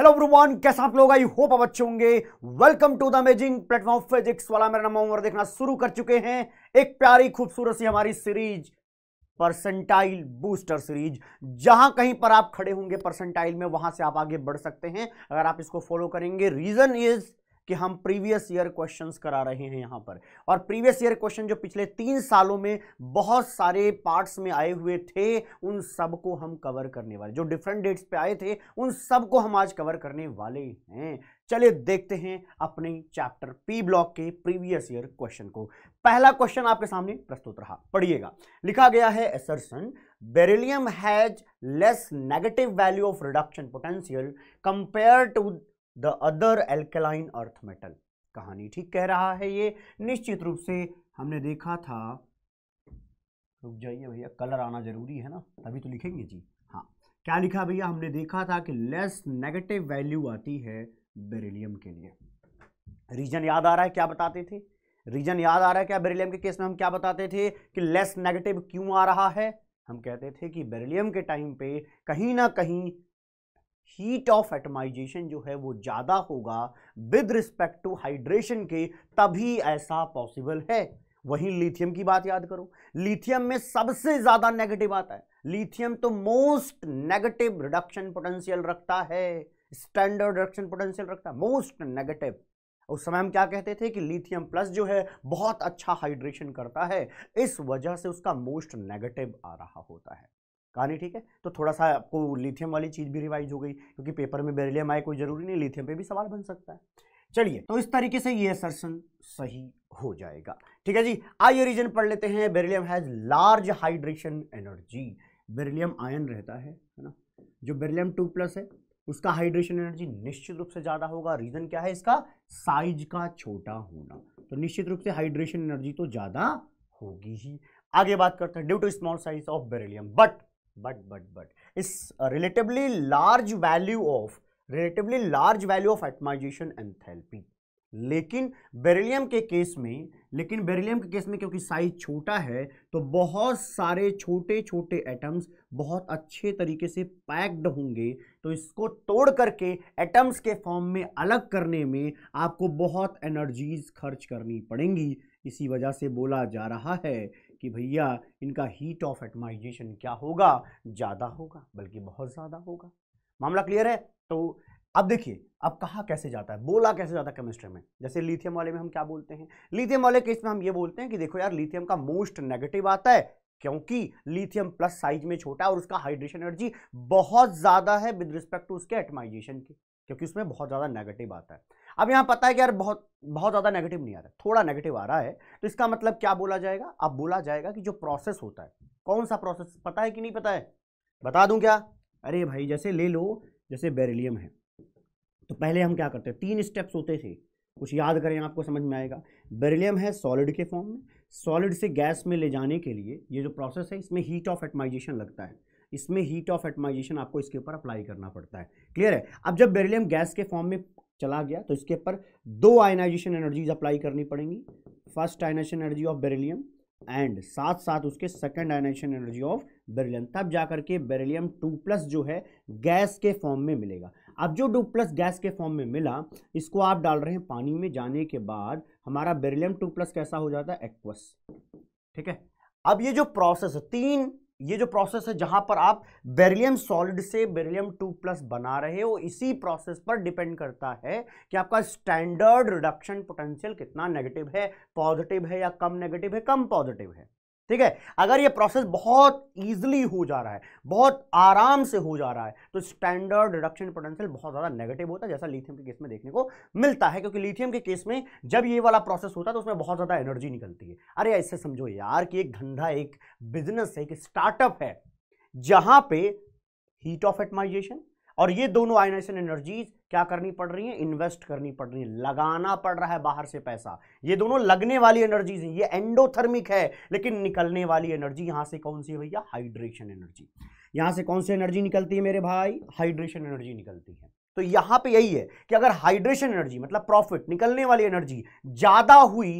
Hello everyone कैसा आप लोग आई होप आप अच्छे होंगे welcome to the amazing platform Physics Wallah मेरा नाम और देखना शुरू कर चुके हैं एक प्यारी खूबसूरत सी हमारी सीरीज परसेंटाइल बूस्टर सीरीज जहां कहीं पर आप खड़े होंगे परसेंटाइल में वहां से आप आगे बढ़ सकते हैं अगर आप इसको फॉलो करेंगे रीजन इज कि हम प्रीवियस ईयर क्वेश्चंस करा रहे हैं यहाँ पर और प्रीवियस ईयर क्वेश्चन जो पिछले तीन सालों में बहुत सारे पार्ट्स में आए हुए थे उन सब को हम कवर करने वाले जो डिफरेंट डेट्स पे आए थे उन सब को हम आज कवर करने वाले हैं चलिए देखते हैं अपने चैप्टर पी ब्लॉक के प्रीवियस ईयर क्वेश्चन को पहला क्वेश्चन आपके सामने प्रस्तुत रहा पढ़िएगा लिखा गया है assertion beryllium has less negative value of reduction potential compare to the other alkaline earth metal कहानी ठीक कह रहा है ये निश्चित रूप से हमने देखा था रुक जाइए भैया कलर आना जरूरी है ना तभी तो लिखेंगे जी हाँ क्या लिखा भैया हमने देखा था कि लेस नेगेटिव वैल्यू आती है बेरिलियम के लिए रीजन याद आ रहा है क्या बताते थे रीजन याद आ रहा है क्या बेरिलियम के केस में हम क्या बताते थे कि लेस नेगेटिव क्यों आ रहा है हम कहते थे कि बेरिलियम के टाइम पे कहीं ना कहीं हीट ऑफ एटमाइजेशन जो है वो ज़्यादा होगा विद रिस्पेक्ट टू हाइड्रेशन के तभी ऐसा पॉसिबल है वहीं लिथियम की बात याद करो लिथियम में सबसे ज़्यादा नेगेटिव आता है लिथियम तो मोस्ट नेगेटिव रिडक्शन पोटेंशियल रखता है स्टैंडर्ड रिडक्शन पोटेंशियल रखता है मोस्ट नेगेटिव उस समय हम क्या कहते थे कि लिथियम प्लस जो है बहुत अच्छा हाइड्रेशन करता है इस वजह से उसका मोस्ट नेगेटिव आ रहा होता है कहा नहीं ठीक है तो थोड़ा सा आपको लिथियम वाली चीज़ भी रिवाइज हो गई क्योंकि पेपर में बेरिलियम आए कोई ज़रूरी नहीं लिथियम पे भी सवाल बन सकता है चलिए तो इस तरीके से ये असर्शन सही हो जाएगा ठीक है जी आइए रीजन पढ़ लेते हैं beryllium has large hydration energy beryllium ion रहता है है ना जो बेरिलियम टू प्लस है उसका हाइड्रेशन एनर्जी निश्चित रूप से ज़्यादा होगा रीज़न क्या है इसका साइज का छोटा होना तो निश्चित रूप से हाइड्रेशन एनर्जी तो ज़्यादा होगी ही आगे बात करते हैं due to small size of beryllium but but but but is relatively large value of relatively large value of atomisation atomization लेकिन बेरिलियम के केस में लेकिन बेरिलियम के केस में क्योंकि साइज छोटा है तो बहुत सारे छोटे छोटे एटम्स बहुत अच्छे तरीके से पैक्ड होंगे तो इसको तोड़ करके एटम्स के फॉर्म में अलग करने में आपको बहुत एनर्जीज खर्च करनी पड़ेंगी इसी वजह से बोला जा रहा है कि भैया इनका हीट ऑफ एटमाइजेशन क्या होगा ज़्यादा होगा बल्कि बहुत ज़्यादा होगा मामला क्लियर है तो अब देखिए अब कहा कैसे जाता है बोला कैसे जाता है केमिस्ट्री में जैसे लिथियम वाले में हम क्या बोलते हैं लिथियम वाले केस में हम ये बोलते हैं कि देखो यार लिथियम का मोस्ट नेगेटिव आता है क्योंकि लिथियम प्लस साइज में छोटा है और उसका हाइड्रेशन एनर्जी बहुत ज़्यादा है विद रिस्पेक्ट टू उसके एटमाइजेशन की क्योंकि उसमें बहुत ज़्यादा नेगेटिव आता है अब यहाँ पता है कि यार बहुत बहुत ज़्यादा नेगेटिव नहीं आ रहा थोड़ा नेगेटिव आ रहा है तो इसका मतलब क्या बोला जाएगा अब बोला जाएगा कि जो प्रोसेस होता है कौन सा प्रोसेस पता है कि नहीं पता है बता दूं क्या अरे भाई जैसे ले लो जैसे बेरिलियम है तो पहले हम क्या करते हैं तीन स्टेप्स होते थे कुछ याद करें आपको समझ में आएगा बेरिलियम है सॉलिड के फॉर्म में सॉलिड से गैस में ले जाने के लिए ये जो प्रोसेस है इसमें हीट ऑफ एटमाइजेशन लगता है इसमें हीट ऑफ एटमाइजेशन आपको इसके ऊपर अप्लाई करना पड़ता है क्लियर है अब जब बेरिलियम गैस के फॉर्म में चला गया तो इसके ऊपर दो आयनाइजेशन एनर्जीज अप्लाई करनी पड़ेंगी first ionisation energy of beryllium and साथ साथ उसके second ionisation energy of beryllium तब जाकर के बेरिलियम टू प्लस जो है गैस के फॉर्म में मिलेगा अब जो टू प्लस गैस के फॉर्म में मिला इसको आप डाल रहे हैं पानी में जाने के बाद हमारा बेरिलियम टू प्लस कैसा हो जाता है एक्वस ठीक है अब ये जो प्रोसेस तीन ये जो प्रोसेस है जहां पर आप बेरिलियम सॉलिड से बेरिलियम टू प्लस बना रहे हो इसी प्रोसेस पर डिपेंड करता है कि आपका स्टैंडर्ड रिडक्शन पोटेंशियल कितना नेगेटिव है पॉजिटिव है या कम नेगेटिव है कम पॉजिटिव है ठीक है अगर ये प्रोसेस बहुत ईजिली हो जा रहा है बहुत आराम से हो जा रहा है तो स्टैंडर्ड रिडक्शन पोटेंशियल बहुत ज़्यादा नेगेटिव होता है जैसा लिथियम के केस में देखने को मिलता है क्योंकि लिथियम के केस में जब ये वाला प्रोसेस होता है तो उसमें बहुत ज़्यादा एनर्जी निकलती है अरे ऐसे समझो यार कि एक धंधा एक बिजनेस है एक स्टार्टअप है जहां पे हीट ऑफ एटमाइजेशन और ये दोनों आयनाइजेशन एनर्जीज क्या करनी पड़ रही है इन्वेस्ट करनी पड़ रही है लगाना पड़ रहा है बाहर से पैसा ये दोनों लगने वाली एनर्जीज हैं ये एंडोथर्मिक है लेकिन निकलने वाली एनर्जी यहां से कौन सी है भैया हाइड्रेशन एनर्जी यहां से कौन सी एनर्जी निकलती है मेरे भाई हाइड्रेशन एनर्जी निकलती है तो यहां पे यही है कि अगर हाइड्रेशन एनर्जी मतलब प्रॉफिट निकलने वाली एनर्जी ज़्यादा हुई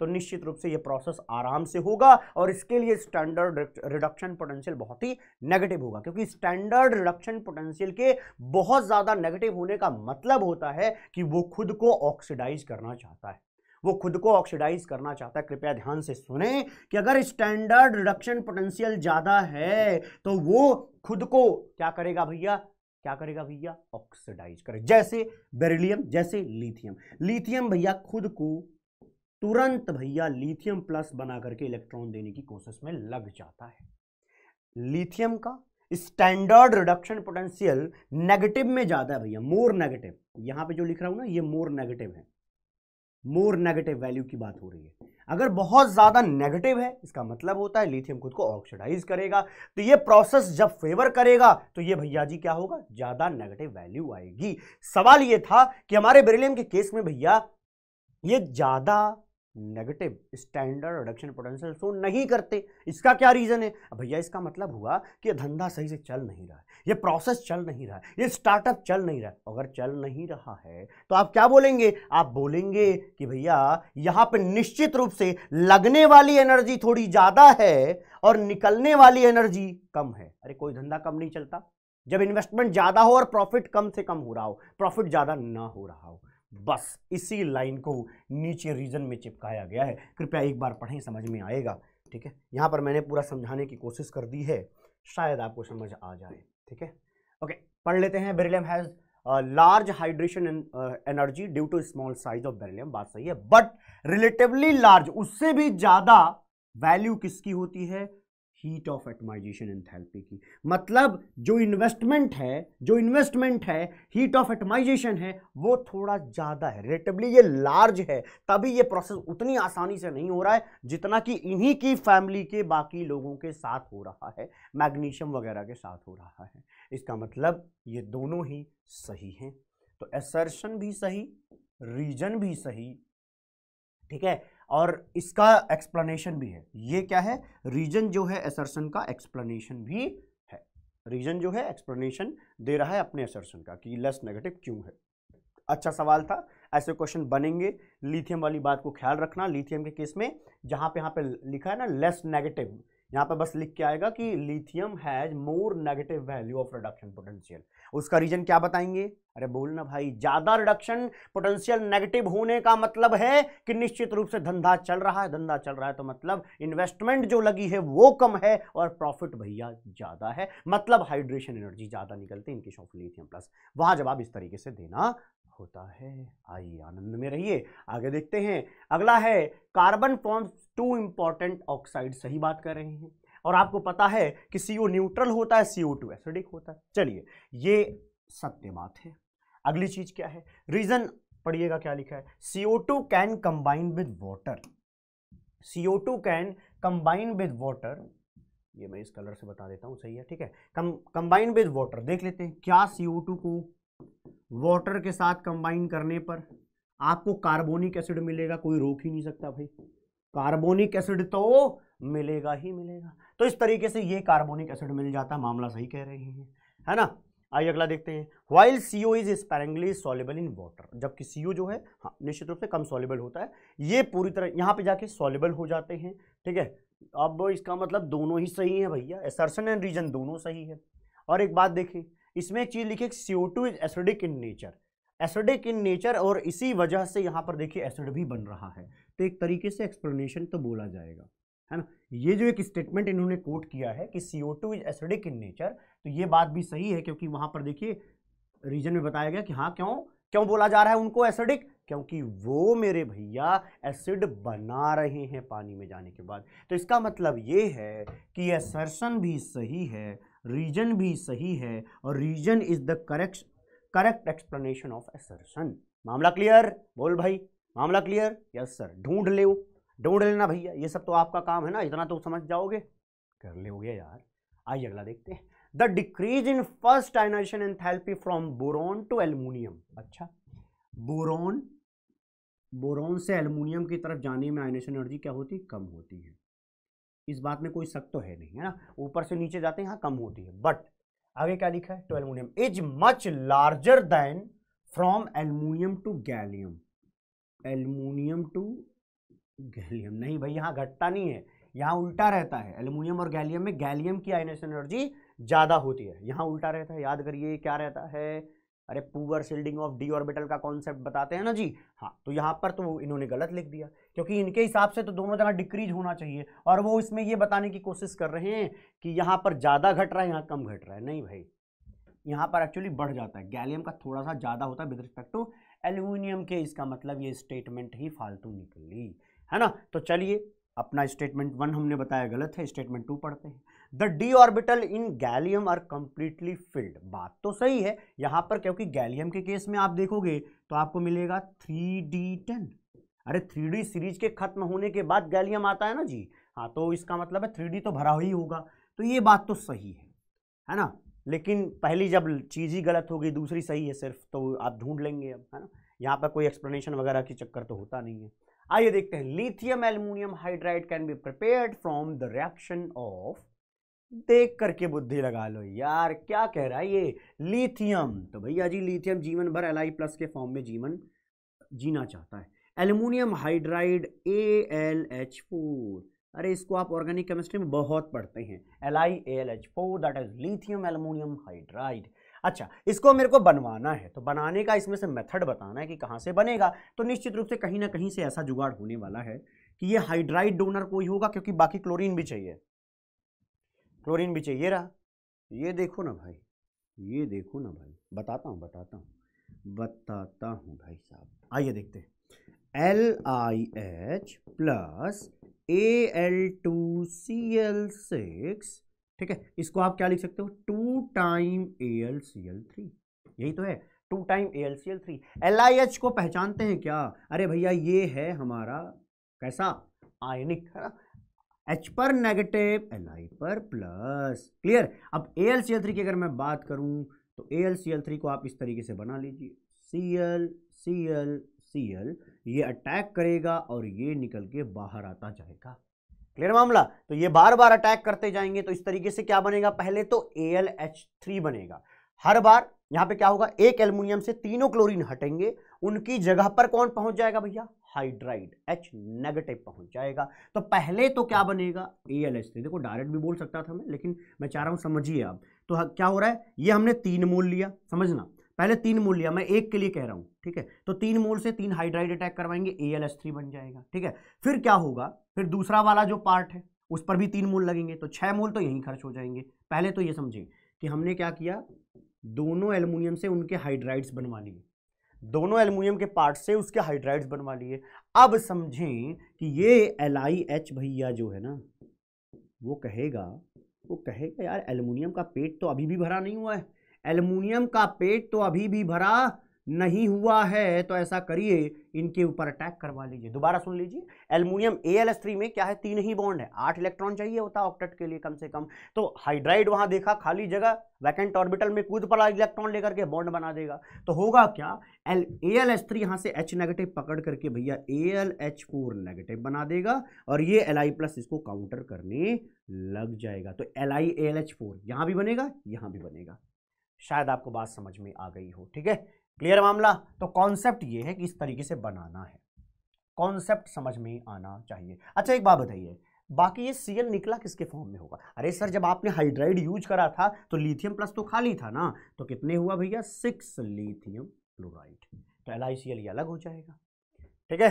तो निश्चित रूप से यह प्रोसेस आराम से होगा और इसके लिए स्टैंडर्ड रिडक्शन पोटेंशियल बहुत ही नेगेटिव होगा क्योंकि स्टैंडर्ड रिडक्शन पोटेंशियल के बहुत ज़्यादा नेगेटिव होने का मतलब होता है कि वो खुद को ऑक्सीडाइज करना चाहता है वो खुद को ऑक्सीडाइज करना चाहता है कृपया ध्यान से सुने कि अगर स्टैंडर्ड रिडक्शन पोटेंशियल ज़्यादा है तो वो खुद को क्या करेगा भैया क्या करेगा भैया ऑक्सीडाइज करेगा जैसे बेरिलियम जैसे लिथियम लिथियम भैया खुद को तुरंत भैया लिथियम प्लस बना करके इलेक्ट्रॉन देने की कोशिश में लग जाता है लिथियम का स्टैंडर्ड रिडक्शन पोटेंशियल नेगेटिव में ज़्यादा है भैया मोर नेगेटिव यहां पे जो लिख रहा हूं ना ये मोर नेगेटिव है मोर नेगेटिव वैल्यू की बात हो रही है अगर बहुत ज़्यादा नेगेटिव है इसका मतलब होता है लिथियम खुद को ऑक्सीडाइज करेगा तो ये प्रोसेस जब फेवर करेगा तो ये भैया जी क्या होगा ज़्यादा नेगेटिव वैल्यू आएगी सवाल ये था कि हमारे बेरिलियम के केस में भैया ये ज़्यादा negative standard reduction potential show नहीं करते इसका क्या रीज़न है भैया इसका मतलब हुआ कि धंधा सही से चल नहीं रहा है ये प्रोसेस चल नहीं रहा है ये स्टार्टअप चल नहीं रहा अगर चल नहीं रहा है तो आप क्या बोलेंगे आप बोलेंगे कि भैया यहां पर निश्चित रूप से लगने वाली एनर्जी थोड़ी ज़्यादा है और निकलने वाली एनर्जी कम है अरे कोई धंधा कम नहीं चलता जब इन्वेस्टमेंट ज़्यादा हो और प्रॉफिट कम से कम हो रहा हो प्रॉफिट ज़्यादा ना हो रहा हो बस इसी लाइन को नीचे रीजन में चिपकाया गया है कृपया एक बार पढ़ें समझ में आएगा ठीक है यहाँ पर मैंने पूरा समझाने की कोशिश कर दी है शायद आपको समझ आ जाए ठीक है ओके पढ़ लेते हैं beryllium has large hydration energy due to small size of beryllium बात सही है बट रिलेटिवली लार्ज उससे भी ज़्यादा वैल्यू किसकी होती है हीट ऑफ एटमाइजेशन एंथैल्पी की मतलब जो इन्वेस्टमेंट है जो इन्वेस्टमेंट है हीट ऑफ एटमाइजेशन है वो थोड़ा ज़्यादा है रेटेबली ये लार्ज है तभी ये प्रोसेस उतनी आसानी से नहीं हो रहा है जितना कि इन्हीं की फैमिली के बाकी लोगों के साथ हो रहा है मैग्नीशियम वगैरह के साथ हो रहा है इसका मतलब ये दोनों ही सही हैं तो एसर्शन भी सही रीजन भी सही ठीक है और इसका एक्सप्लेनेशन भी है ये क्या है रीजन जो है एसर्सन का एक्सप्लेनेशन भी है रीजन जो है एक्सप्लेनेशन दे रहा है अपने एसर्सन का कि लेस नेगेटिव क्यों है अच्छा सवाल था ऐसे क्वेश्चन बनेंगे लिथियम वाली बात को ख्याल रखना लिथियम के केस में जहाँ पे यहाँ पे लिखा है ना लेस नेगेटिव यहाँ पे बस लिख के आएगा कि lithium has more negative value of reduction potential उसका रीजन क्या बताएंगे अरे बोलना भाई ज्यादा रिडक्शन पोटेंशियल नेगेटिव होने का मतलब है कि निश्चित रूप से धंधा चल रहा है धंधा चल रहा है तो मतलब इन्वेस्टमेंट जो लगी है वो कम है और प्रॉफिट भैया ज्यादा है मतलब हाइड्रेशन एनर्जी ज्यादा निकलती है इनकेस ऑफ लिथियम प्लस वहां जवाब इस तरीके से देना होता है आइए आनंद में रहिए आगे देखते हैं अगला है carbon forms two important oxide सही बात कर रहे हैं और आपको पता है कि सीओ न्यूट्रल होता है सीओ टू एसिडिक होता है चलिए ये सत्य बात है अगली चीज क्या है रीजन पढ़िएगा क्या लिखा है CO two can combine with water CO two can combine with water ये मैं इस कलर से बता देता हूँ सही है ठीक है कम कंबाइन विद वॉटर देख लेते हैं क्या सीओ टू को वाटर के साथ कंबाइन करने पर आपको कार्बोनिक एसिड मिलेगा कोई रोक ही नहीं सकता भाई कार्बोनिक एसिड तो मिलेगा ही मिलेगा तो इस तरीके से ये कार्बोनिक एसिड मिल जाता मामला सही कह रहे हैं है ना आइए अगला देखते हैं while C O is sparingly soluble in water जबकि सी जो है हाँ निश्चित रूप से कम सॉलेबल होता है ये पूरी तरह यहाँ पे जाके सॉलेबल हो जाते हैं ठीक है अब इसका मतलब दोनों ही सही है भैया एसर्सन एंड रीजन दोनों सही है और एक बात देखें इसमें एक चीज़ लिखी CO two is acidic in nature acidic in nature और इसी वजह से यहाँ पर देखिए एसिड भी बन रहा है तो एक तरीके से एक्सप्लेनेशन तो बोला जाएगा है ना ये जो एक स्टेटमेंट इन्होंने कोट किया है कि CO two is acidic in nature तो ये बात भी सही है क्योंकि वहाँ पर देखिए रीजन में बताया गया कि हाँ क्यों क्यों बोला जा रहा है उनको एसिडिक क्योंकि वो मेरे भैया एसिड बना रहे हैं पानी में जाने के बाद तो इसका मतलब ये है कि असर्शन भी सही है रीजन भी सही है और reason is the correct correct explanation of assertion मामला क्लियर बोल भाई मामला क्लियर यस सर ढूंढ ले ढूंढ लेना भैया ये सब तो आपका काम है ना इतना तो समझ जाओगे कर गया यार आइए अगला देखते हैं the decrease in first ionisation enthalpy from boron to aluminium अच्छा बोरोन बोरोन से एल्यूमिनियम की तरफ जाने में आइनेशन एनर्जी क्या होती कम होती है इस बात में कोई शक तो है नहीं है ना ऊपर से नीचे जाते हैं यहाँ कम होती है बट आगे क्या लिखा है to aluminium is much larger than from aluminium to gallium aluminium to gallium नहीं भाई यहाँ घटता नहीं है यहाँ उल्टा रहता है एलमोनियम और गैलियम में गैलियम की आइनेशन एनर्जी ज़्यादा होती है यहाँ उल्टा रहता है याद करिए क्या रहता है अरे poor shielding of d orbital का कॉन्सेप्ट बताते हैं ना जी हाँ तो यहाँ पर तो इन्होंने गलत लिख दिया क्योंकि इनके हिसाब से तो दोनों जगह डिक्रीज होना चाहिए और वो इसमें ये बताने की कोशिश कर रहे हैं कि यहाँ पर ज़्यादा घट रहा है यहाँ कम घट रहा है नहीं भाई यहाँ पर एक्चुअली बढ़ जाता है गैलियम का थोड़ा सा ज़्यादा होता है विद रिस्पेक्ट टू एल्यूमिनियम के इसका मतलब ये स्टेटमेंट ही फालतू निकली है ना तो चलिए अपना स्टेटमेंट वन हमने बताया गलत है स्टेटमेंट टू पढ़ते हैं the d orbital in gallium are completely filled बात तो सही है यहां पर क्योंकि गैलियम के केस में आप देखोगे तो आपको मिलेगा थ्री डी टेन अरे थ्री डी सीरीज के खत्म होने के बाद गैलियम आता है ना जी हाँ तो इसका मतलब है थ्री डी तो भरा ही होगा तो ये बात तो सही है है ना लेकिन पहली जब चीज़ ही गलत होगी दूसरी सही है सिर्फ तो आप ढूंढ लेंगे अब है ना यहाँ पर कोई एक्सप्लेनेशन वगैरह की चक्कर तो होता नहीं है आइए देखते हैं lithium aluminium hydride can be prepared from the reaction of देख करके बुद्धि लगा लो यार क्या कह रहा है ये लिथियम तो भैया जी लिथियम जीवन भर एल प्लस के फॉर्म में जीवन जीना चाहता है aluminium hydride A L H four अरे इसको आप ऑर्गेनिक केमिस्ट्री में बहुत पढ़ते हैं L I A L H four that is lithium aluminium hydride अच्छा इसको मेरे को बनवाना है तो बनाने का इसमें से मेथड बताना है कि कहाँ से बनेगा तो निश्चित रूप से कहीं ना कहीं से ऐसा जुगाड़ होने वाला है कि ये हाइड्राइड डोनर कोई होगा क्योंकि बाकी क्लोरीन भी चाहिए क्लोरीन भी चाहिए रहा ये देखो ना भाई ये देखो ना भाई बताता हूँ बताता हूँ बताता हूँ भाई साहब आइए देखते हैं L I H plus A L two C L six ठीक है इसको आप क्या लिख सकते हो two time A L C L three यही तो है two time A L C L three L I H को पहचानते हैं क्या अरे भैया ये है हमारा कैसा आयनिक है ना एच पर नेगेटिव एल आई पर प्लस क्लियर अब A L C L three की अगर मैं बात करूं तो A L C L three को आप इस तरीके से बना लीजिए C L C L C L ये अटैक करेगा और ये निकल के बाहर आता जाएगा क्लियर मामला तो ये बार बार अटैक करते जाएंगे तो इस तरीके से क्या बनेगा पहले तो ए एल एच थ्री बनेगा हर बार यहां पे क्या होगा एक एल्यूमिनियम से तीनों क्लोरीन हटेंगे उनकी जगह पर कौन पहुंच जाएगा भैया हाइड्राइड एच नेगेटिव पहुंच जाएगा तो पहले तो क्या बनेगा ए एल एच थ्री देखो डायरेक्ट भी बोल सकता था मैं लेकिन मैं चाह रहा हूं समझिए आप तो क्या हो रहा है ये हमने तीन मोल लिया समझना पहले तीन मोल लिया मैं एक के लिए कह रहा हूं ठीक है तो तीन मोल से तीन हाइड्राइड अटैक करवाएंगे ए एल एस थ्री बन जाएगा ठीक है फिर क्या होगा फिर दूसरा वाला जो पार्ट है उस पर भी तीन मोल लगेंगे तो छह मोल तो यहीं खर्च हो जाएंगे पहले तो ये समझें कि हमने क्या किया दोनों एलुमिनियम से उनके हाइड्राइड्स बनवा लिए दोनों एल्यूमिनियम के पार्ट से उसके हाइड्राइड्स बनवा लिए अब समझें कि ये एल आई एच भैया जो है ना वो कहेगा वो कहेगा यार एल्यूमिनियम का पेट तो अभी भी भरा नहीं हुआ है एल्यूमिनियम का पेट तो अभी भी भरा नहीं हुआ है तो ऐसा करिए इनके ऊपर अटैक करवा लीजिए दोबारा सुन लीजिए aluminium A L S three में क्या है तीन ही बॉन्ड है आठ इलेक्ट्रॉन चाहिए होता है ऑक्टेट के लिए कम से कम तो हाइड्राइड वहां देखा खाली जगह वैकेंट ऑर्बिटल में कूद पड़ा इलेक्ट्रॉन लेकर के बॉन्ड बना देगा तो होगा क्या L A L S three यहाँ से एच नेगेटिव पकड़ करके भैया A L H four negative बना देगा और ये एल आई प्लस इसको काउंटर करने लग जाएगा तो L I L H four यहाँ भी बनेगा यहाँ भी बनेगा शायद आपको बात समझ में आ गई हो ठीक है क्लियर मामला तो कॉन्सेप्ट ये है कि इस तरीके से बनाना है कॉन्सेप्ट समझ में आना चाहिए अच्छा एक बात बताइए बाकी ये सी निकला किसके फॉर्म में होगा अरे सर जब आपने हाइड्राइड यूज करा था तो लिथियम प्लस तो खाली था ना तो कितने हुआ भैया सिक्स लिथियम क्लोराइड तो एल ये अलग हो जाएगा ठीक है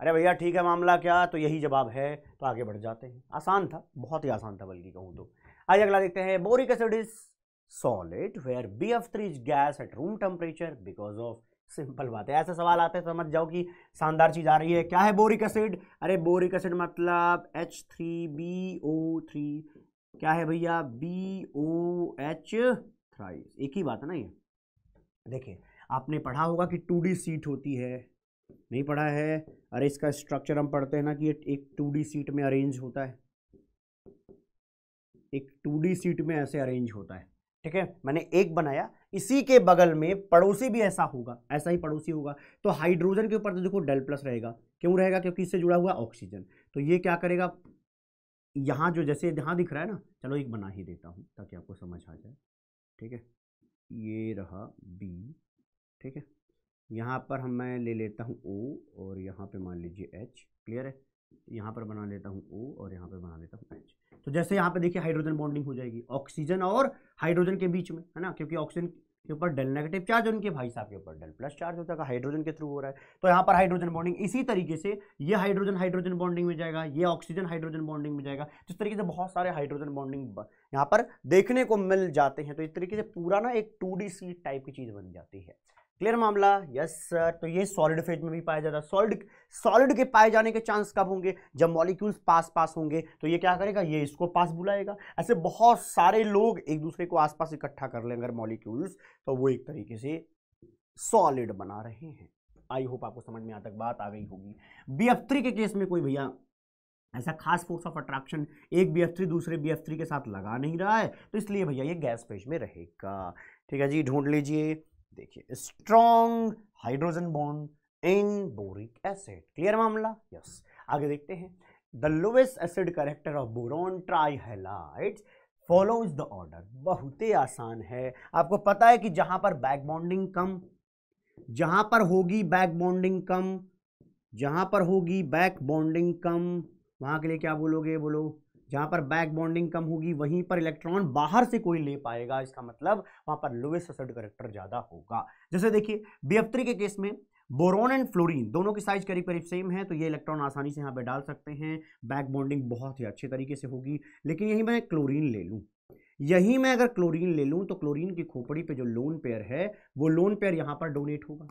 अरे भैया ठीक है मामला क्या तो यही जवाब है तो आगे बढ़ जाते हैं आसान था बहुत ही आसान था बल्कि कहूँ तो आइए अगला देखते हैं boric acid is B F three is gas at room temperature because of simple बात है ऐसे सवाल आते हैं समझ जाओ कि शानदार चीज़ आ रही है क्या है बोरिक एसिड अरे बोरिक एसिड मतलब H three B O three क्या है भैया बी ओ एच थ्राई एक ही बात है ना ये देखिए आपने पढ़ा होगा कि टू डी सीट होती है नहीं पढ़ा है अरे इसका स्ट्रक्चर हम पढ़ते हैं ना कि ये एक टू डी सीट में अरेंज होता है एक टू डी सीट में ऐसे अरेंज होता है ठीक है मैंने एक बनाया इसी के बगल में पड़ोसी भी ऐसा होगा ऐसा ही पड़ोसी होगा तो हाइड्रोजन के ऊपर तो देखो डेल प्लस रहेगा क्यों रहेगा क्योंकि इससे जुड़ा हुआ ऑक्सीजन तो ये क्या करेगा यहाँ जो जैसे यहाँ दिख रहा है ना चलो एक बना ही देता हूँ ताकि आपको समझ आ जाए ठीक है ये रहा बी ठीक है यहाँ पर हम मैं ले लेता हूँ ओ और यहाँ पे मान लीजिए एच क्लियर है यहाँ पर बना लेता हूँ ओ और यहाँ पर बना लेता हूँ एच तो जैसे यहाँ पर देखिए हाइड्रोजन बॉन्डिंग हो जाएगी ऑक्सीजन और हाइड्रोजन के बीच में है ना क्योंकि ऑक्सीजन के ऊपर डेल नेगेटिव चार्ज और उनके भाई साहब के ऊपर डेल प्लस चार्ज होता है हाइड्रोजन तो के थ्रू हो रहा है तो यहाँ पर हाइड्रोजन बॉन्डिंग इसी तरीके से ये हाइड्रोजन हाइड्रोजन बॉन्डिंग में जाएगा ये ऑक्सीजन हाइड्रोजन बॉन्डिंग में जाएगा जिस तरीके से बहुत सारे हाइड्रोजन बॉन्डिंग यहाँ पर देखने को मिल जाते हैं तो इस तरीके से पूरा ना एक टू सी टाइप की चीज़ बन जाती है क्लियर मामला यस सर तो ये सॉलिड फेज में भी पाया जाता है सॉलिड सॉलिड के पाए जाने के चांस कब होंगे जब मॉलिक्यूल्स पास पास होंगे तो ये क्या करेगा ये इसको पास बुलाएगा ऐसे बहुत सारे लोग एक दूसरे को आसपास इकट्ठा कर लें अगर मॉलिक्यूल्स तो वो एक तरीके से सॉलिड बना रहे हैं आई होप आपको समझ में आ तक बात आ गई होगी बी एफ थ्री के केस में कोई भैया ऐसा खास फोर्स ऑफ अट्रैक्शन एक बी एफ थ्री दूसरे बी एफ थ्री के साथ लगा नहीं रहा है तो इसलिए भैया ये गैस फेज में रहेगा ठीक है जी ढूंढ लीजिए देखिए strong hydrogen bond in boric acid clear मामला यस आगे देखते हैं the lowest acid character of boron follow is the order बहुत ही आसान है आपको पता है कि जहां पर बैक बॉन्डिंग कम जहां पर होगी बैक बॉन्डिंग कम जहां पर होगी बैक बॉन्डिंग कम वहां के लिए क्या बोलोगे बोलो जहाँ पर बैक बॉन्डिंग कम होगी वहीं पर इलेक्ट्रॉन बाहर से कोई ले पाएगा इसका मतलब वहाँ पर लोवेस्ट असड करेक्टर ज़्यादा होगा जैसे देखिए बियफ्त्री के केस में बोरोन एंड फ्लोरीन दोनों की साइज करीब करीब सेम है तो ये इलेक्ट्रॉन आसानी से यहाँ पे डाल सकते हैं बैक बॉन्डिंग बहुत ही अच्छे तरीके से होगी लेकिन यही मैं क्लोरीन ले लूँ यही मैं अगर क्लोरीन ले लूँ तो क्लोरीन की खोपड़ी पे जो लोन पेयर है वो लोन पेयर यहाँ पर डोनेट होगा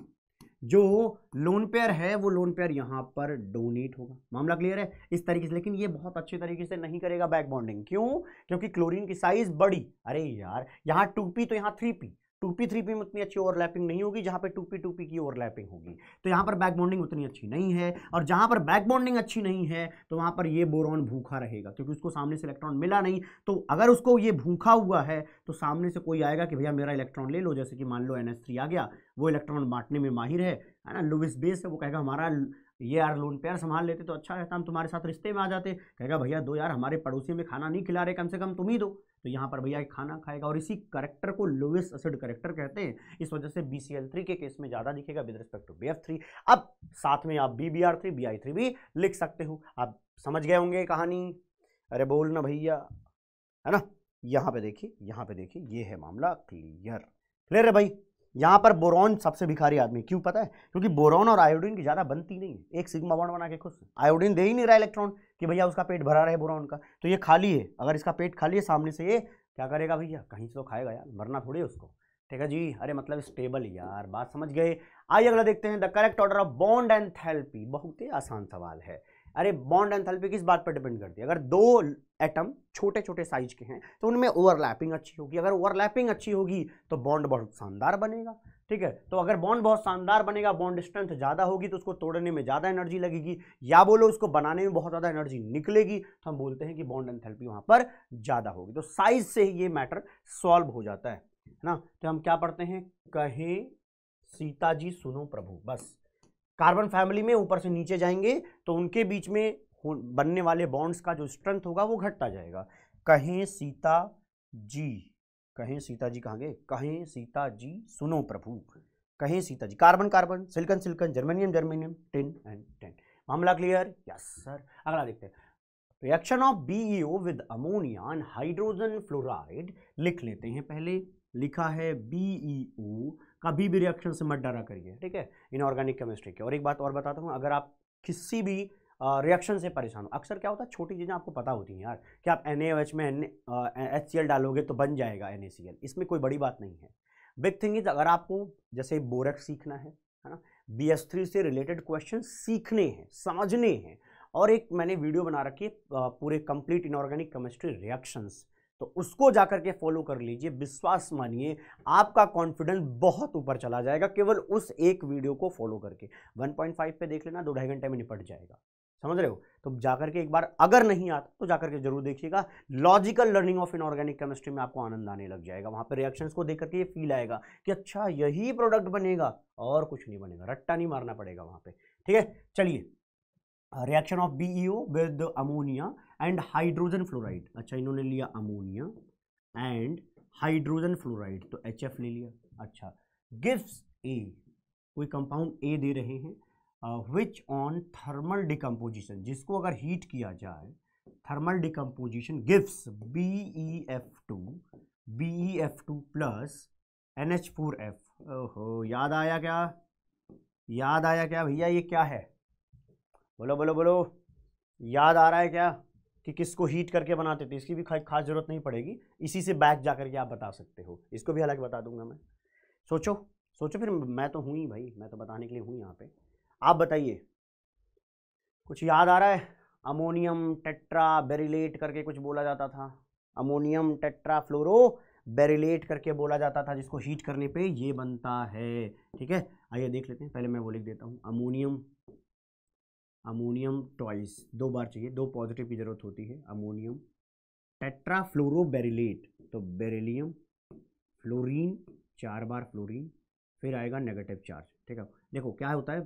जो लोन पेयर है वो लोन पेयर यहाँ पर डोनेट होगा मामला क्लियर है इस तरीके से लेकिन ये बहुत अच्छे तरीके से नहीं करेगा बैक बॉन्डिंग क्यों क्योंकि क्लोरीन की साइज बड़ी अरे यार यहाँ टू पी तो यहाँ three P two P three P में उतनी अच्छी ओवरलैपिंग नहीं होगी जहाँ पे टू पी टू पी की ओवरलैपिंग होगी तो यहाँ पर बैक बॉन्डिंग उतनी अच्छी नहीं है और जहाँ पर बैक बॉन्डिंग अच्छी नहीं है तो वहाँ पर ये बोरॉन भूखा रहेगा क्योंकि उसको सामने से इलेक्ट्रॉन मिला नहीं तो अगर उसको ये भूखा हुआ है तो सामने से कोई आएगा कि भैया मेरा इलेक्ट्रॉन ले लो जैसे कि मान लो एन आ गया वो इलेक्ट्रॉन बांटने में माहिर है है ना लुविस बेस है वो कहेगा हमारा ये यार लोन पेयर संभाल लेते तो अच्छा रहता हम तुम्हारे साथ रिश्ते में आ जाते कहेगा भैया दो यार हमारे पड़ोसी में खाना नहीं खिला रहे कम से कम तुम ही दो तो यहाँ पर भैया खाना खाएगा और इसी करेक्टर को लोवेस्ट एसिड करेक्टर कहते हैं इस वजह से बी सी एल थ्री के केस में ज़्यादा दिखेगा with respect to B F three अब साथ में आप B B R three B I three भी लिख सकते हो आप समझ गए होंगे कहानी अरे बोल ना भैया है ना यहाँ पे देखिए यहाँ पे देखिए ये है मामला क्लियर क्लियर है भाई यहाँ पर बोरॉन सबसे भिखारी आदमी क्यों पता है क्योंकि बोरॉन और आयोडीन की ज़्यादा बनती नहीं है एक सिग्मा बॉन्ड बना के खुश आयोडीन दे ही नहीं रहा इलेक्ट्रॉन कि भैया उसका पेट भरा रहे बुरा उनका तो ये खाली है अगर इसका पेट खाली है सामने से ये क्या करेगा भैया कहीं से तो खाएगा यार मरना थोड़ी उसको ठीक है जी अरे मतलब स्टेबल यार बात समझ गए आइए अगला देखते हैं the correct order of bond enthalpy बहुत ही आसान सवाल है अरे बॉन्ड एंड थेल्पी किस बात पर डिपेंड करती है अगर दो एटम छोटे छोटे साइज के हैं तो उनमें ओवरलैपिंग अच्छी होगी अगर ओवरलैपिंग अच्छी होगी तो बॉन्ड बहुत शानदार बनेगा ठीक है तो अगर बॉन्ड बहुत शानदार बनेगा बॉन्ड स्ट्रेंथ ज़्यादा होगी तो उसको तोड़ने में ज़्यादा एनर्जी लगेगी या बोलो उसको बनाने में बहुत ज़्यादा एनर्जी निकलेगी तो हम बोलते हैं कि बॉन्ड एंथेल्पी वहाँ पर ज़्यादा होगी तो साइज से ही ये मैटर सॉल्व हो जाता है ना तो हम क्या पढ़ते हैं कहें सीता जी सुनो प्रभु बस कार्बन फैमिली में ऊपर से नीचे जाएंगे तो उनके बीच में बनने वाले बॉन्ड्स का जो स्ट्रेंथ होगा वो घटता जाएगा कहें सीता जी कहें सीता जी कहाँ गए कहें सीता जी सुनो प्रभु कहें Sita ji carbon carbon silicon silicon germanium germanium ten and ten मामला क्लियर यस सर अगला देखते हैं reaction of B E O with ammonia and hydrogen fluoride लिख लेते हैं पहले लिखा है बीईओ e कभी भी रिएक्शन से मत डरा करिए ठीक है इनऑर्गेनिक केमिस्ट्री के और एक बात और बताता हूँ अगर आप किसी भी रिएक्शन से परेशान हो अक्सर क्या होता है छोटी चीज़ें आपको पता होती हैं यार कि आप एन में एन एच डालोगे तो बन जाएगा एन इसमें कोई बड़ी बात नहीं है बिग थिंग इज अगर आपको जैसे बोरेक्स सीखना है है ना बी एस थ्री से रिलेटेड क्वेश्चन सीखने हैं समझने हैं और एक मैंने वीडियो बना रखी है पूरे कंप्लीट इनऑर्गेनिक केमिस्ट्री रिएक्शंस तो उसको जाकर के फॉलो कर लीजिए विश्वास मानिए आपका कॉन्फिडेंस बहुत ऊपर चला जाएगा केवल उस एक वीडियो को फॉलो करके 1.5 पे देख लेना दो ढाई घंटे में निपट जाएगा समझ रहे हो तो जाकर के एक बार अगर नहीं आता तो जाकर के जरूर देखिएगा logical learning of inorganic chemistry में आपको आनंद आने लग जाएगा वहां पर रिएक्शंस को देख करके ये फील आएगा कि अच्छा यही प्रोडक्ट बनेगा और कुछ नहीं बनेगा रट्टा नहीं मारना पड़ेगा वहां पर ठीक है चलिए reaction of B with ammonia and hydrogen fluoride अच्छा इन्होंने लिया अमोनिया एंड हाइड्रोजन फ्लोराइड तो एच ले लिया अच्छा गिफ्ट ए कोई कंपाउंड ए दे रहे हैं विच ऑन थर्मल डिकम्पोजिशन जिसको अगर हीट किया जाए thermal decomposition gives B E F two B E F two plus N H four F ओहो याद आया क्या याद आया क्या भैया ये क्या है बोलो बोलो बोलो याद आ रहा है क्या कि किसको हीट करके बनाते थे इसकी भी खास ज़रूरत नहीं पड़ेगी इसी से बैक जा करके आप बता सकते हो इसको भी हालांकि बता दूंगा मैं सोचो सोचो फिर मैं तो हूँ ही भाई मैं तो बताने के लिए हूँ यहाँ पे आप बताइए कुछ याद आ रहा है अमोनियम टेट्रा बेरिलेट करके कुछ बोला जाता था अमोनियम टेट्रा फ्लोरो बेरिलेट करके बोला जाता था जिसको हीट करने पे ये बनता है ठीक है आइए देख लेते हैं पहले मैं वो लिख देता हूँ अमोनियम अमोनियम टॉइस दो बार चाहिए दो पॉजिटिव की ज़रूरत होती है अमोनियम टेट्रा फ्लोरो बेरिलेट तो बेरिलियम फ्लोरिन चार बार फ्लोरिन फिर आएगा नेगेटिव चार्ज ठीक है देखो क्या होता है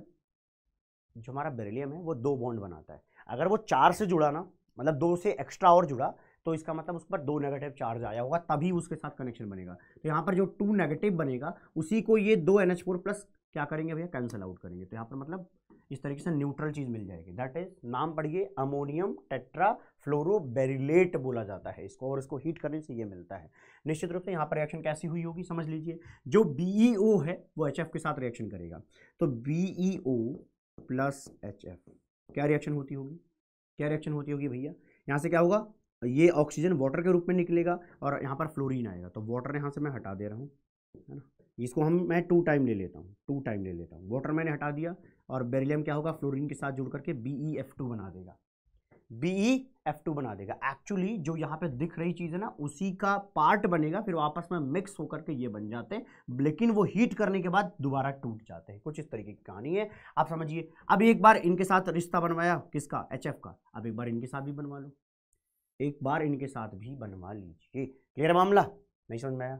जो हमारा बेरिलियम है वो दो बॉन्ड बनाता है अगर वो चार से जुड़ा ना मतलब दो से एक्स्ट्रा और जुड़ा तो इसका मतलब उस पर दो नेगेटिव चार्ज आया होगा तभी उसके साथ कनेक्शन बनेगा तो यहाँ पर जो टू नेगेटिव बनेगा उसी को ये दो एन एच फोर प्लस क्या करेंगे भैया कैंसिल आउट करेंगे तो यहाँ पर मतलब इस तरीके से न्यूट्रल चीज़ मिल जाएगी दैट इज नाम पढ़िए अमोनियम टेट्रा फ्लोरोबेरिलेट बोला जाता है इसको और इसको हीट करने से ये मिलता है निश्चित रूप से यहाँ पर रिएक्शन कैसी हुई होगी समझ लीजिए जो बी e है वो एच के साथ रिएक्शन करेगा तो बी प्लस एच एफ क्या रिएक्शन होती होगी क्या रिएक्शन होती होगी भैया यहाँ से क्या होगा ये ऑक्सीजन वाटर के रूप में निकलेगा और यहाँ पर फ्लोरीन आएगा तो वाटर यहाँ से मैं हटा दे रहा हूँ है ना इसको हम मैं टू टाइम ले लेता हूँ टू टाइम ले लेता हूँ वाटर मैंने हटा दिया और बेरिलियम क्या होगा फ्लोरीन के साथ जुड़ करके बी ई एफ टू बना देगा बी एफ टू बना देगा एक्चुअली जो यहाँ पे दिख रही चीज़ है ना उसी का पार्ट बनेगा फिर आपस में मिक्स होकर के ये बन जाते हैं लेकिन वो हीट करने के बाद दोबारा टूट जाते हैं कुछ इस तरीके की कहानी है आप समझिए अब एक बार इनके साथ रिश्ता बनवाया किसका एच का अब एक बार इनके साथ भी बनवा लो एक बार इनके साथ भी बनवा लीजिए क्लियर मामला नहीं समझ में आया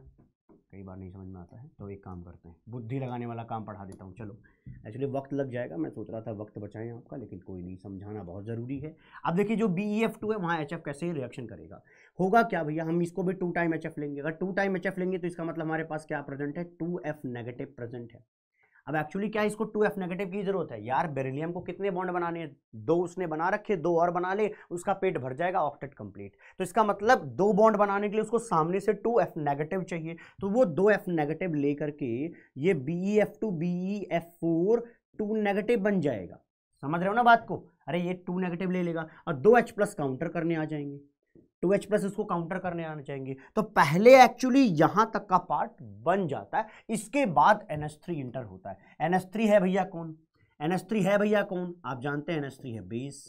कई बार नहीं समझ में आता है तो एक काम करते हैं बुद्धि लगाने वाला काम पढ़ा देता हूँ चलो एक्चुअली वक्त लग जाएगा मैं सोच रहा था वक्त बचाएं आपका लेकिन कोई नहीं समझाना बहुत ज़रूरी है अब देखिए जो बी ई एफ टू है वहाँ एच एफ कैसे रिएक्शन करेगा होगा क्या भैया हम इसको भी टू टाइम एच एफ लेंगे अगर टू टाइम एच एफ लेंगे तो इसका मतलब हमारे पास क्या प्रेजेंट है टू एफ नेगेटिव प्रेजेंट है अब एक्चुअली क्या है इसको टू एफ नेगेटिव की जरूरत है यार बेरिलियम को कितने बॉन्ड बनाने हैं दो उसने बना रखे दो और बना ले उसका पेट भर जाएगा ऑक्टेट कंप्लीट तो इसका मतलब दो बॉन्ड बनाने के लिए उसको सामने से टू एफ नेगेटिव चाहिए तो वो दो एफ नेगेटिव लेकर के ये B F two B F four two negative बन जाएगा समझ रहे हो ना बात को अरे ये टू नेगेटिव ले लेगा और दो एच प्लस काउंटर करने आ जाएंगे टू एच प्लस इसको काउंटर करने आने चाहेंगे तो पहले एक्चुअली यहाँ तक का पार्ट बन जाता है इसके बाद एन एस थ्री इंटर होता है एन एस थ्री है भैया कौन एन एस थ्री है भैया कौन आप जानते हैं एन एस थ्री है बेस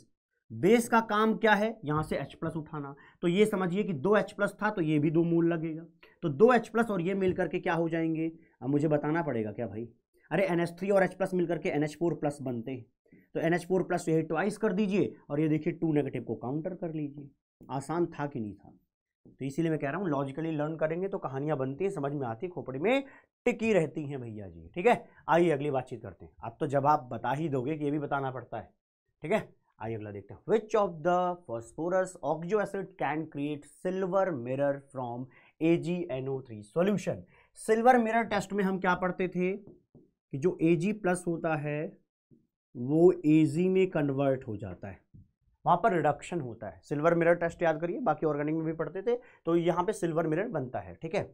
बेस का काम क्या है यहाँ से H प्लस उठाना तो ये समझिए कि दो H प्लस था तो ये भी दो मूल लगेगा तो दो H प्लस और ये मिलकर के क्या हो जाएंगे अब मुझे बताना पड़ेगा क्या भाई अरे एन थ्री और H प्लस मिल करके एन एच फोर प्लस बनते हैं तो एन एच फोर प्लस यही ट्वाइस कर दीजिए और ये देखिए टू नेगेटिव को काउंटर कर लीजिए आसान था कि नहीं था तो इसीलिए मैं कह रहा हूँ लॉजिकली लर्न करेंगे तो कहानियाँ बनती हैं समझ में आती खोपड़ी में टिकी रहती हैं भैया जी ठीक है आइए अगली बातचीत करते हैं आप तो जब आप बता ही दोगे कि ये भी बताना पड़ता है ठीक है आइए अगला देखते हैं which of the phosphorus oxo acid can create silver mirror from A G N O three solution silver mirror test में हम क्या पढ़ते थे कि जो ए जी प्लस होता है वो ए जी में कन्वर्ट हो जाता है वहाँ पर रिडक्शन होता है सिल्वर मिरर टेस्ट याद करिए बाकी ऑर्गेनिक में भी पढ़ते थे तो यहाँ पे सिल्वर मिरर बनता है ठीक है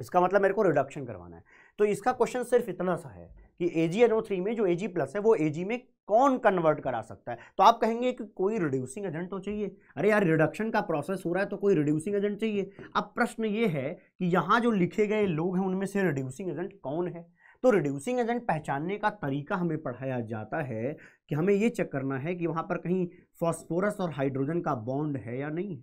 इसका मतलब मेरे को रिडक्शन करवाना है तो इसका क्वेश्चन सिर्फ इतना सा है कि ए जी एनओ थ्री में जो ए जी प्लस है वो ए जी में कौन कन्वर्ट करा सकता है तो आप कहेंगे कि कोई रिड्यूसिंग एजेंट तो चाहिए अरे यार रिडक्शन का प्रोसेस हो रहा है तो कोई रिड्यूसिंग एजेंट चाहिए अब प्रश्न ये है कि यहाँ जो लिखे गए लोग हैं उनमें से रिड्यूसिंग एजेंट कौन है तो रिड्यूसिंग एजेंट पहचानने का तरीका हमें पढ़ाया जाता है कि हमें ये चेक करना है कि वहाँ पर कहीं फॉस्फोरस और हाइड्रोजन का बॉन्ड है या नहीं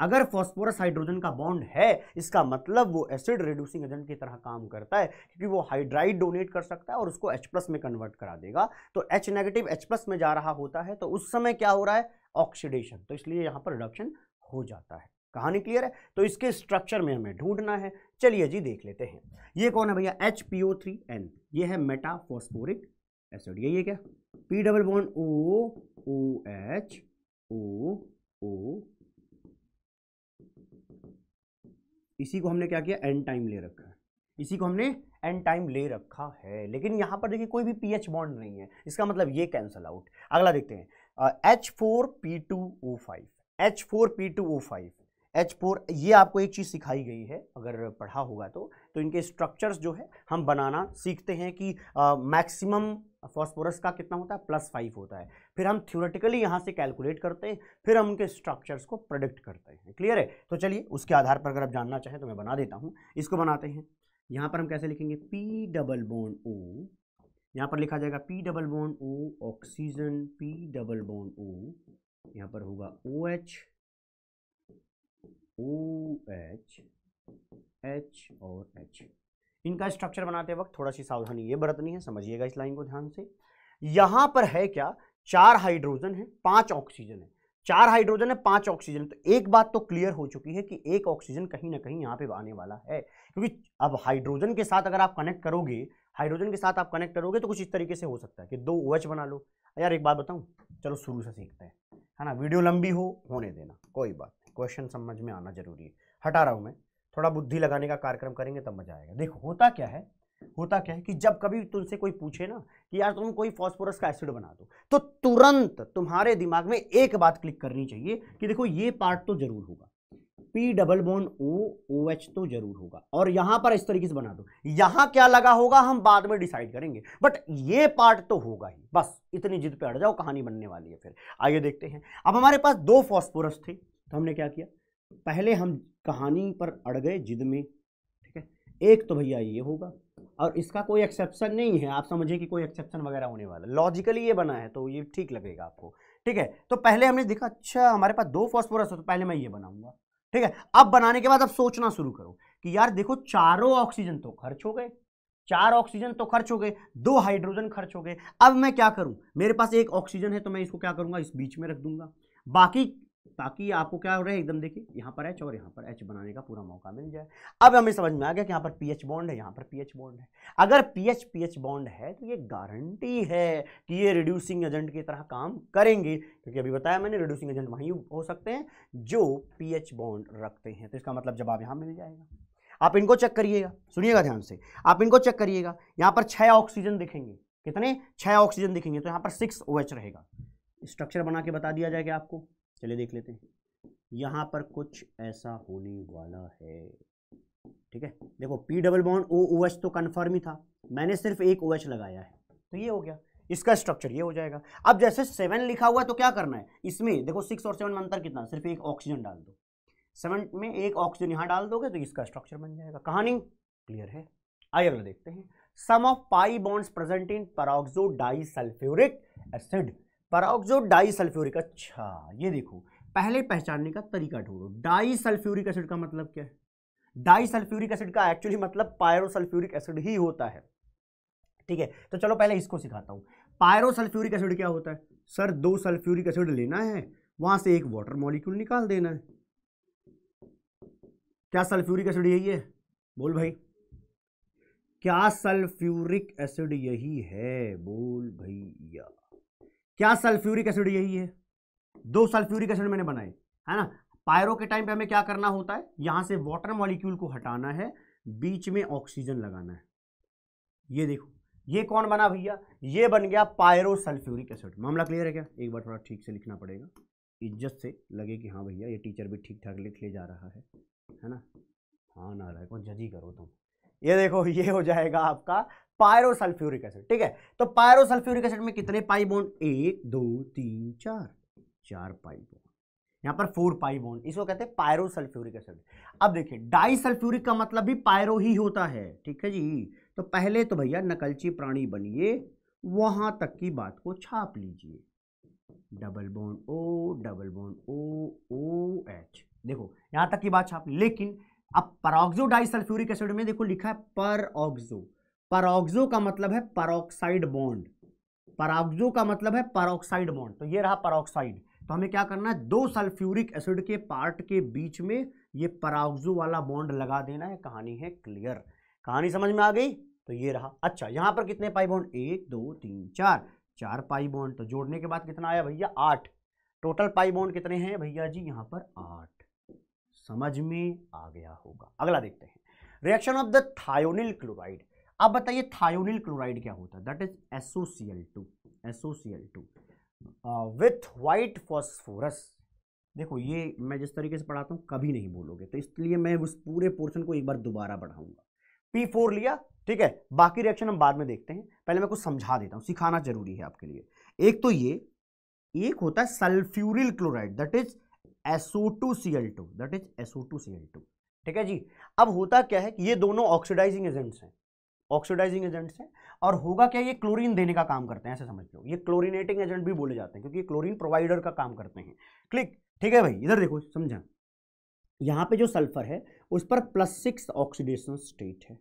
अगर फॉस्फोरस हाइड्रोजन का बॉन्ड है इसका मतलब वो एसिड रिड्यूसिंग एजेंट की तरह काम करता है क्योंकि वो हाइड्राइड डोनेट कर सकता है और उसको H प्लस में कन्वर्ट करा देगा तो H नेगेटिव H प्लस में जा रहा होता है तो उस समय क्या हो रहा है ऑक्सीडेशन तो इसलिए यहाँ पर रिडक्शन हो जाता है कहानी क्लियर है तो इसके स्ट्रक्चर में हमें ढूंढना है चलिए जी देख लेते हैं ये कौन है भैया H P O three N ये है मेटाफॉस्फोरिक एसिड यही है क्या P double bond O O H O O इसी को हमने क्या किया एन टाइम ले रखा है इसी को हमने एन टाइम ले रखा है लेकिन यहां पर देखिए कोई भी पी एच बॉन्ड नहीं है इसका मतलब ये कैंसल आउट अगला देखते हैं H four P two O five H four P two O five H four ये आपको एक चीज़ सिखाई गई है अगर पढ़ा होगा तो तो इनके स्ट्रक्चर्स जो है हम बनाना सीखते हैं कि मैक्सिमम फॉस्फोरस का कितना होता है प्लस फाइव होता है फिर हम थ्योरेटिकली यहाँ से कैलकुलेट करते हैं फिर हम उनके स्ट्रक्चर्स को प्रोडिक्ट करते हैं क्लियर है तो चलिए उसके आधार पर अगर आप जानना चाहें तो मैं बना देता हूँ इसको बनाते हैं यहाँ पर हम कैसे लिखेंगे पी डबल बोन ओ यहाँ पर लिखा जाएगा P double bond O oxygen P double bond O यहाँ पर होगा O H O H H और एच इनका स्ट्रक्चर बनाते वक्त थोड़ा सी सावधानी ये बरतनी है समझिएगा इस लाइन को ध्यान से यहाँ पर है क्या चार हाइड्रोजन है पांच ऑक्सीजन है चार हाइड्रोजन है पांच ऑक्सीजन तो एक बात तो क्लियर हो चुकी है कि एक ऑक्सीजन कहीं ना कहीं यहाँ पे आने वाला है क्योंकि अब हाइड्रोजन के साथ अगर आप कनेक्ट करोगे हाइड्रोजन के साथ आप कनेक्ट करोगे तो कुछ इस तरीके से हो सकता है कि दो ओ OH बना लो यार एक बात बताऊँ चलो शुरू से सीखते हैं है ना वीडियो लंबी हो होने देना कोई बात नहीं क्वेश्चन समझ में आना जरूरी है हटा रहा हूँ मैं थोड़ा बुद्धि लगाने का कार्यक्रम करेंगे तब मजा आएगा देखो होता क्या है होता क्या है कि जब कभी तुमसे कोई पूछे ना कि यार तुम कोई फॉस्फोरस का एसिड बना दो तो तुरंत तुम्हारे दिमाग में एक बात क्लिक करनी चाहिए कि देखो ये पार्ट तो जरूर होगा P double bond O O H तो जरूर होगा और यहां पर इस तरीके से बना दो यहां क्या लगा होगा हम बाद में डिसाइड करेंगे बट ये पार्ट तो होगा ही बस इतनी जिद पे अड़ जाओ कहानी बनने वाली है फिर आइए देखते हैं अब हमारे पास दो फॉस्फोरस थे तो हमने क्या किया पहले हम कहानी पर अड़ गए जिद में ठीक है एक तो भैया ये होगा और इसका कोई एक्सेप्शन नहीं है आप समझिए कि कोई एक्सेप्शन वगैरह होने वाला लॉजिकली ये बना है तो ये ठीक लगेगा आपको ठीक है तो पहले हमने देखा अच्छा हमारे पास दो फॉस्फोरस है तो पहले मैं ये बनाऊंगा ठीक है अब बनाने के बाद अब सोचना शुरू करो कि यार देखो चारों ऑक्सीजन तो खर्च हो गए चार ऑक्सीजन तो खर्च हो गए दो हाइड्रोजन खर्च हो गए अब मैं क्या करूं मेरे पास एक ऑक्सीजन है तो मैं इसको क्या करूंगा इस बीच में रख दूंगा बाकी ताकि आपको क्या हो रहा है एकदम देखिए यहाँ पर एच और यहाँ पर एच बनाने का पूरा मौका मिल जाए अब हमें समझ में आ गया कि यहाँ पर पी एच बॉन्ड है यहाँ पर पी एच बॉन्ड है अगर P H P H bond है तो ये गारंटी है कि ये रिड्यूसिंग एजेंट की तरह काम करेंगे क्योंकि अभी बताया मैंने रिड्यूसिंग एजेंट वहीं हो सकते हैं जो पी एच बॉन्ड रखते हैं तो इसका मतलब जवाब यहाँ मिल जाएगा आप इनको चेक करिएगा सुनिएगा ध्यान से आप इनको चेक करिएगा यहाँ पर छः ऑक्सीजन दिखेंगे कितने छः ऑक्सीजन दिखेंगे तो यहाँ पर सिक्स ओ रहेगा स्ट्रक्चर बना के बता दिया जाएगा आपको चलिए देख लेते हैं यहाँ पर कुछ ऐसा होने वाला है ठीक है देखो P double bond O O H तो कन्फर्म ही था मैंने सिर्फ एक ओ OH एच लगाया है तो ये हो गया इसका स्ट्रक्चर ये हो जाएगा अब जैसे सेवन लिखा हुआ है तो क्या करना है इसमें देखो सिक्स और सेवन में अंतर कितना सिर्फ एक ऑक्सीजन डाल दो सेवन में एक ऑक्सीजन यहाँ डाल दोगे तो इसका स्ट्रक्चर बन जाएगा कहानी क्लियर है आइए अगला देखते हैं sum of pi bonds present in per di sulphuric acid peroxo di sulphuric अच्छा ये देखो पहले पहचानने का तरीका ढूंढो डाई सल्फ्यूरिक एसिड का मतलब क्या है डाई सल्फ्यूरिक एसिड का एक्चुअली मतलब पायरोसल्फ्यूरिक एसिड ही होता है ठीक है तो चलो पहले इसको सिखाता हूँ पायरोसल्फ्यूरिक एसिड क्या होता है सर दो सल्फ्यूरिक एसिड लेना है वहां से एक वाटर मॉलिक्यूल निकाल देना है क्या सल्फ्यूरिक एसिड यही है बोल भाई क्या सल्फ्यूरिक एसिड यही है बोल भैया क्या सल्फ्यूरिक एसिड यही है दो सल्फ्यूरिक एसिड मैंने बनाए है ना पायरो के टाइम पे हमें क्या करना होता है यहां से वाटर मॉलिक्यूल को हटाना है बीच में ऑक्सीजन लगाना है ये देखो ये कौन बना भैया ये बन गया पायरो सल्फ्यूरिक एसिड मामला क्लियर है क्या एक बार थोड़ा ठीक से लिखना पड़ेगा इज्जत से लगे कि हाँ भैया ये टीचर भी ठीक ठाक लिख ले जा रहा है है ना हाँ ना रहा है कौन जज ही करो तुम ये देखो ये हो जाएगा आपका पायरोसल्फ्यूरिक एसिड ठीक है तो पायरोसल्फ्यूरिक एसिड में कितने पाई बोन एक दो तीन चार चार पाई बोन यहां पर फोर पाई बोन इसको कहते हैं पायरोसल्फ्यूरिक एसिड अब देखिए डाइसल्फ्यूरिक का मतलब भी पायरो ही होता है ठीक है जी तो पहले तो भैया नकलची प्राणी बनिए वहां तक की बात को छाप लीजिए double bond O double bond O O H देखो यहां तक की बात छाप लेकिन अब परऑक्सो डाइसल्फ्यूरिक एसिड में देखो लिखा है परऑक्सो परोक्सो का मतलब है परोक्साइड बॉन्ड परोक्सो का मतलब है परोक्साइड बॉन्ड तो ये रहा परोक्साइड तो हमें क्या करना है दो सल्फ्यूरिक एसिड के पार्ट के बीच में ये पराक्सो वाला बॉन्ड लगा देना है कहानी है क्लियर कहानी समझ में आ गई तो ये रहा अच्छा यहां पर कितने पाई बॉन्ड एक दो तीन चार चार पाई बॉन्ड तो जोड़ने के बाद कितना आया भैया आठ टोटल पाई बॉन्ड कितने हैं भैया जी यहां पर आठ समझ में आ गया होगा अगला देखते हैं reaction of the thionyl chloride अब बताइए थायोनिल क्लोराइड क्या होता है that is SOCl two SOCl two with white phosphorus देखो ये मैं जिस तरीके से पढ़ाता हूँ कभी नहीं बोलोगे तो इसलिए मैं उस पूरे पोर्शन को एक बार दोबारा पढ़ाऊंगा पी फोर लिया ठीक है बाकी रिएक्शन हम बाद में देखते हैं पहले मैं कुछ समझा देता हूँ सिखाना जरूरी है आपके लिए एक तो ये एक होता है sulphuryl chloride that is SO two C L two that is SO two C L two ठीक है जी अब होता क्या है कि ये दोनों ऑक्सीडाइजिंग एजेंट्स हैं ऑक्सीडाइजिंग एजेंट्स हैं और होगा क्या ये क्लोरीन देने का काम करते हैं ऐसे समझ लो ये क्लोरीनेटिंग एजेंट भी बोले जाते हैं क्योंकि ये क्लोरीन प्रोवाइडर का काम करते हैं क्लिक ठीक है भाई इधर देखो समझा यहाँ पे जो सल्फर है उस पर प्लस सिक्स ऑक्सीडेशन स्टेट है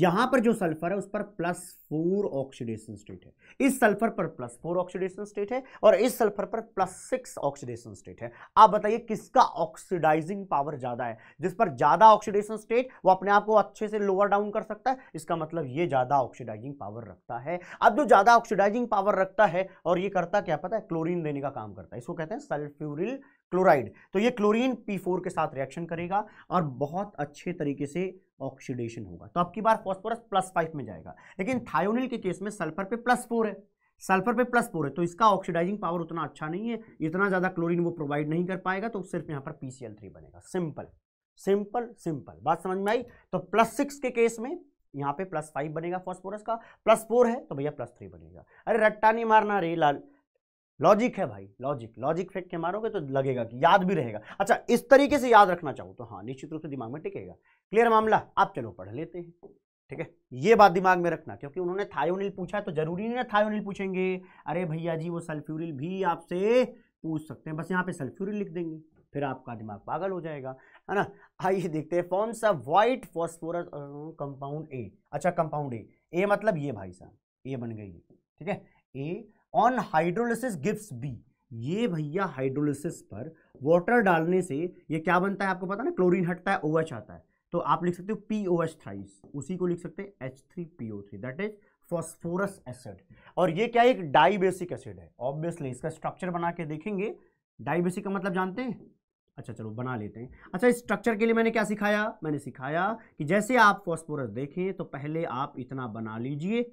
यहां पर जो सल्फर है उस पर प्लस फोर ऑक्सीडेशन स्टेट है इस सल्फर पर प्लस फोर ऑक्सीडेशन स्टेट है और इस सल्फर पर प्लस सिक्स ऑक्सीडेशन स्टेट है आप बताइए किसका ऑक्सीडाइजिंग पावर ज्यादा है जिस पर ज्यादा ऑक्सीडेशन स्टेट वो अपने आप को अच्छे से लोअर डाउन कर सकता है इसका मतलब ये ज्यादा ऑक्सीडाइजिंग पावर रखता है अब जो ज्यादा ऑक्सीडाइजिंग पावर रखता है और ये करता क्या पता है क्लोरीन देने का काम करता है इसको कहते हैं सल्फ्यूरिल क्लोराइड तो ये क्लोरीन P4 के साथ रिएक्शन करेगा और बहुत अच्छे तरीके से ऑक्सीडेशन होगा तो आपकी बार फॉस्फोरस प्लस फाइव में जाएगा लेकिन थायोनिल के केस में सल्फर पे प्लस फोर है सल्फर पे प्लस फोर है तो इसका ऑक्सीडाइजिंग पावर उतना अच्छा नहीं है इतना ज़्यादा क्लोरीन वो प्रोवाइड नहीं कर पाएगा तो सिर्फ यहाँ पर पी बनेगा सिंपल सिंपल सिंपल बात समझ में आई तो प्लस सिक्स के केस में यहाँ पे प्लस फाइव बनेगा फॉस्फोरस का प्लस फोर है तो भैया प्लस थ्री बनेगा अरे रट्टा नहीं मारना रे लाल लॉजिक है भाई लॉजिक लॉजिक फेंक के मारोगे तो लगेगा कि याद भी रहेगा अच्छा इस तरीके से याद रखना चाहो तो हाँ निश्चित रूप से दिमाग में टिकेगा क्लियर मामला आप चलो पढ़ लेते हैं ठीक है ये बात दिमाग में रखना क्योंकि उन्होंने थायोनिल पूछा है तो जरूरी नहीं ना थायोनिल पूछेंगे अरे भैया जी वो सल्फ्यूरिल भी आपसे पूछ सकते हैं बस यहाँ पे सल्फ्यूरिल लिख देंगे फिर आपका दिमाग पागल हो जाएगा है ना आइए देखते हैं कौन सा व्हाइट फॉस्फोरस कंपाउंड ए अच्छा कंपाउंड ए ए मतलब ये भाई साहब ए बन गई ठीक है A on hydrolysis gives B ये भैया हाइड्रोलिसिस पर वाटर डालने से ये क्या बनता है आपको पता ना क्लोरीन हटता है ओ OH आता है तो आप लिख सकते हो पी ओ एच थ्राइस उसी को लिख सकते हैं H three P O three that is phosphorus acid और ये क्या एक डाइबेसिक एसिड है ऑब्वियसली इसका स्ट्रक्चर बना के देखेंगे डाइबेसिक का मतलब जानते हैं अच्छा चलो बना लेते हैं अच्छा इस स्ट्रक्चर के लिए मैंने क्या सिखाया मैंने सिखाया कि जैसे आप फॉस्फोरस देखें तो पहले आप इतना बना लीजिए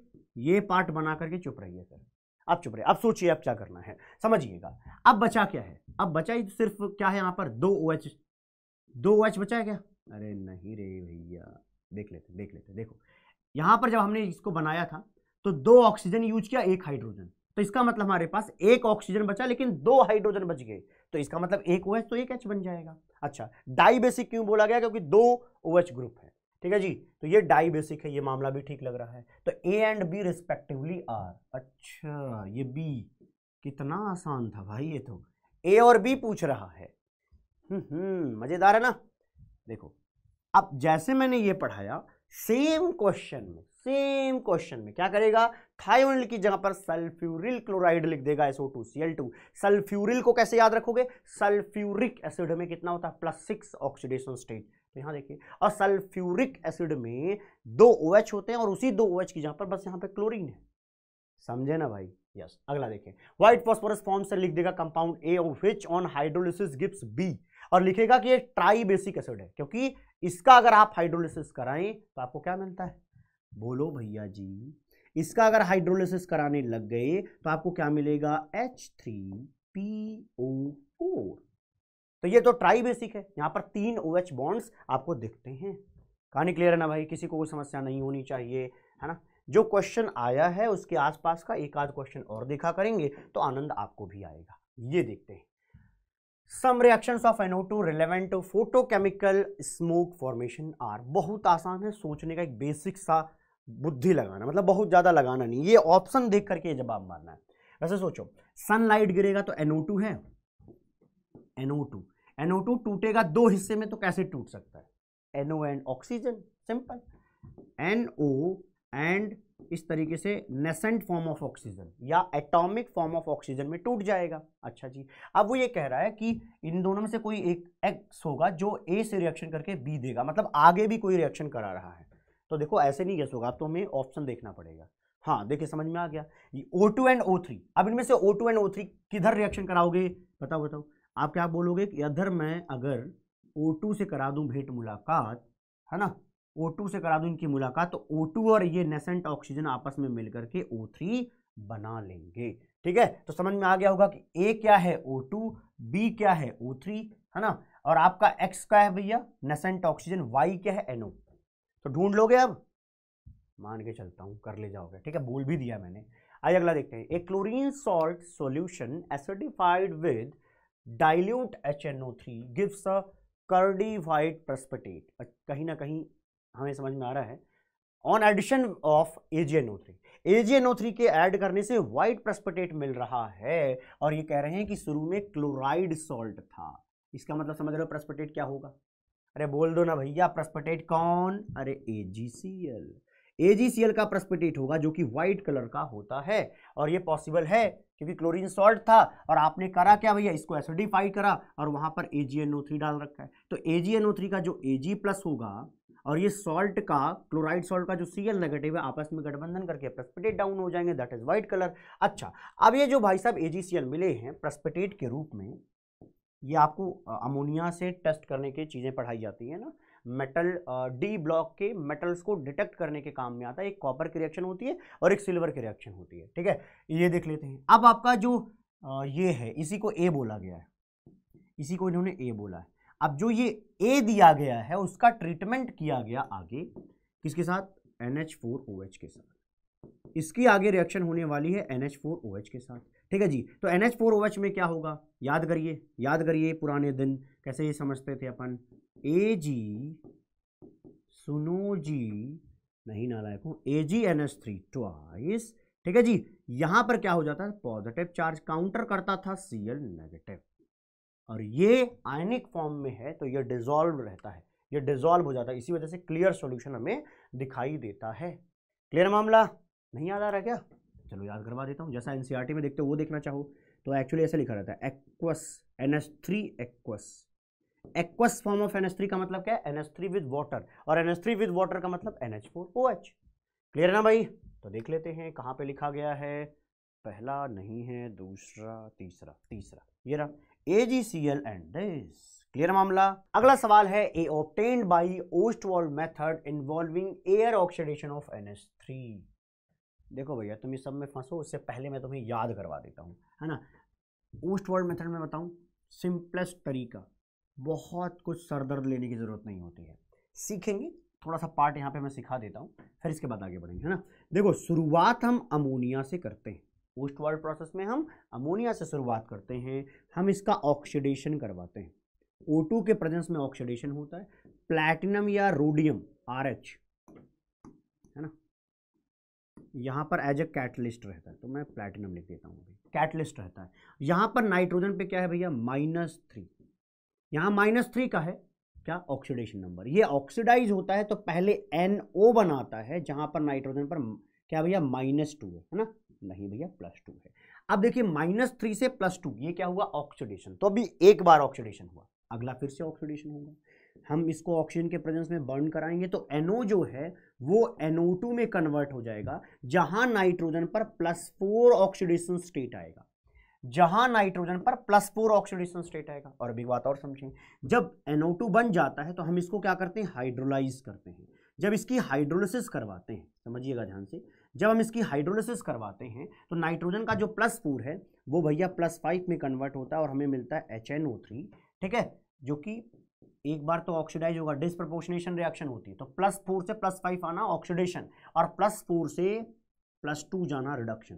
ये पार्ट बना करके चुप रहिए सर आप चुप रहे आप सोचिए आप क्या करना है समझिएगा अब बचा क्या है अब बचा ही तो सिर्फ क्या है यहाँ पर दो ओ एच दो ओ एच बचा है क्या अरे नहीं रे भैया देख लेते देख लेते देखो यहाँ पर जब हमने इसको बनाया था तो दो ऑक्सीजन यूज किया एक हाइड्रोजन तो इसका मतलब हमारे पास एक ऑक्सीजन बचा लेकिन दो हाइड्रोजन बच गए तो इसका मतलब एक ओ OH, तो एक एच बन जाएगा अच्छा डाई बेसिक क्यों बोला गया क्योंकि दो ओ OH ग्रुप है ठीक है जी तो ये डाई बेसिक है ये मामला भी ठीक लग रहा है तो A and B respectively are अच्छा ये बी कितना आसान था भाई ये तो ए और बी पूछ रहा है मजेदार है ना देखो अब जैसे मैंने ये पढ़ाया सेम क्वेश्चन में सेम क्वेश्चन में क्या करेगा थायोनिल की जगह पर सल्फ्यूरिल क्लोराइड लिख देगा SO two C L two sulfuryl को कैसे याद रखोगे सल्फ्यूरिक एसिड में कितना होता है प्लस सिक्स ऑक्सीडेशन स्टेट तो यहाँ देखिए और सल्फ्यूरिक एसिड में दो ओ OH होते हैं और उसी दो ओ OH की जहाँ पर बस यहाँ पे क्लोरीन है समझे ना भाई यस अगला देखें व्हाइट फॉस्फोरस फॉर्म से लिख देगा compound A which on hydrolysis gives B और लिखेगा कि ये ट्राई बेसिक एसिड है क्योंकि इसका अगर आप हाइड्रोलिसिस कराएं तो आपको क्या मिलता है बोलो भैया जी इसका अगर हाइड्रोलिसिस कराने लग गए तो आपको क्या मिलेगा H three P O four तो ये तो ट्राई बेसिक है यहाँ पर तीन ओ एच बॉन्ड्स आपको दिखते हैं कहानी क्लियर है ना भाई किसी को कोई समस्या नहीं होनी चाहिए है ना जो क्वेश्चन आया है उसके आसपास का एक आध क्वेश्चन और देखा करेंगे तो आनंद आपको भी आएगा ये देखते हैं some reaction of NO two relevant photochemical smoke formation are बहुत आसान है सोचने का एक बेसिक सा बुद्धि लगाना मतलब बहुत ज़्यादा लगाना नहीं ये ऑप्शन देख करके जवाब मारना है वैसे सोचो सनलाइट गिरेगा तो एनओ टू है एनओ टू एनओ टू टूटेगा दो हिस्से में तो कैसे टूट सकता है NO and oxygen simple NO and इस तरीके से नेसेंट फॉर्म ऑफ ऑक्सीजन या एटॉमिक फॉर्म ऑफ ऑक्सीजन में टूट जाएगा अच्छा जी अब वो ये कह रहा है कि इन दोनों में से कोई एक एक्स होगा जो ए से रिएक्शन करके बी देगा मतलब आगे भी कोई रिएक्शन करा रहा है तो देखो ऐसे नहीं गैस होगा तो हमें ऑप्शन देखना पड़ेगा हाँ देखिए समझ में आ गया O two and O three अब इनमें से O two and O three किधर रिएक्शन कराओगे बताओ बताओ आप क्या बोलोगे कि अधर मैं अगर टू से करा दूं भेंट मुलाकात है ना टू से करा दूं इनकी मुलाकात तो टू और ये नेसेंट ऑक्सीजन आपस में मिलकर के थ्री बना लेंगे ठीक है तो समझ में आ गया होगा कि ए क्या है ओ टू बी क्या है ओ थ्री है ना और आपका एक्स क्या है भैया नेसेंट ऑक्सीजन वाई क्या है एनओ तो ढूंढ लोगे अब मान के चलता हूँ कर ले जाओगे ठीक है बोल भी दिया मैंने आइए अगला देखते हैं एक chlorine salt solution acidified with dilute three gives a curdy white precipitate कहीं ना कहीं हमें समझ में आ रहा है on addition of O three के एड करने से वाइट प्रस्पटेट मिल रहा है और ये कह रहे हैं कि शुरू में क्लोराइड सॉल्ट था इसका मतलब समझ रहे हो प्रस्पटेट क्या होगा अरे बोल दो ना भैया प्रस्पटेट कौन अरे ए जी सी एल का प्रस्पटेट होगा जो कि वाइट कलर का होता है और ये पॉसिबल है क्योंकि क्लोरीन सॉल्ट था और आपने करा क्या भैया इसको एसिडिफाई करा और वहां पर ए डाल रखा है तो ए का जो ए प्लस होगा और ये सॉल्ट का क्लोराइड सॉल्ट का जो सी एल नेगेटिव है आपस में गठबंधन करके प्रस्पिटेट डाउन हो जाएंगे दैट इज व्हाइट कलर अच्छा अब ये जो भाई साहब ए मिले हैं प्रस्पिटेट के रूप में ये आपको अमोनिया से टेस्ट करने की चीज़ें पढ़ाई जाती है ना मेटल डी ब्लॉक के मेटल्स को डिटेक्ट करने के काम में आता है एक कॉपर की रिएक्शन होती है और एक सिल्वर की रिएक्शन होती है ठीक है ये देख लेते हैं अब आपका जो ये है इसी को ए बोला गया है इसी को इन्होंने ए बोला है अब जो ये ए दिया गया है उसका ट्रीटमेंट किया गया आगे किसके साथ एन फोर ओ एच के साथ इसकी आगे रिएक्शन होने वाली है एन फोर ओ एच के साथ ठीक है जी तो N H four O H में क्या होगा याद करिए याद करिए पुराने दिन कैसे ये समझते थे अपन ए जी सुनो जी नहीं नालायक हूँ A G N H three twice ठीक है जी यहाँ पर क्या हो जाता है पॉजिटिव चार्ज काउंटर करता था सी एल नेगेटिव और ये आयनिक फॉर्म में है तो ये डिजॉल्व रहता है ये डिजॉल्व हो जाता है इसी वजह से क्लियर सॉल्यूशन हमें दिखाई देता है क्लियर मामला नहीं याद आ रहा क्या चलो याद करवा देता हूँ जैसा एनसीईआरटी e में देखते हो वो देखना चाहो तो एक्चुअली ऐसे लिखा रहता है aqueous N S three aqueous aqueous form of N S three का मतलब क्या है N S three with water और N S three with water का मतलब N H four O H clear है ना भाई तो देख लेते हैं कहाँ पे लिखा गया है पहला नहीं है दूसरा तीसरा तीसरा ये रहा A G C L and this clear मामला अगला सवाल है A obtained by Ostwald method involving air oxidation of N S three देखो भैया तुम इस सब में फंसो उससे पहले मैं तुम्हें याद करवा देता हूँ है ना वर्ड मेथड में बताऊँ सिंपलेस्ट तरीका बहुत कुछ सरदर्द लेने की ज़रूरत नहीं होती है सीखेंगे थोड़ा सा पार्ट यहाँ पे मैं सिखा देता हूँ फिर इसके बाद आगे बढ़ेंगे है ना देखो शुरुआत हम अमोनिया से करते हैं वर्ल्ड प्रोसेस में हम अमोनिया से शुरुआत करते हैं हम इसका ऑक्सीडेशन करवाते हैं ओ के प्रेजेंस में ऑक्सीडेशन होता है प्लैटिनम या रोडियम आर एच यहाँ पर एज ए कैटलिस्ट रहता है तो मैं प्लेटिनम लिख देता हूँ कैटलिस्ट रहता है यहाँ पर नाइट्रोजन पे क्या है भैया माइनस थ्री यहाँ माइनस थ्री का है क्या ऑक्सीडेशन नंबर ये ऑक्सीडाइज होता है तो पहले एन ओ बनाता है जहाँ पर नाइट्रोजन पर क्या भैया माइनस टू है ना नहीं भैया प्लस टू है अब देखिए माइनस थ्री से प्लस टू ये क्या हुआ ऑक्सीडेशन तो अभी एक बार ऑक्सीडेशन हुआ अगला फिर से ऑक्सीडेशन होगा हम इसको ऑक्सीजन के प्रेजेंस में बर्न कराएंगे तो NO जो है वो एनओ NO2 में कन्वर्ट हो जाएगा जहां नाइट्रोजन पर प्लस फोर ऑक्सीडेशन स्टेट आएगा जहां नाइट्रोजन पर प्लस फोर ऑक्सीडेशन स्टेट आएगा और अभी बात और समझें जब एनओ NO2 बन जाता है तो हम इसको क्या करते हैं हाइड्रोलाइज करते हैं जब इसकी हाइड्रोलिसिस करवाते हैं समझिएगा ध्यान से जब हम इसकी हाइड्रोलिसिस करवाते हैं तो नाइट्रोजन का जो प्लस फोर है वो भैया प्लस फाइव में कन्वर्ट होता है और हमें मिलता है एच ठीक है जो कि एक बार तो ऑक्सीडाइज होगा डिस्प्रपोर्शनेशन रिएक्शन होती है तो प्लस फोर से प्लस फाइव आना ऑक्सीडेशन और प्लस फोर से प्लस टू जाना रिडक्शन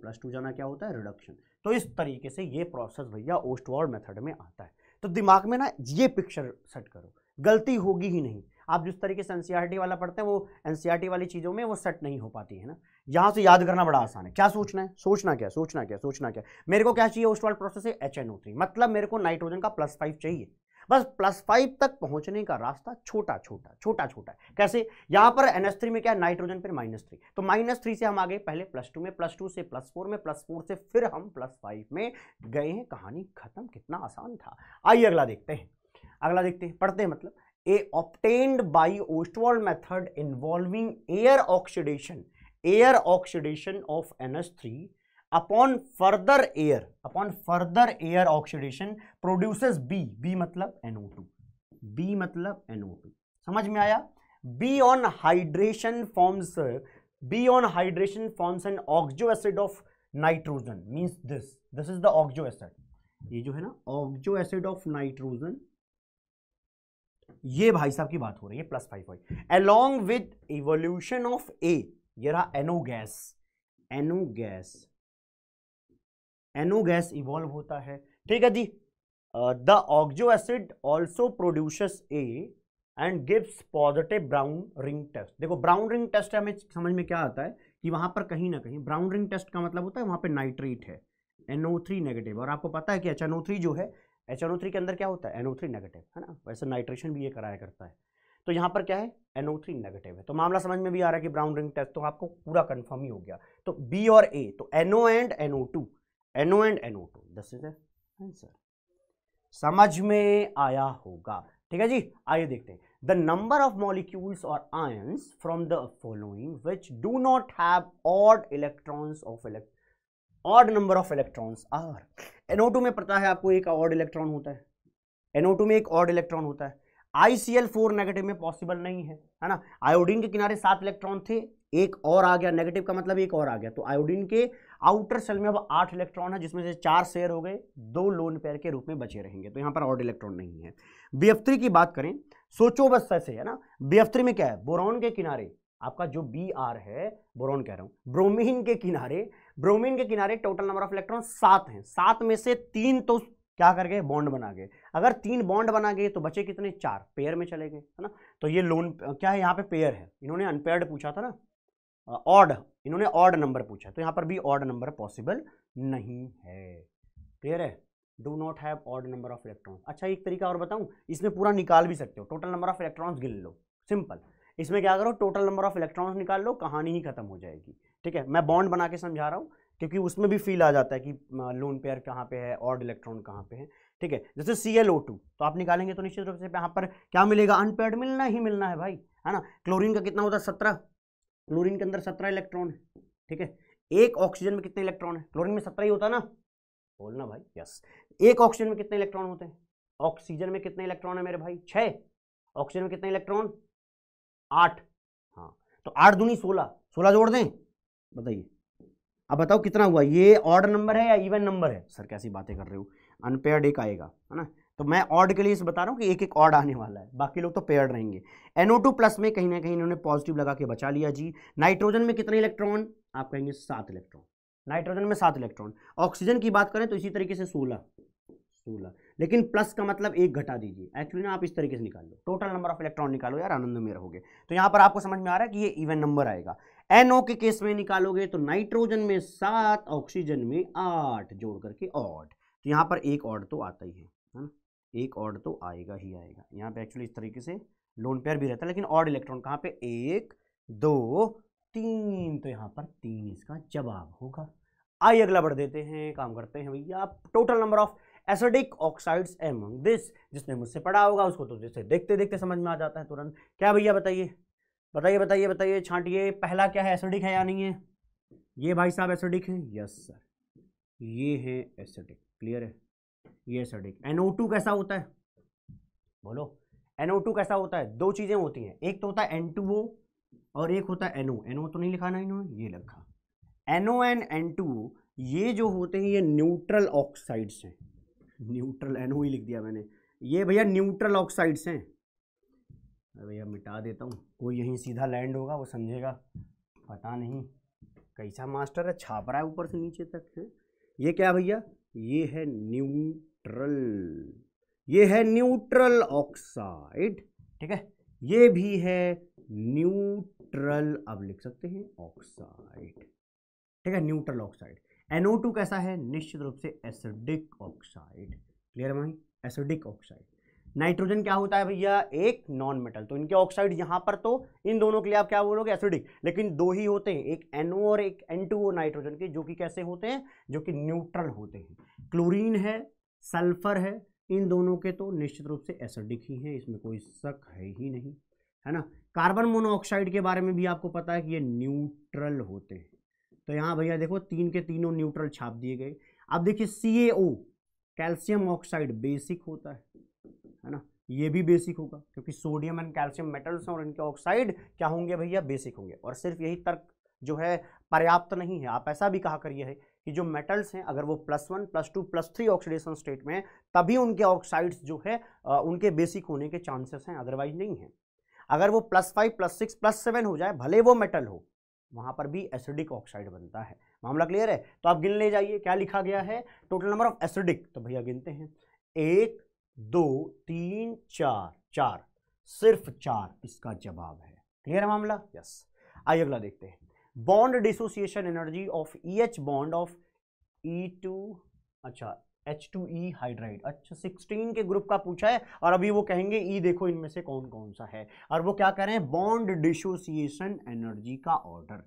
प्लस टू जाना क्या होता है रिडक्शन तो इस तरीके से ये प्रोसेस भैया ओस्टवर्ड मेथड में आता है तो दिमाग में ना ये पिक्चर सेट करो गलती होगी ही नहीं आप जिस तरीके से एनसीईआरटी वाला पढ़ते हैं वो एनसीईआरटी वाली चीज़ों में वो सेट नहीं हो पाती है ना यहाँ से याद करना बड़ा आसान है क्या सोचना है सोचना क्या सोचना क्या सोचना क्या मेरे को क्या चाहिए ओस्टवर्ड प्रोसेस है एच मतलब मेरे को नाइट्रोजन का प्लस फाइव चाहिए बस प्लस फाइव तक पहुंचने का रास्ता छोटा छोटा छोटा छोटा है कैसे यहां पर एन एस थ्री में क्या है नाइट्रोजन फिर माइनस थ्री तो माइनस थ्री से हम आ गए पहले प्लस टू में प्लस टू से प्लस फोर में प्लस फोर से फिर हम प्लस फाइव में गए हैं कहानी खत्म कितना आसान था आइए अगला देखते हैं अगला देखते हैं पढ़ते हैं मतलब A obtained by Ostwald method involving air oxidation air oxidation of N S three upon further air upon further air oxidation produces B B मतलब एनओ टू बी मतलब एनओ टू समझ में आया B on hydration forms B on hydration forms an oxo acid of nitrogen means this this is the oxo acid ये जो है ना oxo acid of nitrogen ये भाई साहब की बात हो रही है plus five Y along with evolution of A ये रहा NO gas NO gas NO gas evolve होता है ठीक है जी the oxo acid also produces A and gives positive brown ring test देखो ब्राउन रिंग टेस्ट हमें समझ में क्या आता है कि वहां पर कहीं ना कहीं ब्राउन रिंग टेस्ट का मतलब होता है वहां पर नाइट्रेट है एनओ थ्री नेगेटिव और आपको पता है कि एच एनओ थ्री जो है एच एन ओ थ्री के अंदर क्या होता है एनओ थ्री नेगेटिव है ना वैसे नाइट्रेशन भी ये कराया करता है तो यहाँ पर क्या है एनओ थ्री नेगेटिव है तो मामला समझ में भी आ रहा है कि ब्राउन रिंग टेस्ट तो आपको पूरा कन्फर्म ही हो गया तो बी और ए तो NO and NO two NO and NO two this is answer समझ में आया होगा ठीक है जी आइए देखते हैं द नंबर ऑफ मॉलिक्यूल्स और ions from the following which do not have odd electrons of elect odd number of electrons are NO two में पता है आपको एक ऑड इलेक्ट्रॉन होता है एनओ टू में एक ऑड इलेक्ट्रॉन होता है आईसीएल फोर नेगेटिव में पॉसिबल नहीं है है ना आयोडीन के किनारे सात इलेक्ट्रॉन थे एक और आ गया नेगेटिव का मतलब एक और आ गया तो आयोडीन के आउटर सेल में अब आठ इलेक्ट्रॉन है जिसमें से चार शेयर हो गए दो लोन पेयर के रूप में बचे रहेंगे तो यहाँ पर ऑड इलेक्ट्रॉन नहीं है बी की बात करें सोचो बस ऐसे है ना बी में क्या है बोरॉन के किनारे आपका जो बी आर है बोरॉन कह रहा हूं ब्रोमिन के किनारे ब्रोमिन के किनारे टोटल नंबर ऑफ इलेक्ट्रॉन सात हैं सात में से तीन तो क्या कर गए बॉन्ड बना गए अगर तीन बॉन्ड बना गए तो बचे कितने चार पेयर में चले गए है ना तो ये लोन क्या है यहाँ पे पेयर है इन्होंने अनपेयर्ड पूछा था ना ऑड इन्होंने ऑड नंबर पूछा तो यहाँ पर भी ऑड नंबर पॉसिबल नहीं है क्लियर है do not have odd number of electron अच्छा एक तरीका और बताऊँ इसमें पूरा निकाल भी सकते हो टोटल नंबर ऑफ इलेक्ट्रॉन्स गिन लो सिंपल इसमें क्या करो टोटल नंबर ऑफ इलेक्ट्रॉन्स निकाल लो कहानी ही खत्म हो जाएगी ठीक है मैं बॉन्ड बना के समझा रहा हूँ क्योंकि उसमें भी फील आ जाता है कि लोन पेयर कहाँ पे है ऑड इलेक्ट्रॉन कहाँ पे है ठीक है जैसे सी एल ओ टू तो आप निकालेंगे तो निश्चित रूप से यहाँ पर क्या मिलेगा अनपेड मिलना ही मिलना है भाई है ना क्लोरीन का कितना होता है सत्रह क्लोरीन के अंदर सत्रह इलेक्ट्रॉन है ठीक है एक ऑक्सीजन में कितने इलेक्ट्रॉन है क्लोरीन में सत्रह ही होता ना बोलना भाई यस एक ऑक्सीजन में कितने इलेक्ट्रॉन होते हैं ऑक्सीजन में कितने इलेक्ट्रॉन है मेरे भाई छः ऑक्सीजन में कितने इलेक्ट्रॉन आठ हाँ तो आठ दूनी सोलह सोलह जोड़ दें बताइए अब बताओ कितना हुआ ये ऑर्डर नंबर है या इवन नंबर है सर कैसी बातें कर रहे हो अनपेयर्ड एक आएगा है ना तो मैं ऑड के लिए इस बता रहा हूँ कि एक एक ऑड आने वाला है बाकी लोग तो पेयर रहेंगे एनओ टू प्लस में कहीं ना कहीं इन्होंने पॉजिटिव लगा के बचा लिया जी नाइट्रोजन में कितने इलेक्ट्रॉन आप कहेंगे सात इलेक्ट्रॉन नाइट्रोजन में सात इलेक्ट्रॉन ऑक्सीजन की बात करें तो इसी तरीके से सोलह सोलह लेकिन प्लस का मतलब एक घटा दीजिए एक्चुअली ना आप इस तरीके से निकाल लो टोटल नंबर ऑफ इलेक्ट्रॉन निकालो यार आनंद में रहोगे तो यहाँ पर आपको समझ में आ रहा है कि ये इवन नंबर आएगा एनओ के केस में निकालोगे तो नाइट्रोजन में सात ऑक्सीजन में आठ जोड़ करके ऑड तो यहाँ पर एक ऑड तो आता ही है है ना एक ऑड तो आएगा ही आएगा यहाँ पे एक्चुअली इस तरीके से लोन पेयर भी रहता है लेकिन ऑड इलेक्ट्रॉन कहाँ पे एक दो तीन तो यहाँ पर तीन इसका जवाब होगा आइए अगला बढ़ देते हैं काम करते हैं भैया total number of acidic oxides among this जिसने मुझसे पढ़ा होगा उसको तो जैसे देखते देखते समझ में आ जाता है तुरंत क्या भैया बताइए बताइए बताइए बताइए छांटिए पहला क्या है एसिडिक है या नहीं है ये भाई साहब एसिडिक है यस सर ये है एसिडिक क्लियर है ये सडिक टू कैसा होता है बोलो एनओ टू कैसा होता है दो चीज़ें होती हैं एक तो होता है एन टू ओ और एक होता है एनओ एनओ तो नहीं लिखा ना इन्होंने ये लिखा एनओ एन एंड N2O ये जो होते हैं ये न्यूट्रल ऑक्साइड्स हैं न्यूट्रल एनओ ही लिख दिया मैंने ये भैया न्यूट्रल ऑक्साइड्स हैं भैया मिटा देता हूँ कोई यहीं सीधा लैंड होगा वो समझेगा पता नहीं कैसा मास्टर है छाप रहा है ऊपर से नीचे तक है ये क्या भैया ये है न्यूट्रल ये है न्यूट्रल ऑक्साइड ठीक है ये भी है न्यूट्रल अब लिख सकते हैं ऑक्साइड ठीक है न्यूट्रल ऑक्साइड NO2 कैसा है निश्चित रूप से एसिडिक ऑक्साइड क्लियर है एसिडिक ऑक्साइड नाइट्रोजन क्या होता है भैया एक नॉन मेटल तो इनके ऑक्साइड यहाँ पर तो इन दोनों के लिए आप क्या बोलोगे एसिडिक लेकिन दो ही होते हैं एक एनओ और एक ओ नाइट्रोजन के जो कि कैसे होते हैं जो कि न्यूट्रल होते हैं क्लोरीन है सल्फर है इन दोनों के तो निश्चित रूप से एसिडिक ही हैं इसमें कोई शक है ही नहीं है ना कार्बन मोनोऑक्साइड के बारे में भी आपको पता है कि ये न्यूट्रल होते हैं तो यहाँ भैया देखो तीन के तीनों न्यूट्रल छाप दिए गए अब देखिए सी कैल्शियम ऑक्साइड बेसिक होता है है ना ये भी बेसिक होगा क्योंकि सोडियम एंड कैल्शियम मेटल्स हैं और इनके ऑक्साइड क्या होंगे भैया बेसिक होंगे और सिर्फ यही तर्क जो है पर्याप्त नहीं है आप ऐसा भी कहा करिए है कि जो मेटल्स हैं अगर वो plus one plus two plus three oxidation state में तभी उनके ऑक्साइड्स जो है उनके बेसिक होने के चांसेस हैं अदरवाइज नहीं है अगर वो plus five plus six plus seven हो जाए भले वो मेटल हो वहाँ पर भी एसिडिक ऑक्साइड बनता है मामला क्लियर है तो आप गिन ले जाइए क्या लिखा गया है टोटल नंबर ऑफ एसिडिक तो भैया गिनते हैं एक दो तीन चार चार सिर्फ चार इसका जवाब है क्लियर है मामला यस आइए अगला देखते हैं bond dissociation energy of E e H bond of E e two अच्छा एच टू ई हाइड्राइड अच्छा सिक्सटीन के ग्रुप का पूछा है और अभी वो कहेंगे ई e देखो इनमें से कौन कौन सा है और वो क्या कह रहे हैं बॉन्ड डिसोसिएशन एनर्जी का ऑर्डर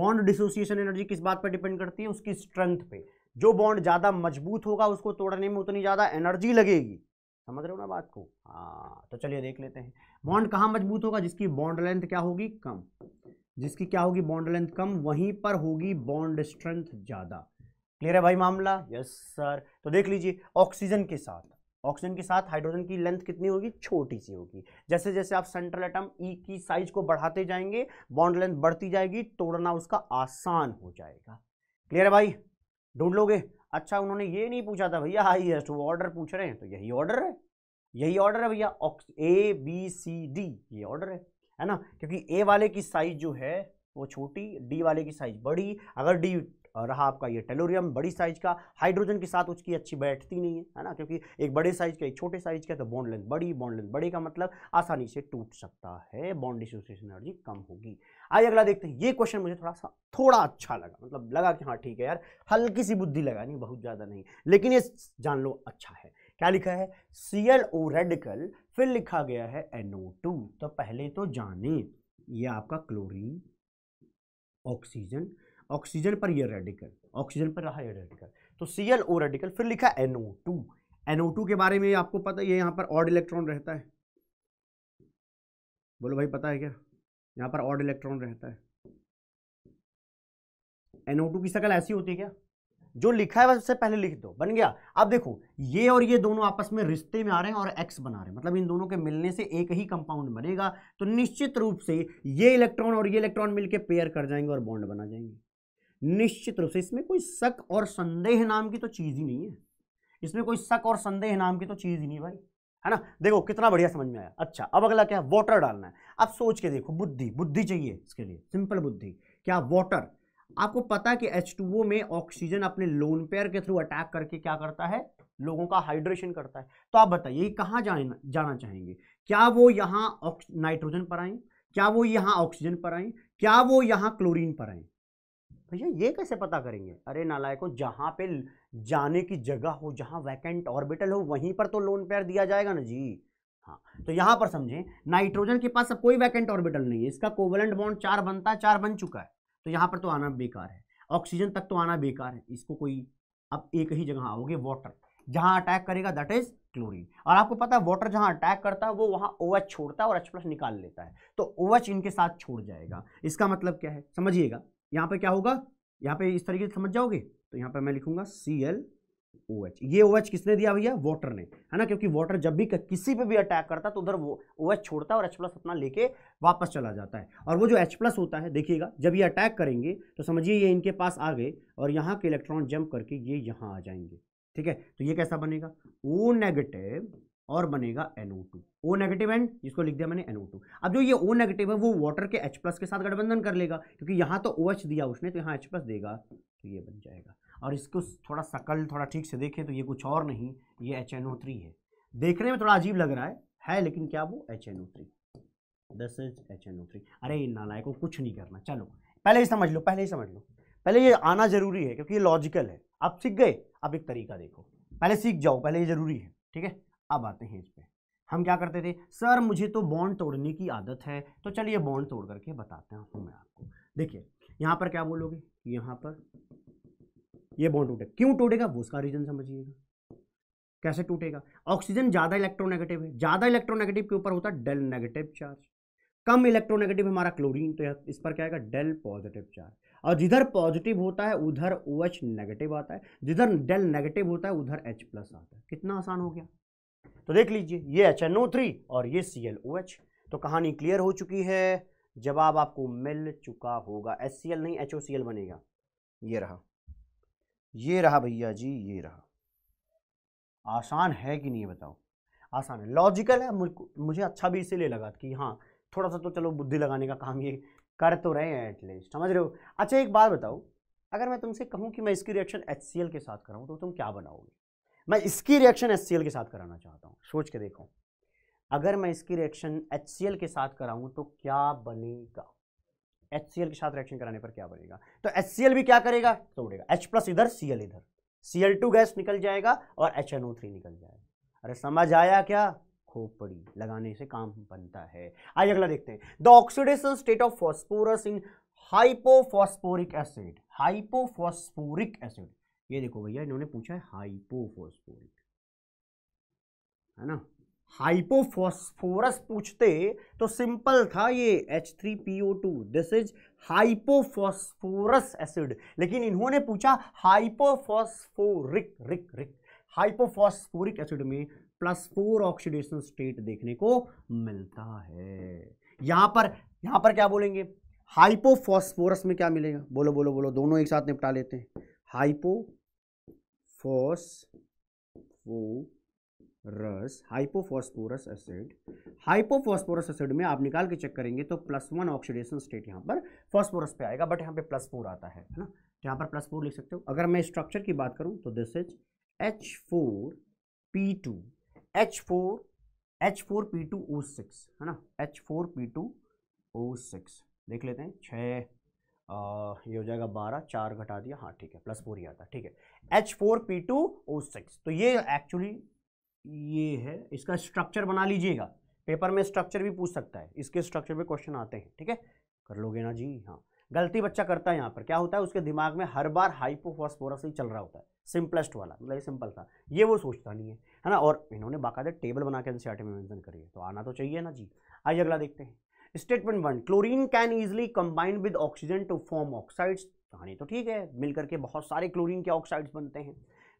बॉन्ड डिसोसिएशन एनर्जी किस बात पर डिपेंड करती है उसकी स्ट्रेंथ पे जो बॉन्ड ज़्यादा मजबूत होगा उसको तोड़ने में उतनी ज़्यादा एनर्जी लगेगी समझ रहे हो ना बात को हाँ तो चलिए देख लेते हैं बॉन्ड कहाँ मजबूत होगा जिसकी बॉन्ड लेंथ क्या होगी कम जिसकी क्या होगी बॉन्ड लेंथ कम वहीं पर होगी बॉन्ड स्ट्रेंथ ज़्यादा क्लियर है भाई मामला यस सर तो देख लीजिए ऑक्सीजन के साथ ऑक्सीजन के साथ हाइड्रोजन की लेंथ कितनी होगी छोटी सी होगी जैसे जैसे आप सेंट्रल एटम ई की साइज को बढ़ाते जाएंगे बॉन्ड लेंथ बढ़ती जाएगी तोड़ना उसका आसान हो जाएगा क्लियर है भाई ढूंढ लोगे अच्छा उन्होंने ये नहीं पूछा था भैया हाईएस्ट वो ऑर्डर पूछ रहे हैं तो यही ऑर्डर है यही ऑर्डर है भैया ए बी सी डी ये ऑर्डर है है ना क्योंकि ए वाले की साइज जो है वो छोटी डी वाले की साइज बड़ी अगर डी रहा आपका ये टेलोरियम बड़ी साइज का हाइड्रोजन के साथ उसकी अच्छी बैठती नहीं है है ना क्योंकि एक बड़े साइज का एक छोटे साइज का तो बॉन्ड लेंथ बड़ी बॉन्ड लेंथ बड़े का मतलब आसानी से टूट सकता है बॉन्ड डिसोसिएशन एनर्जी कम होगी आइए अगला देखते हैं ये क्वेश्चन मुझे थोड़ा सा थोड़ा अच्छा लगा मतलब लगा कि हाँ ठीक है यार हल्की सी बुद्धि लगा नहीं बहुत ज़्यादा नहीं लेकिन ये जान लो अच्छा है क्या लिखा है सी एल ओ रेडिकल फिर लिखा गया है एनओ टू तो पहले तो जाने ये आपका क्लोरीन ऑक्सीजन ऑक्सीजन पर ये रेडिकल ऑक्सीजन पर रहा ये रेडिकल तो सी एल ओ रेडिकल फिर लिखा ओ टू ओ टू के बारे में आपको पता है यहाँ पर ऑड इलेक्ट्रॉन रहता है बोलो भाई पता है क्या यहाँ पर ऑड इलेक्ट्रॉन रहता है एनओ टू की शक्ल ऐसी होती है क्या जो लिखा है उससे पहले लिख दो बन गया अब देखो ये और ये दोनों आपस में रिश्ते में आ रहे हैं और एक्स बना रहे हैं मतलब इन दोनों के मिलने से एक ही कंपाउंड बनेगा तो निश्चित रूप से ये इलेक्ट्रॉन और ये इलेक्ट्रॉन मिलकर पेयर कर जाएंगे और बॉन्ड बना जाएंगे निश्चित रूप से इसमें कोई शक और संदेह नाम की तो चीज़ ही नहीं है इसमें कोई शक और संदेह नाम की तो चीज़ ही नहीं भाई है ना देखो कितना बढ़िया समझ में आया अच्छा अब अगला क्या है वॉटर डालना है आप सोच के देखो बुद्धि बुद्धि चाहिए इसके लिए सिंपल बुद्धि क्या वॉटर आपको पता है कि एच में ऑक्सीजन अपने लोन पेयर के थ्रू अटैक करके क्या करता है लोगों का हाइड्रेशन करता है तो आप बताइए कहाँ जाना जाना चाहेंगे क्या वो यहाँ नाइट्रोजन पर आए क्या वो यहाँ ऑक्सीजन पर आए क्या वो यहाँ क्लोरीन पर आए भैया ये कैसे पता करेंगे अरे नालायकों जहाँ पे जाने की जगह हो जहाँ वैकेंट ऑर्बिटल हो वहीं पर तो लोन पेयर दिया जाएगा ना जी हाँ तो यहाँ पर समझें नाइट्रोजन के पास अब कोई वैकेंट ऑर्बिटल नहीं है इसका कोवलेंट बॉन्ड चार बनता है चार बन चुका है तो यहाँ पर तो आना बेकार है ऑक्सीजन तक तो आना बेकार है इसको कोई अब एक ही जगह आओगे वाटर जहाँ अटैक करेगा दैट इज क्लोरीन और आपको पता है वाटर जहाँ अटैक करता है वो वहाँ ओ OH छोड़ता है और एच प्लस निकाल लेता है तो ओ OH इनके साथ छोड़ जाएगा इसका मतलब क्या है समझिएगा यहाँ पे क्या होगा यहाँ पे इस तरीके से समझ जाओगे तो यहाँ पे मैं लिखूंगा C L O OH. H ये ओ OH एच किसने दिया भैया वाटर ने है ना क्योंकि वाटर जब भी किसी पे भी अटैक करता तो उधर वो ओ OH एच छोड़ता है और एच प्लस अपना लेके वापस चला जाता है और वो जो एच प्लस होता है देखिएगा जब ये अटैक करेंगे तो समझिए ये इनके पास आ गए और यहाँ के इलेक्ट्रॉन जंप करके ये यहाँ आ जाएंगे ठीक है तो ये कैसा बनेगा ओ नेगेटिव और बनेगा NO two O negative and जिसको लिख दिया मैंने एनओ टू अब जो ये ओ नेगेटिव है वो वाटर के एच प्लस के साथ गठबंधन कर लेगा क्योंकि यहाँ तो ओ OH एच दिया उसने तो यहाँ एच प्लस देगा तो ये बन जाएगा और इसको थोड़ा सकल थोड़ा ठीक से देखें तो ये कुछ और नहीं ये एच एन ओ थ्री है देखने में थोड़ा अजीब लग रहा है है लेकिन क्या वो H N O three this is H N O three अरे इन को कुछ नहीं करना चलो पहले ही समझ लो पहले ही समझ लो पहले ये आना जरूरी है क्योंकि ये लॉजिकल है आप सीख गए आप एक तरीका देखो पहले सीख जाओ पहले ये जरूरी है ठीक है अब आते हैं इस पर हम क्या करते थे सर मुझे तो बॉन्ड तोड़ने की आदत है तो चलिए बॉन्ड तोड़ करके बताते हूँ मैं आपको देखिए यहाँ पर क्या बोलोगे यहाँ पर ये बॉन्ड टूटे क्यों टूटेगा वो उसका रीजन समझिएगा कैसे टूटेगा ऑक्सीजन ज़्यादा इलेक्ट्रोनेगेटिव है ज़्यादा इलेक्ट्रोनेगेटिव के ऊपर होता है डेल नेगेटिव चार्ज कम इलेक्ट्रोनेगेटिव हमारा क्लोरीन तो इस पर क्या आएगा डेल पॉजिटिव चार्ज और जिधर पॉजिटिव होता है उधर ओ OH नेगेटिव आता है जिधर डेल नेगेटिव होता है उधर एच प्लस आता है कितना आसान हो गया तो देख लीजिए ये एच एन ओ थ्री और ये सी एल ओ एच तो कहानी क्लियर हो चुकी है जवाब आपको मिल चुका होगा एस सी एल नहीं एच ओ सी एल बनेगा ये रहा ये रहा भैया जी ये रहा आसान है कि नहीं बताओ आसान है लॉजिकल है मुझे अच्छा भी इसीलिए लगा कि हाँ थोड़ा सा तो चलो बुद्धि लगाने का काम ये कर तो रहे हैं एटलीस्ट समझ रहे हो अच्छा एक बात बताओ अगर मैं तुमसे कहूँ कि मैं इसकी रिएक्शन एच सी एल के साथ कराऊँ तो तुम क्या बनाओगे मैं इसकी रिएक्शन एच के साथ कराना चाहता हूँ सोच के देखो अगर मैं इसकी रिएक्शन एच के साथ कराऊँ तो क्या बनेगा एच के साथ रिएक्शन कराने पर क्या बनेगा तो एच भी क्या करेगा तोड़ेगा एच प्लस इधर सी इधर सी गैस निकल जाएगा और एच निकल जाएगा अरे समझ आया क्या खोपड़ी लगाने से काम बनता है आइए अगला देखते हैं the oxidation state of phosphorus in hypophosphoric acid hypophosphoric acid ये देखो भैया इन्होंने पूछा है हाइपोफोस्फोरिक है ना हाइपोफोस्फोरस पूछते तो सिंपल था ये H two this is hypophosphorous acid लेकिन इन्होंने पूछा hypophosphoric ric ric hypophosphoric acid में प्लस फोर ऑक्सीडेशन स्टेट देखने को मिलता है यहां पर यहां पर क्या बोलेंगे हाइपोफॉस्फोरस में क्या मिलेगा बोलो बोलो बोलो दोनों एक साथ निपटा लेते हैं hypophosphorous hypophosphorous acid hypophosphorous acid में आप निकाल के चेक करेंगे तो प्लस वन ऑक्सीडेशन स्टेट यहाँ पर फॉस्फोरस पे आएगा बट यहाँ पे प्लस फोर आता है ना तो यहां पर प्लस फोर लिख सकते हो अगर मैं स्ट्रक्चर की बात करूं तो this is H four P two H four H four P two O six है ना H four P two O six देख लेते हैं छः ये हो जाएगा बारह चार घटा दिया हाँ ठीक है प्लस फोर ही आता ठीक है H four P two O six तो ये एक्चुअली ये है इसका स्ट्रक्चर बना लीजिएगा पेपर में स्ट्रक्चर भी पूछ सकता है इसके स्ट्रक्चर में क्वेश्चन आते हैं ठीक है कर लोगे ना जी हाँ गलती बच्चा करता है यहाँ पर क्या होता है उसके दिमाग में हर बार हाइपोफॉस्फोरस ही चल रहा होता है सिंपलेस्ट वाला मतलब ये सिंपल था ये वो सोचता नहीं है है ना और इन्होंने बाकायदा टेबल बना के एन में मेंशन करी है तो आना तो चाहिए ना जी आइए अगला देखते हैं statement one chlorine can easily combined with oxygen to form oxides कहानी तो ठीक है मिलकर के बहुत सारे क्लोरीन के ऑक्साइड्स बनते हैं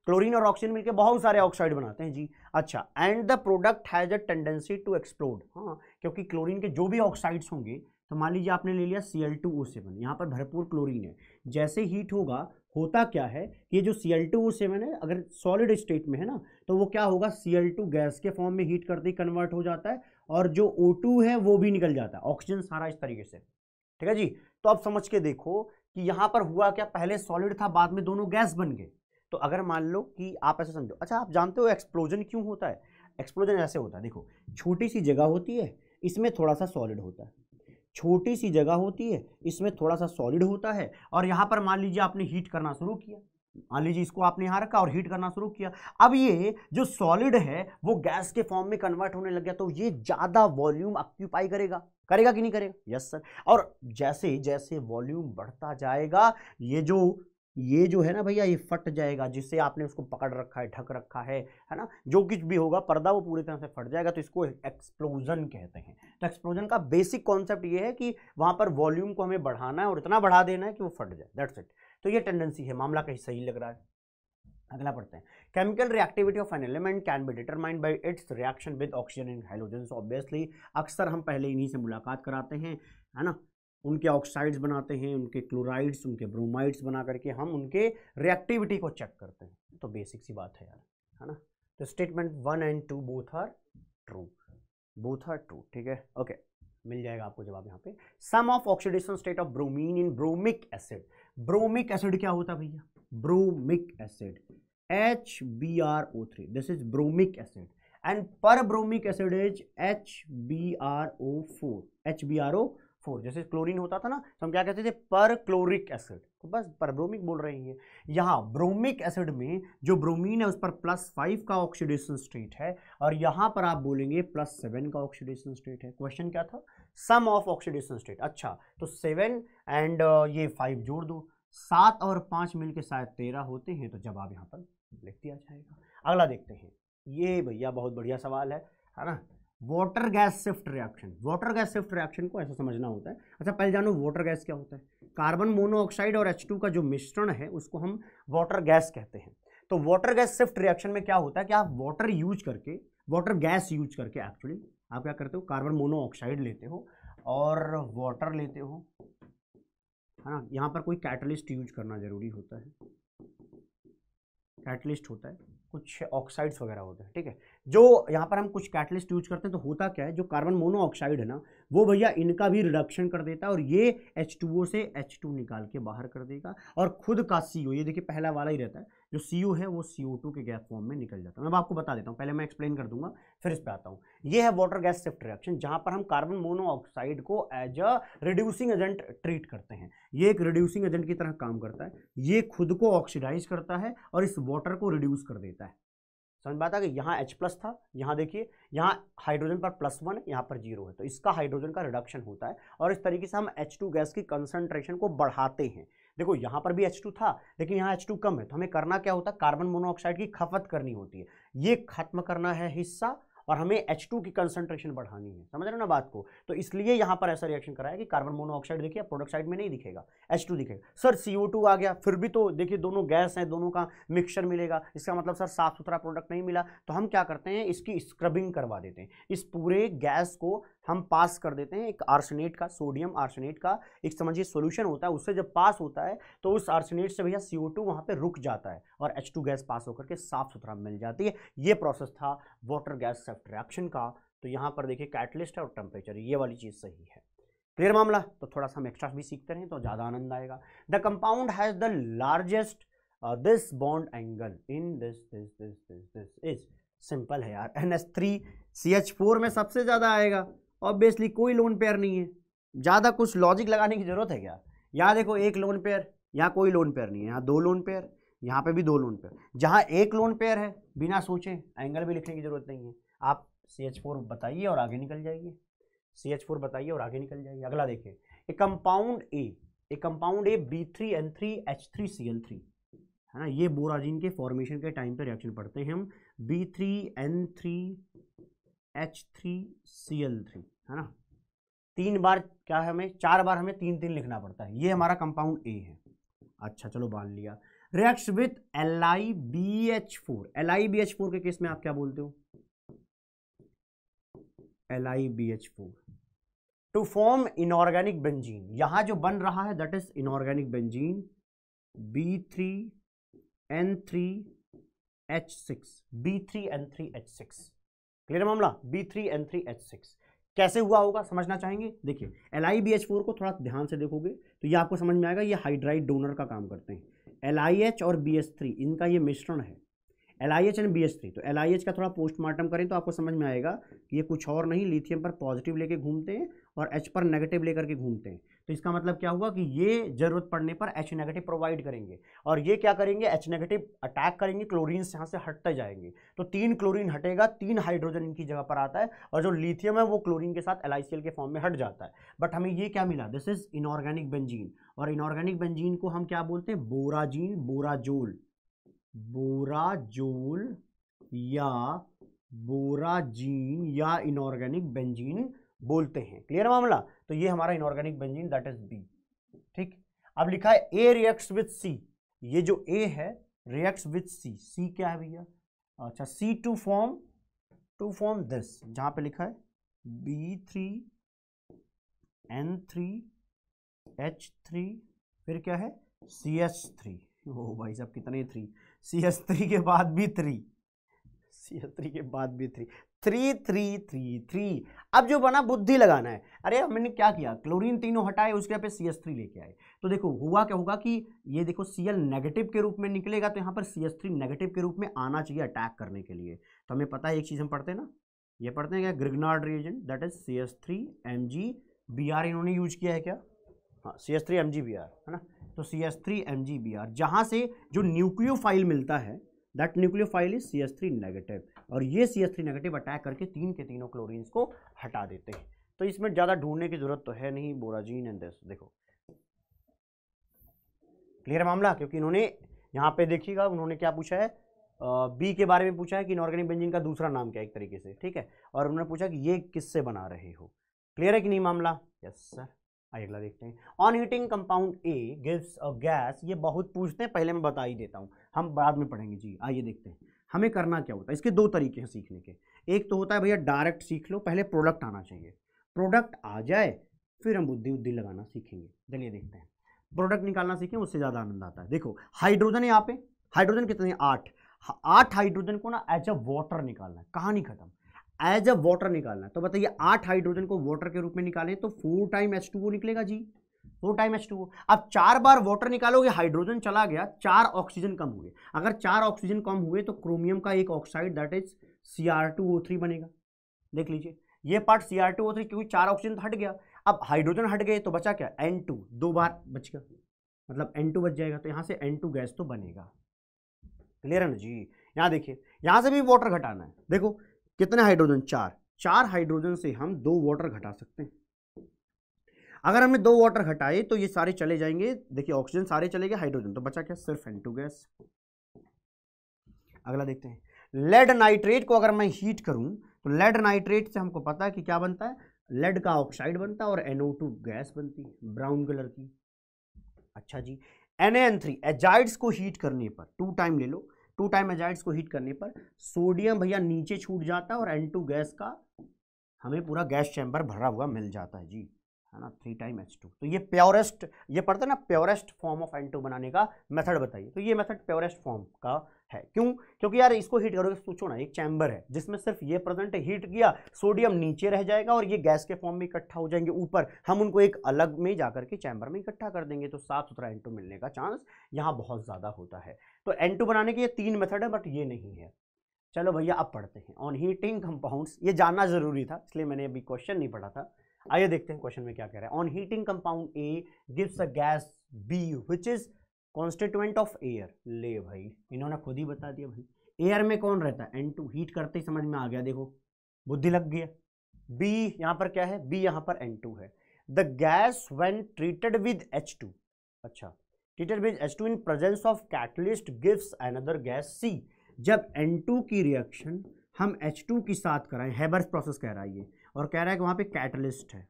क्लोरीन और ऑक्सीजन मिलकर बहुत सारे ऑक्साइड बनाते हैं जी अच्छा and the product has a tendency to explode हाँ क्योंकि क्लोरीन के जो भी ऑक्साइड्स होंगे तो मान लीजिए आपने ले लिया C L two O seven यहाँ पर भरपूर क्लोरीन है जैसे हीट होगा होता क्या है कि ये जो C L two O seven है अगर सॉलिड स्टेट में है ना तो वो क्या होगा सी एल टू गैस के फॉर्म में हीट करते ही कन्वर्ट हो जाता है और जो ओ है वो भी निकल जाता है ऑक्सीजन सारा इस तरीके से ठीक है जी तो आप समझ के देखो कि यहाँ पर हुआ क्या पहले सॉलिड था बाद में दोनों गैस बन गए तो अगर मान लो कि आप ऐसे समझो अच्छा आप जानते हो एक्सप्लोजन क्यों होता है एक्सप्लोजन ऐसे होता है देखो छोटी सी जगह होती है इसमें थोड़ा सा सॉलिड होता है छोटी सी जगह होती है इसमें थोड़ा सा सॉलिड होता है और यहाँ पर मान लीजिए आपने हीट करना शुरू किया मान लीजिए इसको आपने यहाँ रखा और हीट करना शुरू किया अब ये जो सॉलिड है वो गैस के फॉर्म में कन्वर्ट होने लग गया तो ये ज़्यादा वॉल्यूम ऑक्यूपाई करेगा करेगा कि नहीं करेगा यस सर और जैसे जैसे वॉल्यूम बढ़ता जाएगा ये जो ये जो है ना भैया ये फट जाएगा जिससे आपने उसको पकड़ रखा है ढक रखा है है ना जो कुछ भी होगा पर्दा वो पूरी तरह से फट जाएगा तो इसको एक्सप्लोजन कहते हैं तो एक्सप्लोजन का बेसिक कॉन्सेप्ट ये है कि वहाँ पर वॉल्यूम को हमें बढ़ाना है और इतना बढ़ा देना है कि वो फट जाए दैट्स इट तो ये टेंडेंसी है मामला कहीं सही लग रहा है अगला पढ़ते हैं chemical reactivity of an element can be determined by its reaction with oxygen and hydrogen obviously अक्सर हम पहले इन्हीं से मुलाकात कराते हैं है ना उनके ऑक्साइड्स बनाते हैं उनके क्लोराइड्स उनके ब्रोमाइड्स बना करके हम उनके रिएक्टिविटी को चेक करते हैं तो बेसिक सी बात है यार है ना तो statement one and two both are true both are true ठीक है ओके okay. मिल जाएगा आपको जवाब यहाँ पे sum of oxidation state of bromine in bromic acid bromic acid क्या होता भैया bromic acid H B R O three this is bromic acid and perbromic acid is H B R O four H B R O four जैसे chlorine होता था ना तो हम क्या कहते थे पर क्लोरिक एसिड तो बस पर ब्रोमिक बोल रहे हैं यहाँ ब्रोमिक एसिड में जो ब्रोमीन है उस पर प्लस फाइव का ऑक्सीडेशन स्टेट है और यहाँ पर आप बोलेंगे प्लस सेवन का ऑक्सीडेशन स्टेट है क्वेश्चन क्या था सम ऑफ ऑक्सीडेशन स्टेट अच्छा तो सेवन एंड ये फाइव जोड़ दो सात और पाँच मिल के शायद तेरह होते हैं तो जवाब यहाँ पर लिख दिया जाएगा अगला देखते हैं ये भैया बहुत बढ़िया सवाल है है ना water gas shift reaction water gas shift reaction को ऐसा समझना होता है अच्छा पहले जानो वाटर गैस क्या होता है कार्बन मोनोऑक्साइड और एच का जो मिश्रण है उसको हम वाटर गैस कहते हैं तो वाटर गैस शिफ्ट रिएक्शन में क्या होता है कि आप वाटर यूज करके वाटर गैस यूज करके एक्चुअली आप क्या करते हो कार्बन मोनोऑक्साइड लेते हो और वाटर लेते हो है ना यहाँ पर कोई कैटलिस्ट यूज करना ज़रूरी होता है कैटलिस्ट होता है कुछ ऑक्साइड्स वगैरह होते हैं ठीक है जो यहाँ पर हम कुछ कैटलिस्ट यूज करते हैं तो होता क्या है जो कार्बन मोनोऑक्साइड है ना वो भैया इनका भी रिडक्शन कर देता है और ये एच से एच निकाल के बाहर कर देगा और खुद का सी ये देखिए पहला वाला ही रहता है जो सी है वो सी के गैस फॉर्म में निकल जाता है मैं आपको बता देता हूँ पहले मैं एक्सप्लेन कर दूंगा फिर इस पर आता हूँ ये है वाटर गैस शिफ्ट रिएक्शन जहाँ पर हम कार्बन मोनोऑक्साइड को as a reducing agent treat करते हैं ये एक रिड्यूसिंग एजेंट की तरह काम करता है ये खुद को ऑक्सीडाइज करता है और इस वाटर को रिड्यूस कर देता है समझ बात है कि यहाँ H प्लस था यहाँ देखिए यहाँ हाइड्रोजन पर प्लस वन यहाँ पर जीरो है तो इसका हाइड्रोजन का रिडक्शन होता है और इस तरीके से हम H2 गैस की कंसनट्रेशन को बढ़ाते हैं देखो यहाँ पर भी एच टू था लेकिन यहाँ एच टू कम है तो हमें करना क्या होता है कार्बन मोनोऑक्साइड की खपत करनी होती है ये खत्म करना है हिस्सा और हमें एच टू की कंसंट्रेशन बढ़ानी है समझ रहे हो ना बात को तो इसलिए यहाँ पर ऐसा रिएक्शन कराया कि कार्बन मोनोऑक्साइड देखिए प्रोडक्ट साइड में नहीं दिखेगा एच टू दिखेगा सर सी ओ टू आ गया फिर भी तो देखिए दोनों गैस हैं दोनों का मिक्सचर मिलेगा इसका मतलब सर साफ सुथरा प्रोडक्ट नहीं मिला तो हम क्या करते हैं इसकी स्क्रबिंग करवा देते हैं इस पूरे गैस को हम पास कर देते हैं एक आर्सनेट का सोडियम आर्सनेट का एक समझिए सोल्यूशन होता है उससे जब पास होता है तो उस आर्सनेट से भैया सी ओ टू वहाँ पर रुक जाता है और एच टू गैस पास होकर के साफ सुथरा मिल जाती है ये प्रोसेस था वाटर गैस सेफ्ट रिएक्शन का तो यहाँ पर देखिए कैटलिस्ट है और टेम्परेचर ये वाली चीज़ सही है क्लियर मामला तो थोड़ा सा हम एक्स्ट्रा भी सीखते रहें तो ज़्यादा आनंद आएगा the compound has the largest this bond angle in this this this this this is simple है यार N S three C H four में सबसे ज़्यादा आएगा ऑब्वियसली कोई लोन पेयर नहीं है ज़्यादा कुछ लॉजिक लगाने की ज़रूरत है क्या यहाँ देखो एक लोन पेयर यहाँ कोई लोन पेयर नहीं है यहाँ दो लोन पेयर यहाँ पे भी दो लोन पेयर जहाँ एक लोन पेयर है बिना सोचे एंगल भी लिखने की ज़रूरत नहीं है आप सी एच फोर बताइए और आगे निकल जाइए सी एच फोर बताइए और आगे निकल जाइए अगला देखें A compound A A compound A B three N three H three C L three है ना ये बोराजीन के फॉर्मेशन के टाइम पर रिएक्शन पढ़ते हैं हम B three N three H three C L three है ना तीन बार क्या है हमें चार बार हमें तीन तीन लिखना पड़ता है ये हमारा कंपाउंड ए है अच्छा चलो बांध लिया react with L I B H four L I B H four के केस में आप क्या बोलते हो L I B H four to form inorganic benzene यहां जो बन रहा है that is inorganic benzene B three N three H six B three N three H six clear मामला B three N three H six कैसे हुआ होगा समझना चाहेंगे देखिए L I B H four को थोड़ा ध्यान से देखोगे तो ये आपको समझ में आएगा ये हाइड्राइड डोनर का काम करते हैं एल आई एच और बी एच थ्री इनका ये मिश्रण है L I H and B H three तो एल आई एच का थोड़ा पोस्टमार्टम करें तो आपको समझ में आएगा कि ये कुछ और नहीं लिथियम पर पॉजिटिव लेके घूमते हैं और एच पर नेगेटिव लेकर के घूमते हैं तो इसका मतलब क्या हुआ कि ये जरूरत पड़ने पर एच नेगेटिव प्रोवाइड करेंगे और ये क्या करेंगे एच नेगेटिव अटैक करेंगे क्लोरीन यहाँ से हटते जाएंगे तो तीन क्लोरीन हटेगा तीन हाइड्रोजन इनकी जगह पर आता है और जो लिथियम है वो क्लोरीन के साथ एल के फॉर्म में हट जाता है बट हमें ये क्या मिला दिस इज इनऑर्गेनिक बेंजीन और इनऑर्गेनिक बेंजीन को हम क्या बोलते हैं बोराजीन बोराजोल बोराजोल या बोराजीन या इनऑर्गेनिक बेंजीन बोलते हैं क्लियर मामला तो ये हमारा inorganic benzene that is B ठीक अब लिखा है ए रिएक्ट विथ सी ये जो ए है रिएक्ट विथ सी सी क्या है भैया अच्छा C to form to form this जहां पे लिखा है B three N three H three फिर क्या है सी एच थ्री ओ भाई साहब कितने थ्री सी एच थ्री के बाद भी थ्री सी एच थ्री के बाद भी three three three three three अब जो बना बुद्धि लगाना है अरे हमने क्या किया क्लोरीन तीनों हटाए उसके यहाँ पे सी एस थ्री लेके आए तो देखो हुआ क्या होगा कि ये देखो सी एल नेगेटिव के रूप में निकलेगा तो यहाँ पर सी एस थ्री नेगेटिव के रूप में आना चाहिए अटैक करने के लिए तो हमें पता है एक चीज़ हम पढ़ते हैं ना ये पढ़ते हैं क्या Grignard reagent that is C S three M G B R इन्होंने यूज किया है क्या हाँ C S three M G B R है ना तो C S three M G B R जहाँ से जो न्यूक्लियोफाइल मिलता है that nucleophile is C S three negative और ये सी नेगेटिव अटैक करके तीन के तीनों क्लोरीन्स को हटा देते हैं तो इसमें ज़्यादा ढूंढने की ज़रूरत तो है नहीं बोराजीन एंड दस देखो क्लियर मामला क्योंकि इन्होंने यहाँ पे देखिएगा उन्होंने क्या पूछा है बी के बारे में पूछा है कि इनऑर्गेनिक बेंजिन का दूसरा नाम क्या एक तरीके से ठीक है और उन्होंने पूछा कि ये किससे बना रहे हो क्लियर है कि नहीं मामला यस सर अगला देखते हैं on heating compound A gives a gas ये बहुत पूछते हैं पहले मैं बता ही देता हूँ हम बाद में पढ़ेंगे जी आइए देखते हैं हमें करना क्या होता है इसके दो तरीके हैं सीखने के एक तो होता है भैया डायरेक्ट सीख लो पहले प्रोडक्ट आना चाहिए प्रोडक्ट आ जाए फिर हम बुद्धि बुद्धि लगाना सीखेंगे चलिए देखते हैं प्रोडक्ट निकालना सीखें उससे ज़्यादा आनंद आता है देखो हाइड्रोजन है यहाँ पे हाइड्रोजन कितने आठ आठ हाइड्रोजन को ना एज अ वाटर निकालना है कहाँ नहीं खत्म एज अ वाटर निकालना है तो बताइए आठ हाइड्रोजन को वाटर के रूप में निकालें तो फोर टाइम एच निकलेगा जी टू टाइम एच टू अब चार बार वाटर निकालोगे हाइड्रोजन चला गया चार ऑक्सीजन कम हुए अगर चार ऑक्सीजन कम हुए तो क्रोमियम का एक oxide that is C R two O three बनेगा देख लीजिए ये part C R two O three क्योंकि चार ऑक्सीजन तो हट गया अब हाइड्रोजन हट गए तो बचा क्या एन टू दो बार बच गया मतलब एन टू बच जाएगा तो यहाँ से एन टू गैस तो बनेगा क्लियर है ना जी यहाँ देखिए यहाँ से भी वाटर घटाना है देखो कितने हाइड्रोजन चार चार हाइड्रोजन से हम दो वाटर घटा सकते हैं अगर हमने दो वाटर हटाए तो ये सारे चले जाएंगे देखिए ऑक्सीजन सारे चले गए हाइड्रोजन तो बचा क्या सिर्फ एन गैस अगला देखते हैं लेड नाइट्रेट को अगर मैं हीट करूं तो लेड नाइट्रेट से हमको पता है कि क्या बनता है लेड का ऑक्साइड बनता है और टू गैस बनती है ब्राउन कलर की अच्छा जी थ्री एजाइड्स को हीट करने पर टू टाइम ले लो टू टाइम एजाइड्स को हीट करने पर सोडियम भैया नीचे छूट जाता है और टू गैस का हमें पूरा गैस चैम्बर भरा हुआ मिल जाता है जी है ना थ्री टाइम एच टू तो ये प्योरेस्ट ये पढ़ते हैं ना purest form of N two बनाने का मेथड बताइए तो ये मेथड प्योरेस्ट फॉर्म का है क्यों क्योंकि यार इसको हीट करोगे सोचो ना एक चैम्बर है जिसमें सिर्फ ये प्रेजेंट हीट किया सोडियम नीचे रह जाएगा और ये गैस के फॉर्म में इकट्ठा हो जाएंगे ऊपर हम उनको एक अलग में जाकर के चैम्बर में इकट्ठा कर देंगे तो साफ सुथरा एन मिलने का चांस यहाँ बहुत ज़्यादा होता है तो एन बनाने के ये तीन मेथड है बट ये नहीं है चलो भैया अब पढ़ते हैं ऑन हीटिंग कंपाउंड्स ये जानना ज़रूरी था इसलिए मैंने अभी क्वेश्चन नहीं पढ़ा था आइए देखते हैं क्वेश्चन में क्या कह रहा है on heating compound A gives a gas B which is constituent of air ले भाई इन्होंने खुद ही बता दिया भाई एयर में कौन रहता है एन टू हीट करते ही समझ में आ गया देखो बुद्धि लग गया बी यहाँ पर क्या है बी यहाँ पर एन टू है the gas when treated with H two अच्छा treated with H two in presence of catalyst gives another gas C जब एन टू की रिएक्शन हम एच टू के साथ कराएं हैबर्स प्रोसेस कह रहा है ये और कह रहा है कि वहाँ पे कैटलिस्ट है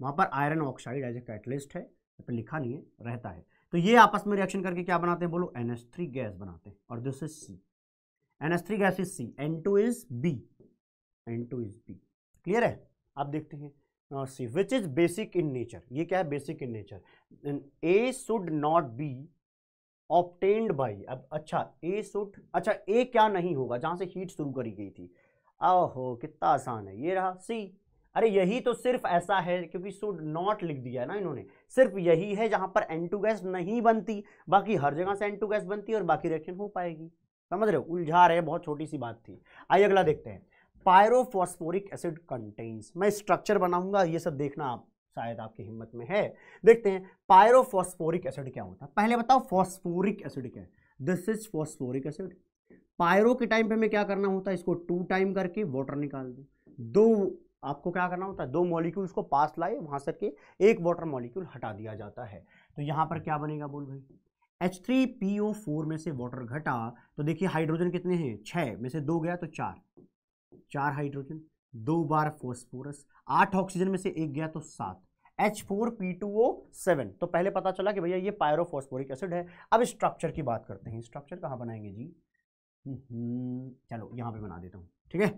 वहाँ पर iron oxide as a catalyst है पर लिखा नहीं है रहता है तो ये आपस में रिएक्शन करके क्या बनाते हैं बोलो एन गैस बनाते हैं और this is C N gas is C N two is B N two is B clear है आप देखते हैं C which is basic in nature ये क्या है basic in nature A should not be obtained by अब अच्छा ए should अच्छा ए क्या नहीं होगा जहाँ से हीट शुरू करी गई थी ओहो कितना आसान है ये रहा सी अरे यही तो सिर्फ ऐसा है क्योंकि सुड नॉट लिख दिया है ना इन्होंने सिर्फ यही है जहां पर एन टू गैस नहीं बनती बाकी हर जगह से एन टू गैस बनती है और बाकी रिएक्शन हो पाएगी समझ रहे हो उलझा रहे बहुत छोटी सी बात थी आइए अगला देखते हैं पायरोफॉस्फोरिक एसिड कंटेन्स मैं स्ट्रक्चर बनाऊंगा ये सब देखना आप शायद आपकी हिम्मत में है देखते हैं पायरोफॉस्फोरिक एसिड क्या होता है पहले बताओ फॉस्फोरिक एसिड क्या है this is phosphoric acid pyro के टाइम पे हमें क्या करना होता है इसको टू टाइम करके वाटर निकाल दें दो आपको क्या करना होता है दो मॉलिक्यूल्स को पास लाए वहाँ से के एक वाटर मॉलिक्यूल हटा दिया जाता है तो यहाँ पर क्या बनेगा बोल भाई H three P O four में से वाटर घटा तो देखिए हाइड्रोजन कितने हैं छः में से दो गया तो चार चार हाइड्रोजन दो बार फॉस्फोरस आठ ऑक्सीजन में से एक गया तो सात H four P two O seven तो पहले पता चला कि भैया ये पायरोफॉस्फोरिक एसिड है अब स्ट्रक्चर की बात करते हैं स्ट्रक्चर कहाँ बनाएंगे जी हम्म, चलो यहाँ पे बना देता हूँ ठीक है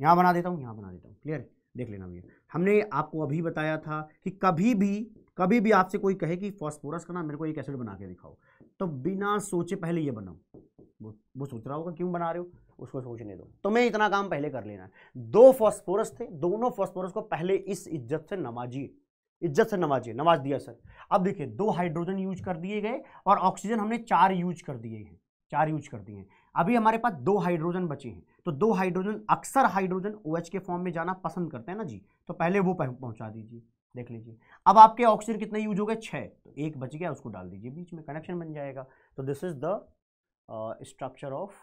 यहाँ बना देता हूँ यहाँ बना देता हूँ क्लियर देख लेना भैया हमने आपको अभी बताया था कि कभी भी कभी भी आपसे कोई कहे कि फॉस्फोरस का ना मेरे को एक एसिड बना के दिखाओ तो बिना सोचे पहले ये बनाओ वो वो सोच रहा होगा क्यों बना रहे हो उसको सोचने दो तो मैं इतना काम पहले कर लेना दो फॉस्फोरस थे दोनों फॉस्फोरस को पहले इस इज्जत से नवाजिए इज्जत से नवाजिए नवाज दिया सर अब देखिए दो हाइड्रोजन यूज कर दिए गए और ऑक्सीजन हमने चार यूज कर दिए हैं चार यूज कर दिए हैं अभी हमारे पास दो हाइड्रोजन बचे हैं तो दो हाइड्रोजन अक्सर हाइड्रोजन ओ OH के फॉर्म में जाना पसंद करते हैं ना जी तो पहले वो पहुंचा दीजिए देख लीजिए अब आपके ऑक्सीजन कितने यूज हो गए छः तो एक बच गया उसको डाल दीजिए बीच में कनेक्शन बन जाएगा तो this is the structure of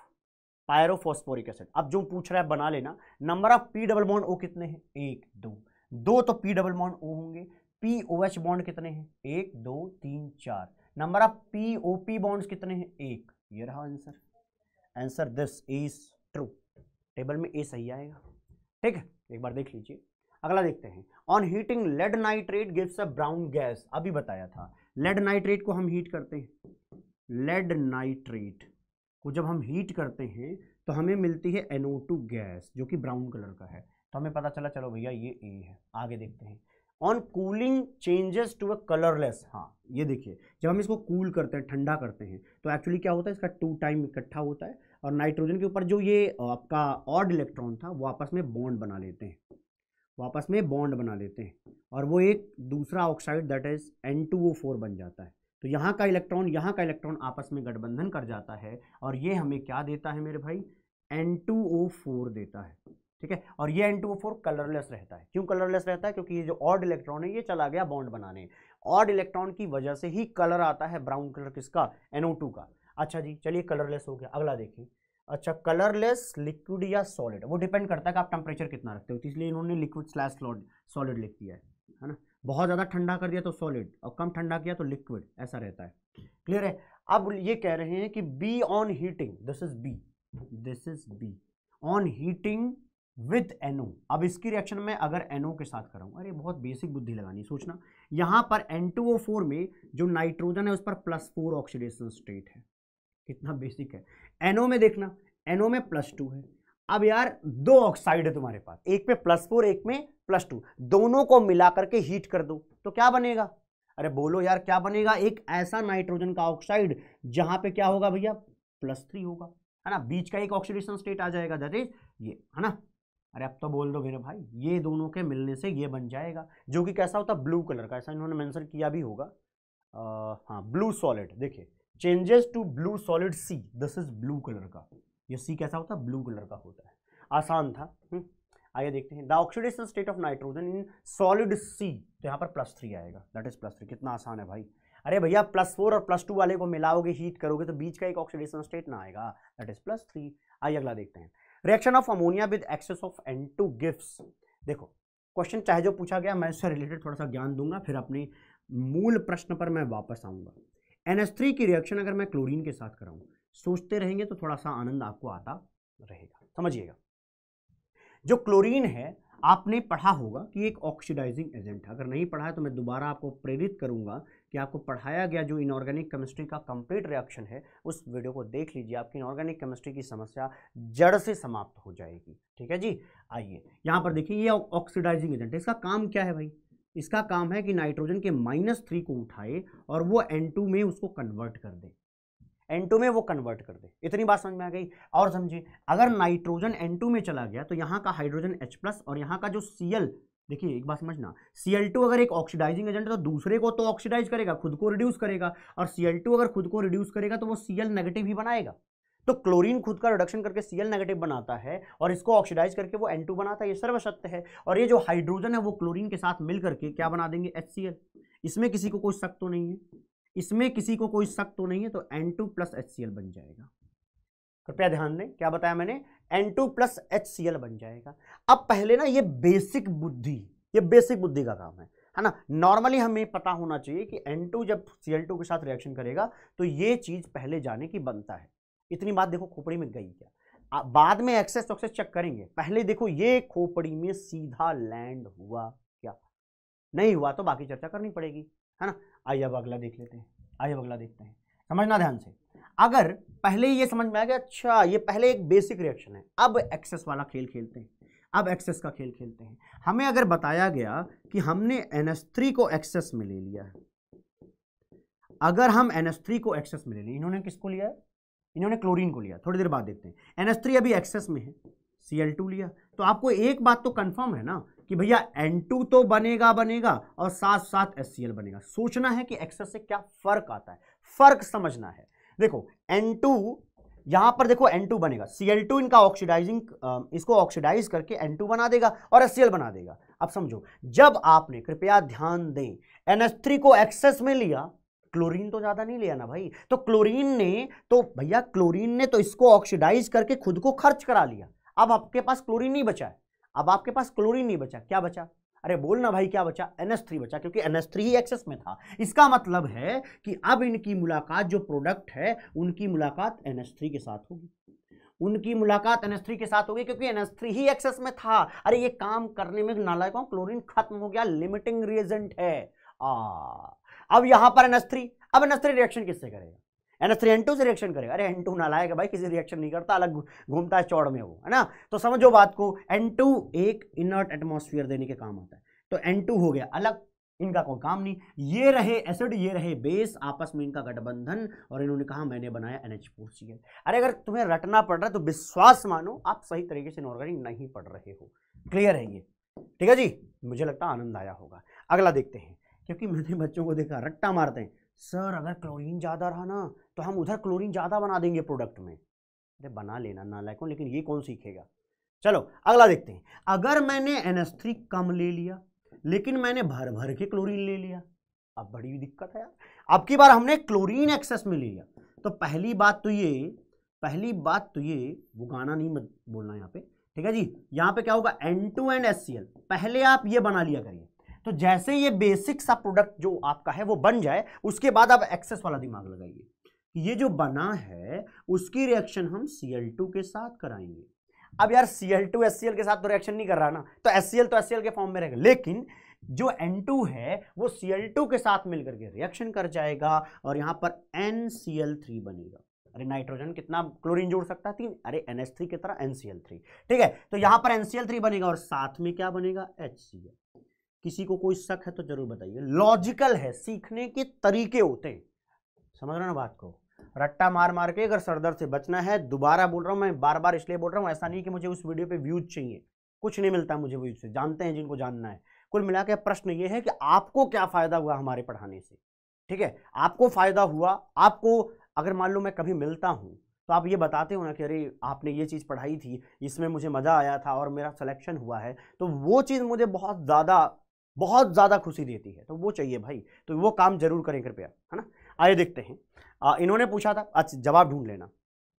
pyrophosphoric acid अब जो पूछ रहा है बना लेना number of P double bond O कितने हैं एक दो दो तो पी डबल बॉन्ड ओ होंगे पी ओ एच बॉन्ड कितने हैं एक दो तीन चार number of P O P bonds कितने हैं एक ये रहा answer answer this is true table में ए सही आएगा ठीक है एक बार देख लीजिए अगला देखते हैं on heating lead nitrate gives a brown gas अभी बताया था लेड नाइट्रेट को हम हीट करते हैं लेड नाइट्रेट को जब हम हीट करते हैं तो हमें मिलती है NO2 गैस जो कि ब्राउन कलर का है तो हमें पता चला चलो भैया ये ए है आगे देखते हैं on cooling changes to a colourless हाँ ये देखिए जब हम इसको कूल cool करते हैं ठंडा करते हैं तो एक्चुअली क्या होता है इसका टू टाइम इकट्ठा होता है और नाइट्रोजन के ऊपर जो ये आपका ऑड इलेक्ट्रॉन था वो आपस में बॉन्ड बना लेते हैं वापस आपस में बॉन्ड बना लेते हैं और वो एक दूसरा ऑक्साइड दैट इज एन बन जाता है तो यहाँ का इलेक्ट्रॉन यहाँ का इलेक्ट्रॉन आपस में गठबंधन कर जाता है और ये हमें क्या देता है मेरे भाई एन देता है ठीक है और ये एन टू फोर कलरलेस रहता है क्यों कलरलेस रहता है क्योंकि ये जो ऑड इलेक्ट्रॉन है ये चला गया बॉन्ड बनाने ऑड इलेक्ट्रॉन की वजह से ही कलर आता है ब्राउन कलर किसका एनओ टू का अच्छा जी चलिए कलरलेस हो गया अगला देखिए अच्छा कलरलेस लिक्विड या सॉलिड वो डिपेंड करता है कि आप टेम्परेचर कितना रखते हो तो इसलिए इन्होंने लिक्विड स्लैश सॉलिड लिख दिया है है ना बहुत ज़्यादा ठंडा कर दिया तो सॉलिड और कम ठंडा किया तो लिक्विड ऐसा रहता है क्लियर है अब ये कह रहे हैं कि B on heating this is B this is B on heating with NO अब इसकी रिएक्शन में अगर एनओ के साथ कराऊं अरे बहुत बेसिक बुद्धि लगानी सोचना यहां पर एन टू ओ फोर में जो नाइट्रोजन है उस पर प्लस फोर ऑक्सीडेशन स्टेट है कितना बेसिक है एनओ में देखना एनओ में प्लस टू है अब यार दो ऑक्साइड है तुम्हारे पास एक पे प्लस फोर एक में प्लस टू दोनों को मिला करके हीट कर दो तो क्या बनेगा अरे बोलो यार क्या बनेगा एक ऐसा नाइट्रोजन का ऑक्साइड जहां पे क्या होगा भैया प्लस थ्री होगा है ना बीच का एक ऑक्सीडेशन स्टेट आ जाएगा दैट इज ये है ना अरे अब तो बोल दो मेरे भाई ये दोनों के मिलने से ये बन जाएगा जो कि कैसा होता है ब्लू कलर का ऐसा इन्होंने मैंसन किया भी होगा हाँ ब्लू सॉलिड देखिए changes to blue solid C this is blue colour का ये सी कैसा होता है ब्लू कलर का होता है आसान था हम्म, आइए देखते हैं the oxidation state of nitrogen in solid C तो यहाँ पर प्लस थ्री आएगा दैट इज प्लस थ्री कितना आसान है भाई अरे भैया प्लस फोर और प्लस टू वाले को मिलाओगे हीट करोगे तो बीच का एक ऑक्सीडेशन स्टेट ना आएगा दैट इज प्लस थ्री आइए अगला देखते हैं reaction of ammonia with excess of N two gift देखो क्वेश्चन चाहे जो पूछा गया मैं इससे रिलेटेड थोड़ा सा ज्ञान दूंगा फिर अपने मूल प्रश्न पर मैं वापस आऊंगा एन एस थ्री की रिएक्शन अगर मैं क्लोरीन के साथ कराऊं सोचते रहेंगे तो थोड़ा सा आनंद आपको आता रहेगा समझिएगा जो क्लोरीन है आपने पढ़ा होगा कि एक ऑक्सीडाइजिंग एजेंट है अगर नहीं पढ़ा है तो मैं दोबारा आपको प्रेरित करूंगा कि आपको पढ़ाया गया जो इनऑर्गेनिक केमिस्ट्री का कंप्लीट रिएक्शन है उस वीडियो को देख लीजिए आपकी इनऑर्गेनिक केमिस्ट्री की समस्या जड़ से समाप्त हो जाएगी ठीक है जी आइए यहाँ पर देखिए ये ऑक्सीडाइजिंग एजेंट है इसका काम क्या है भाई इसका काम है कि नाइट्रोजन के माइनस थ्री को उठाए और वो एन टू में उसको कन्वर्ट कर दे एन टू में वो कन्वर्ट कर दे इतनी बात समझ में आ गई और समझिए अगर नाइट्रोजन एन टू में चला गया तो यहाँ का हाइड्रोजन एच प्लस और यहाँ का जो सी एल देखिए एक बात समझना सी अगर एक ऑक्सीडाइजिंग एजेंट है तो दूसरे को तो ऑक्सीडाइज करेगा खुद को रिड्यूस करेगा और सी अगर खुद को रिड्यूस करेगा तो वो सी नेगेटिव ही बनाएगा तो क्लोरीन खुद का रिडक्शन करके सीएल नेगेटिव बनाता है और इसको ऑक्सीडाइज करके वो एन बनाता है ये सर्वसत्य है और ये जो हाइड्रोजन है वो क्लोरीन के साथ मिल करके क्या बना देंगे एच इसमें किसी को कोई शक तो नहीं है इसमें किसी को कोई शक तो नहीं है तो एन टू प्लस एच बन जाएगा कृपया ध्यान दें क्या बताया मैंने N two plus H C L बन जाएगा अब पहले ना ये बेसिक बुद्धि ये बेसिक बुद्धि का काम है है ना नॉर्मली हमें पता होना चाहिए कि एन टू जब सी एल टू के साथ रिएक्शन करेगा तो ये चीज़ पहले जाने की बनता है इतनी बात देखो खोपड़ी में गई क्या बाद में एक्सेस तो चेक करेंगे पहले देखो ये खोपड़ी में सीधा लैंड हुआ क्या नहीं हुआ तो बाकी चर्चा करनी पड़ेगी है ना आइए अब अगला देख लेते हैं आइए अब अगला देखते हैं समझना ध्यान से अगर पहले ये समझ में आ गया अच्छा ये पहले एक बेसिक रिएक्शन है अब एक्सेस वाला खेल खेलते हैं अब एक्सेस का खेल खेलते हैं हमें अगर बताया गया कि हमने एन को एक्सेस में ले लिया है अगर हम एन को एक्सेस में ले लें इन्होंने किसको लिया है इन्होंने क्लोरीन को लिया थोड़ी देर बाद देखते हैं एन अभी एक्सेस में है टू लिया तो आपको एक बात तो कंफर्म है ना कि भैया टू तो बनेगा बनेगा और साथ साथ एल बनेगा सोचना है कि एक्सेस से क्या फर्क आता है फर्क समझना है देखो एन टू यहां पर देखो एन टू बनेगा सी एल टू इनका ऑक्सीडाइजिंग इसको ऑक्सीडाइज करके एन टू बना देगा और एस सी एल बना देगा अब समझो जब आपने कृपया ध्यान दें एन एस थ्री को एक्सेस में लिया क्लोरीन तो ज्यादा नहीं लिया ना भाई तो क्लोरीन ने तो भैया क्लोरीन ने तो इसको ऑक्सीडाइज करके खुद को खर्च करा लिया अब आपके पास क्लोरीन नहीं बचा है अब आपके पास क्लोरीन नहीं बचा क्या बचा अरे बोल ना भाई क्या बचा एन थ्री बचा क्योंकि एन थ्री ही एक्सेस में था इसका मतलब है कि अब इनकी मुलाकात जो प्रोडक्ट है उनकी मुलाकात एन थ्री के साथ होगी उनकी मुलाकात एन थ्री के साथ होगी क्योंकि एन थ्री ही एक्सेस में था अरे ये काम करने में नालायकों क्लोरिन खत्म हो गया लिमिटिंग रिएजेंट है आ, अब यहां पर एन थ्री अब एन रिएक्शन किससे करेगा ना थ्री एन टू से रिएक्शन करेगा अरे एन टू ना लाएगा भाई किसी रिएक्शन नहीं करता अलग घूमता है चौड़ में वो है ना तो समझो बात को एन टू एक इनर्ट एटमोसफियर देने के काम आता है तो एन टू हो गया अलग इनका कोई काम नहीं ये रहे एसिड ये रहे बेस आपस में इनका गठबंधन और इन्होंने कहा मैंने बनाया एनएच फोर सी एल अरे अगर तुम्हें रटना पड़ रहा है तो विश्वास मानो आप सही तरीके से इनऑर्गेनिक नहीं पढ़ रहे हो क्लियर है ये ठीक है जी मुझे लगता है आनंद आया होगा अगला देखते हैं क्योंकि मैंने बच्चों को देखा रट्टा मारते हैं सर अगर क्लोरीन ज़्यादा रहा ना तो हम उधर क्लोरीन ज़्यादा बना देंगे प्रोडक्ट में अरे बना लेना ना लायकों लेकिन ये कौन सीखेगा चलो अगला देखते हैं अगर मैंने एन कम ले लिया लेकिन मैंने भर भर के क्लोरीन ले लिया अब बड़ी दिक्कत है यार अब की बार हमने क्लोरीन एक्सेस में ले लिया तो पहली बात तो ये पहली बात तो ये वो गाना नहीं मत बोलना यहाँ पे ठीक है जी यहाँ पे क्या होगा एन टू एंड एस पहले आप ये बना लिया करिए तो जैसे ये बेसिक सा प्रोडक्ट जो आपका है वो बन जाए उसके बाद आप एक्सेस वाला दिमाग लगाइए ये जो बना है उसकी रिएक्शन हम Cl2 के साथ कराएंगे अब यार Cl2 HCl के साथ तो रिएक्शन नहीं कर रहा ना तो HCl तो HCl के फॉर्म में रहेगा लेकिन जो N2 है वो Cl2 के साथ मिलकर के रिएक्शन कर जाएगा और यहाँ पर NCl3 बनेगा अरे नाइट्रोजन कितना क्लोरीन जोड़ सकता है तीन अरे थ्री की तरह थ्री ठीक है तो यहाँ पर थ्री बनेगा और साथ में क्या बनेगा एल किसी को कोई शक है तो जरूर बताइए लॉजिकल है सीखने के तरीके होते हैं समझ रहे ना बात को रट्टा मार मार के अगर सरदर्द से बचना है दोबारा बोल रहा हूँ मैं बार बार इसलिए बोल रहा हूँ ऐसा नहीं कि मुझे उस वीडियो पे व्यूज चाहिए कुछ नहीं मिलता मुझे व्यूज से जानते हैं जिनको जानना है कुल मिला के प्रश्न ये है कि आपको क्या फ़ायदा हुआ हमारे पढ़ाने से ठीक है आपको फ़ायदा हुआ आपको अगर मान लो मैं कभी मिलता हूँ तो आप ये बताते हो ना कि अरे आपने ये चीज़ पढ़ाई थी इसमें मुझे मज़ा आया था और मेरा सलेक्शन हुआ है तो वो चीज़ मुझे बहुत ज़्यादा बहुत ज़्यादा खुशी देती है तो वो चाहिए भाई तो वो काम जरूर करें कृपया है ना आइए देखते हैं आ, इन्होंने पूछा था अच्छा जवाब ढूंढ लेना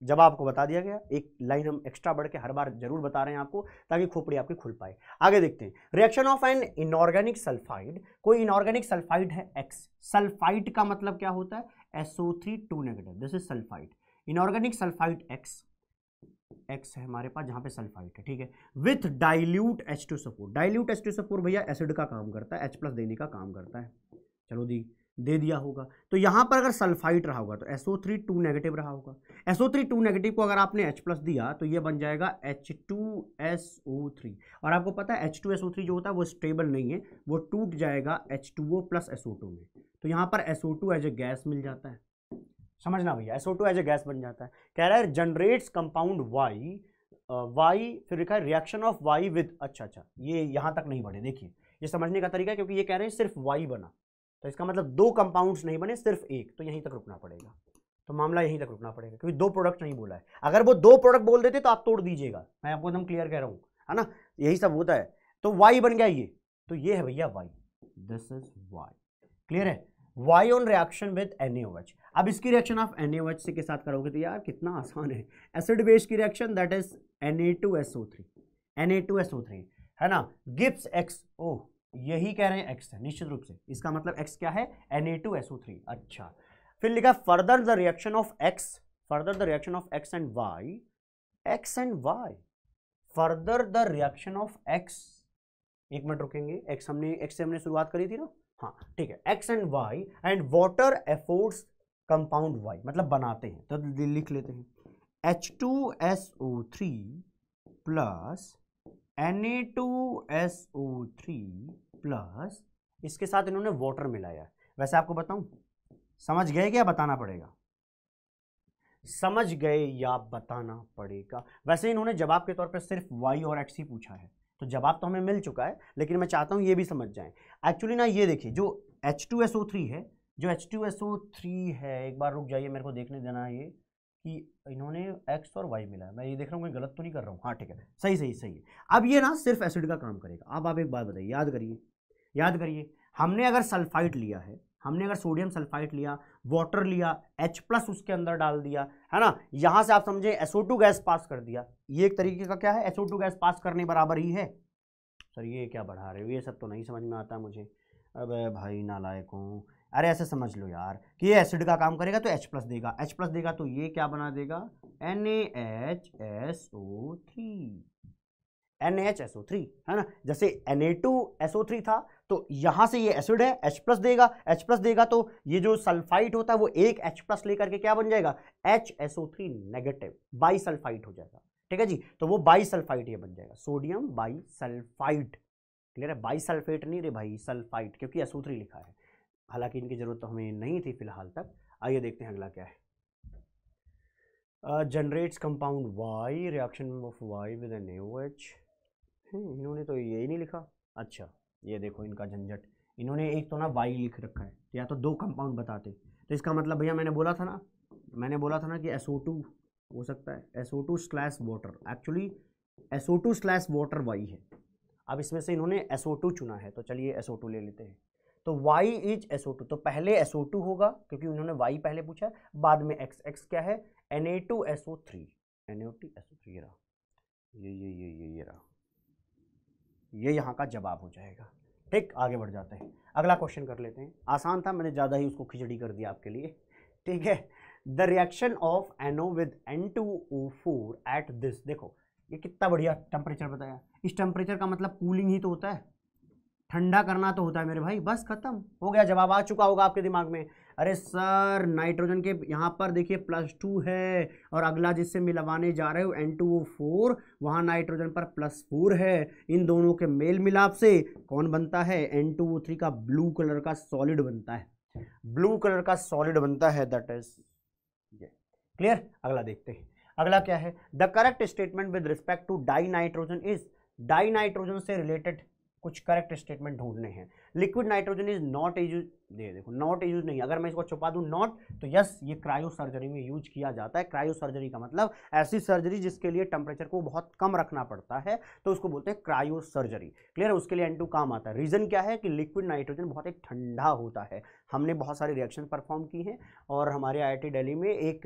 जवाब आपको बता दिया गया एक लाइन हम एक्स्ट्रा बढ़ के हर बार जरूर बता रहे हैं आपको ताकि खोपड़ी आपकी खुल पाए आगे देखते हैं reaction of N inorganic sulphide कोई इनऑर्गेनिक सल्फाइड है एक्स सल्फाइड का मतलब क्या होता है SO three two negative this is sulphide inorganic sulphide X X है हमारे पास जहाँ पे सल्फाइट है ठीक है विथ डाइल्यूट एच टू सपोर डाइल्यूट एच टू सपोर भैया एसिड का काम करता है एच प्लस देने का काम करता है चलो दी दे दिया होगा तो यहाँ पर अगर सल्फाइट रहा होगा तो S O three two negative रहा होगा S O three two negative को अगर आपने एच प्लस दिया तो ये बन जाएगा H two S O three और आपको पता है H two S O three जो होता है वो स्टेबल नहीं है वो टूट जाएगा H two O plus S O two में तो यहाँ पर S O two as a gas मिल जाता है समझना भैया S O two as a gas बन जाता है कह रहा है जनरेट्स कंपाउंड वाई वाई फिर लिखा है रिएक्शन ऑफ वाई विद अच्छा अच्छा ये यहाँ तक नहीं बढ़े देखिए ये समझने का तरीका क्योंकि ये कह रहे हैं सिर्फ वाई बना तो इसका मतलब दो कंपाउंड्स नहीं बने सिर्फ एक तो यहीं तक रुकना पड़ेगा तो मामला यहीं तक रुकना पड़ेगा क्योंकि दो प्रोडक्ट नहीं बोला है अगर वो दो प्रोडक्ट बोल देते तो आप तोड़ दीजिएगा मैं आपको एकदम क्लियर कह रहा हूँ है ना यही सब होता है तो वाई बन गया ये तो ये है भैया Y this is Y clear है Y on reaction with N अब इसकी रिएक्शन आप एन से के साथ करोगे तो यार कितना आसान है एसिड बेस की reaction that is N A two S O three N A two S O three है ना गिप्स एक्स ओ यही कह रहे हैं एक्स है निश्चित रूप से इसका मतलब एक्स क्या है एन अच्छा फिर लिखा further the reaction of X further the reaction of X and Y X and Y further the reaction of X एक मिनट रुकेंगे एक्स हमने एक्स से हमने शुरुआत करी थी ना हाँ ठीक है X and Y and water affords compound Y मतलब बनाते हैं तो लिख लेते हैं H two S O three plus N A two S O three plus इसके साथ इन्होंने वाटर मिलाया वैसे आपको बताऊं समझ गए क्या बताना पड़ेगा समझ गए या बताना पड़ेगा वैसे इन्होंने जवाब के तौर पर सिर्फ वाई और एक्स ही पूछा है तो जवाब तो हमें मिल चुका है लेकिन मैं चाहता हूँ ये भी समझ जाएं एक्चुअली ना ये देखिए जो H two S O three है जो H two S O three है एक बार रुक जाइए मेरे को देखने देना ये कि इन्होंने एक्स और वाई मिला है मैं ये देख रहा हूँ कोई गलत तो नहीं कर रहा हूँ हाँ ठीक है सही सही सही है अब ये ना सिर्फ एसिड का काम करेगा अब आप एक बात बताइए याद करिए याद करिए हमने अगर सल्फाइट लिया है हमने अगर सोडियम सल्फाइट लिया वाटर लिया H प्लस उसके अंदर डाल दिया है ना यहाँ से आप समझे SO2 गैस पास कर दिया ये एक तरीके का क्या है SO2 गैस पास करने बराबर ही है सर ये क्या बढ़ा रहे हो ये सब तो नहीं समझ में आता मुझे अब भाई नालायक हूँ अरे ऐसे समझ लो यार कि ये एसिड का काम करेगा तो H प्लस देगा H प्लस देगा तो ये क्या बना देगा N A H S O three N H S three है ना जैसे N A two S three था तो यहां से ये एसिड है H प्लस देगा H प्लस देगा तो ये जो सल्फाइट होता है वो एक H प्लस लेकर के क्या बन जाएगा H SO three negative bisulphite हो जाएगा ठीक है जी तो वो बाई सल्फाइट ये बन जाएगा सोडियम बाई सल्फाइट क्लियर है बाई सल्फेट नहीं रे भाई सल्फाइट क्योंकि एसओ थ्री लिखा है हालांकि इनकी ज़रूरत तो हमें नहीं थी फिलहाल तक आइए देखते हैं अगला क्या है generates compound Y reaction of Y with N H इन्होंने तो यही नहीं लिखा अच्छा ये देखो इनका झंझट इन्होंने एक तो ना वाई लिख रखा है तो या तो दो कंपाउंड बताते तो इसका मतलब भैया मैंने बोला था ना मैंने बोला था ना कि एस हो सकता है S O two slash water actually S O two slash water Y है अब इसमें से इन्होंने एस ओ टू चुना है तो चलिए एस ओ टू ले लेते हैं तो Y is S O two तो पहले एस ओ टू होगा क्योंकि उन्होंने वाई पहले पूछा बाद में एक्स एक्स क्या है N A two S O three N A two S O three रहा ये ये ये ये ये रहा ये यहाँ का जवाब हो जाएगा ठीक आगे बढ़ जाते हैं अगला क्वेश्चन कर लेते हैं आसान था मैंने ज़्यादा ही उसको खिचड़ी कर दिया आपके लिए ठीक है the reaction of NO with N two O four at this देखो ये कितना बढ़िया टेम्परेचर बताया इस टेम्परेचर का मतलब कूलिंग ही तो होता है ठंडा करना तो होता है मेरे भाई बस खत्म हो गया जवाब आ चुका होगा आपके दिमाग में अरे सर नाइट्रोजन के यहाँ पर देखिए प्लस टू है और अगला जिससे मिलवाने जा रहे हो एन टू ओ फोर वहाँ नाइट्रोजन पर प्लस फोर है इन दोनों के मेल मिलाप से कौन बनता है एन टू ओ थ्री का ब्लू कलर का सॉलिड बनता है ब्लू कलर का सॉलिड बनता है दैट इज क्लियर अगला देखते हैं अगला क्या है the correct statement with respect to dinitrogen is dinitrogen से रिलेटेड कुछ करेक्ट स्टेटमेंट ढूंढने हैं liquid nitrogen is not use ये देखो नॉट यूज नहीं अगर मैं इसको छुपा दूँ नॉट तो यस ये क्रायो सर्जरी में यूज किया जाता है क्रायो सर्जरी का मतलब ऐसी सर्जरी जिसके लिए टेम्परेचर को बहुत कम रखना पड़ता है तो उसको बोलते हैं क्रायो सर्जरी क्लियर है उसके लिए एन काम आता है रीज़न क्या है कि लिक्विड नाइट्रोजन बहुत एक ठंडा होता है हमने बहुत सारे रिएक्शन परफॉर्म की हैं और हमारे आई आई में एक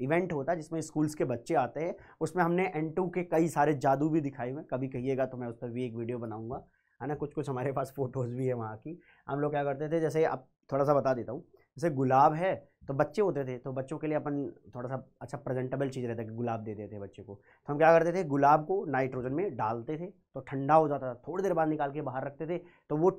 इवेंट uh, होता है जिसमें स्कूल्स के बच्चे आते हैं उसमें हमने एन के कई सारे जादू भी दिखाए हुए कभी कहिएगा तो मैं उस पर भी एक वीडियो बनाऊँगा है ना कुछ कुछ हमारे पास फ़ोटोज़ भी है वहाँ की हम लोग क्या करते थे जैसे अब थोड़ा सा बता देता हूँ जैसे गुलाब है तो बच्चे होते थे तो बच्चों के लिए अपन थोड़ा सा अच्छा प्रेजेंटेबल चीज़ रहता कि गुलाब देते थे बच्चे को तो हम क्या करते थे गुलाब को नाइट्रोजन में डालते थे तो ठंडा हो जाता था थोड़ी देर बाद निकाल के बाहर रखते थे तो वो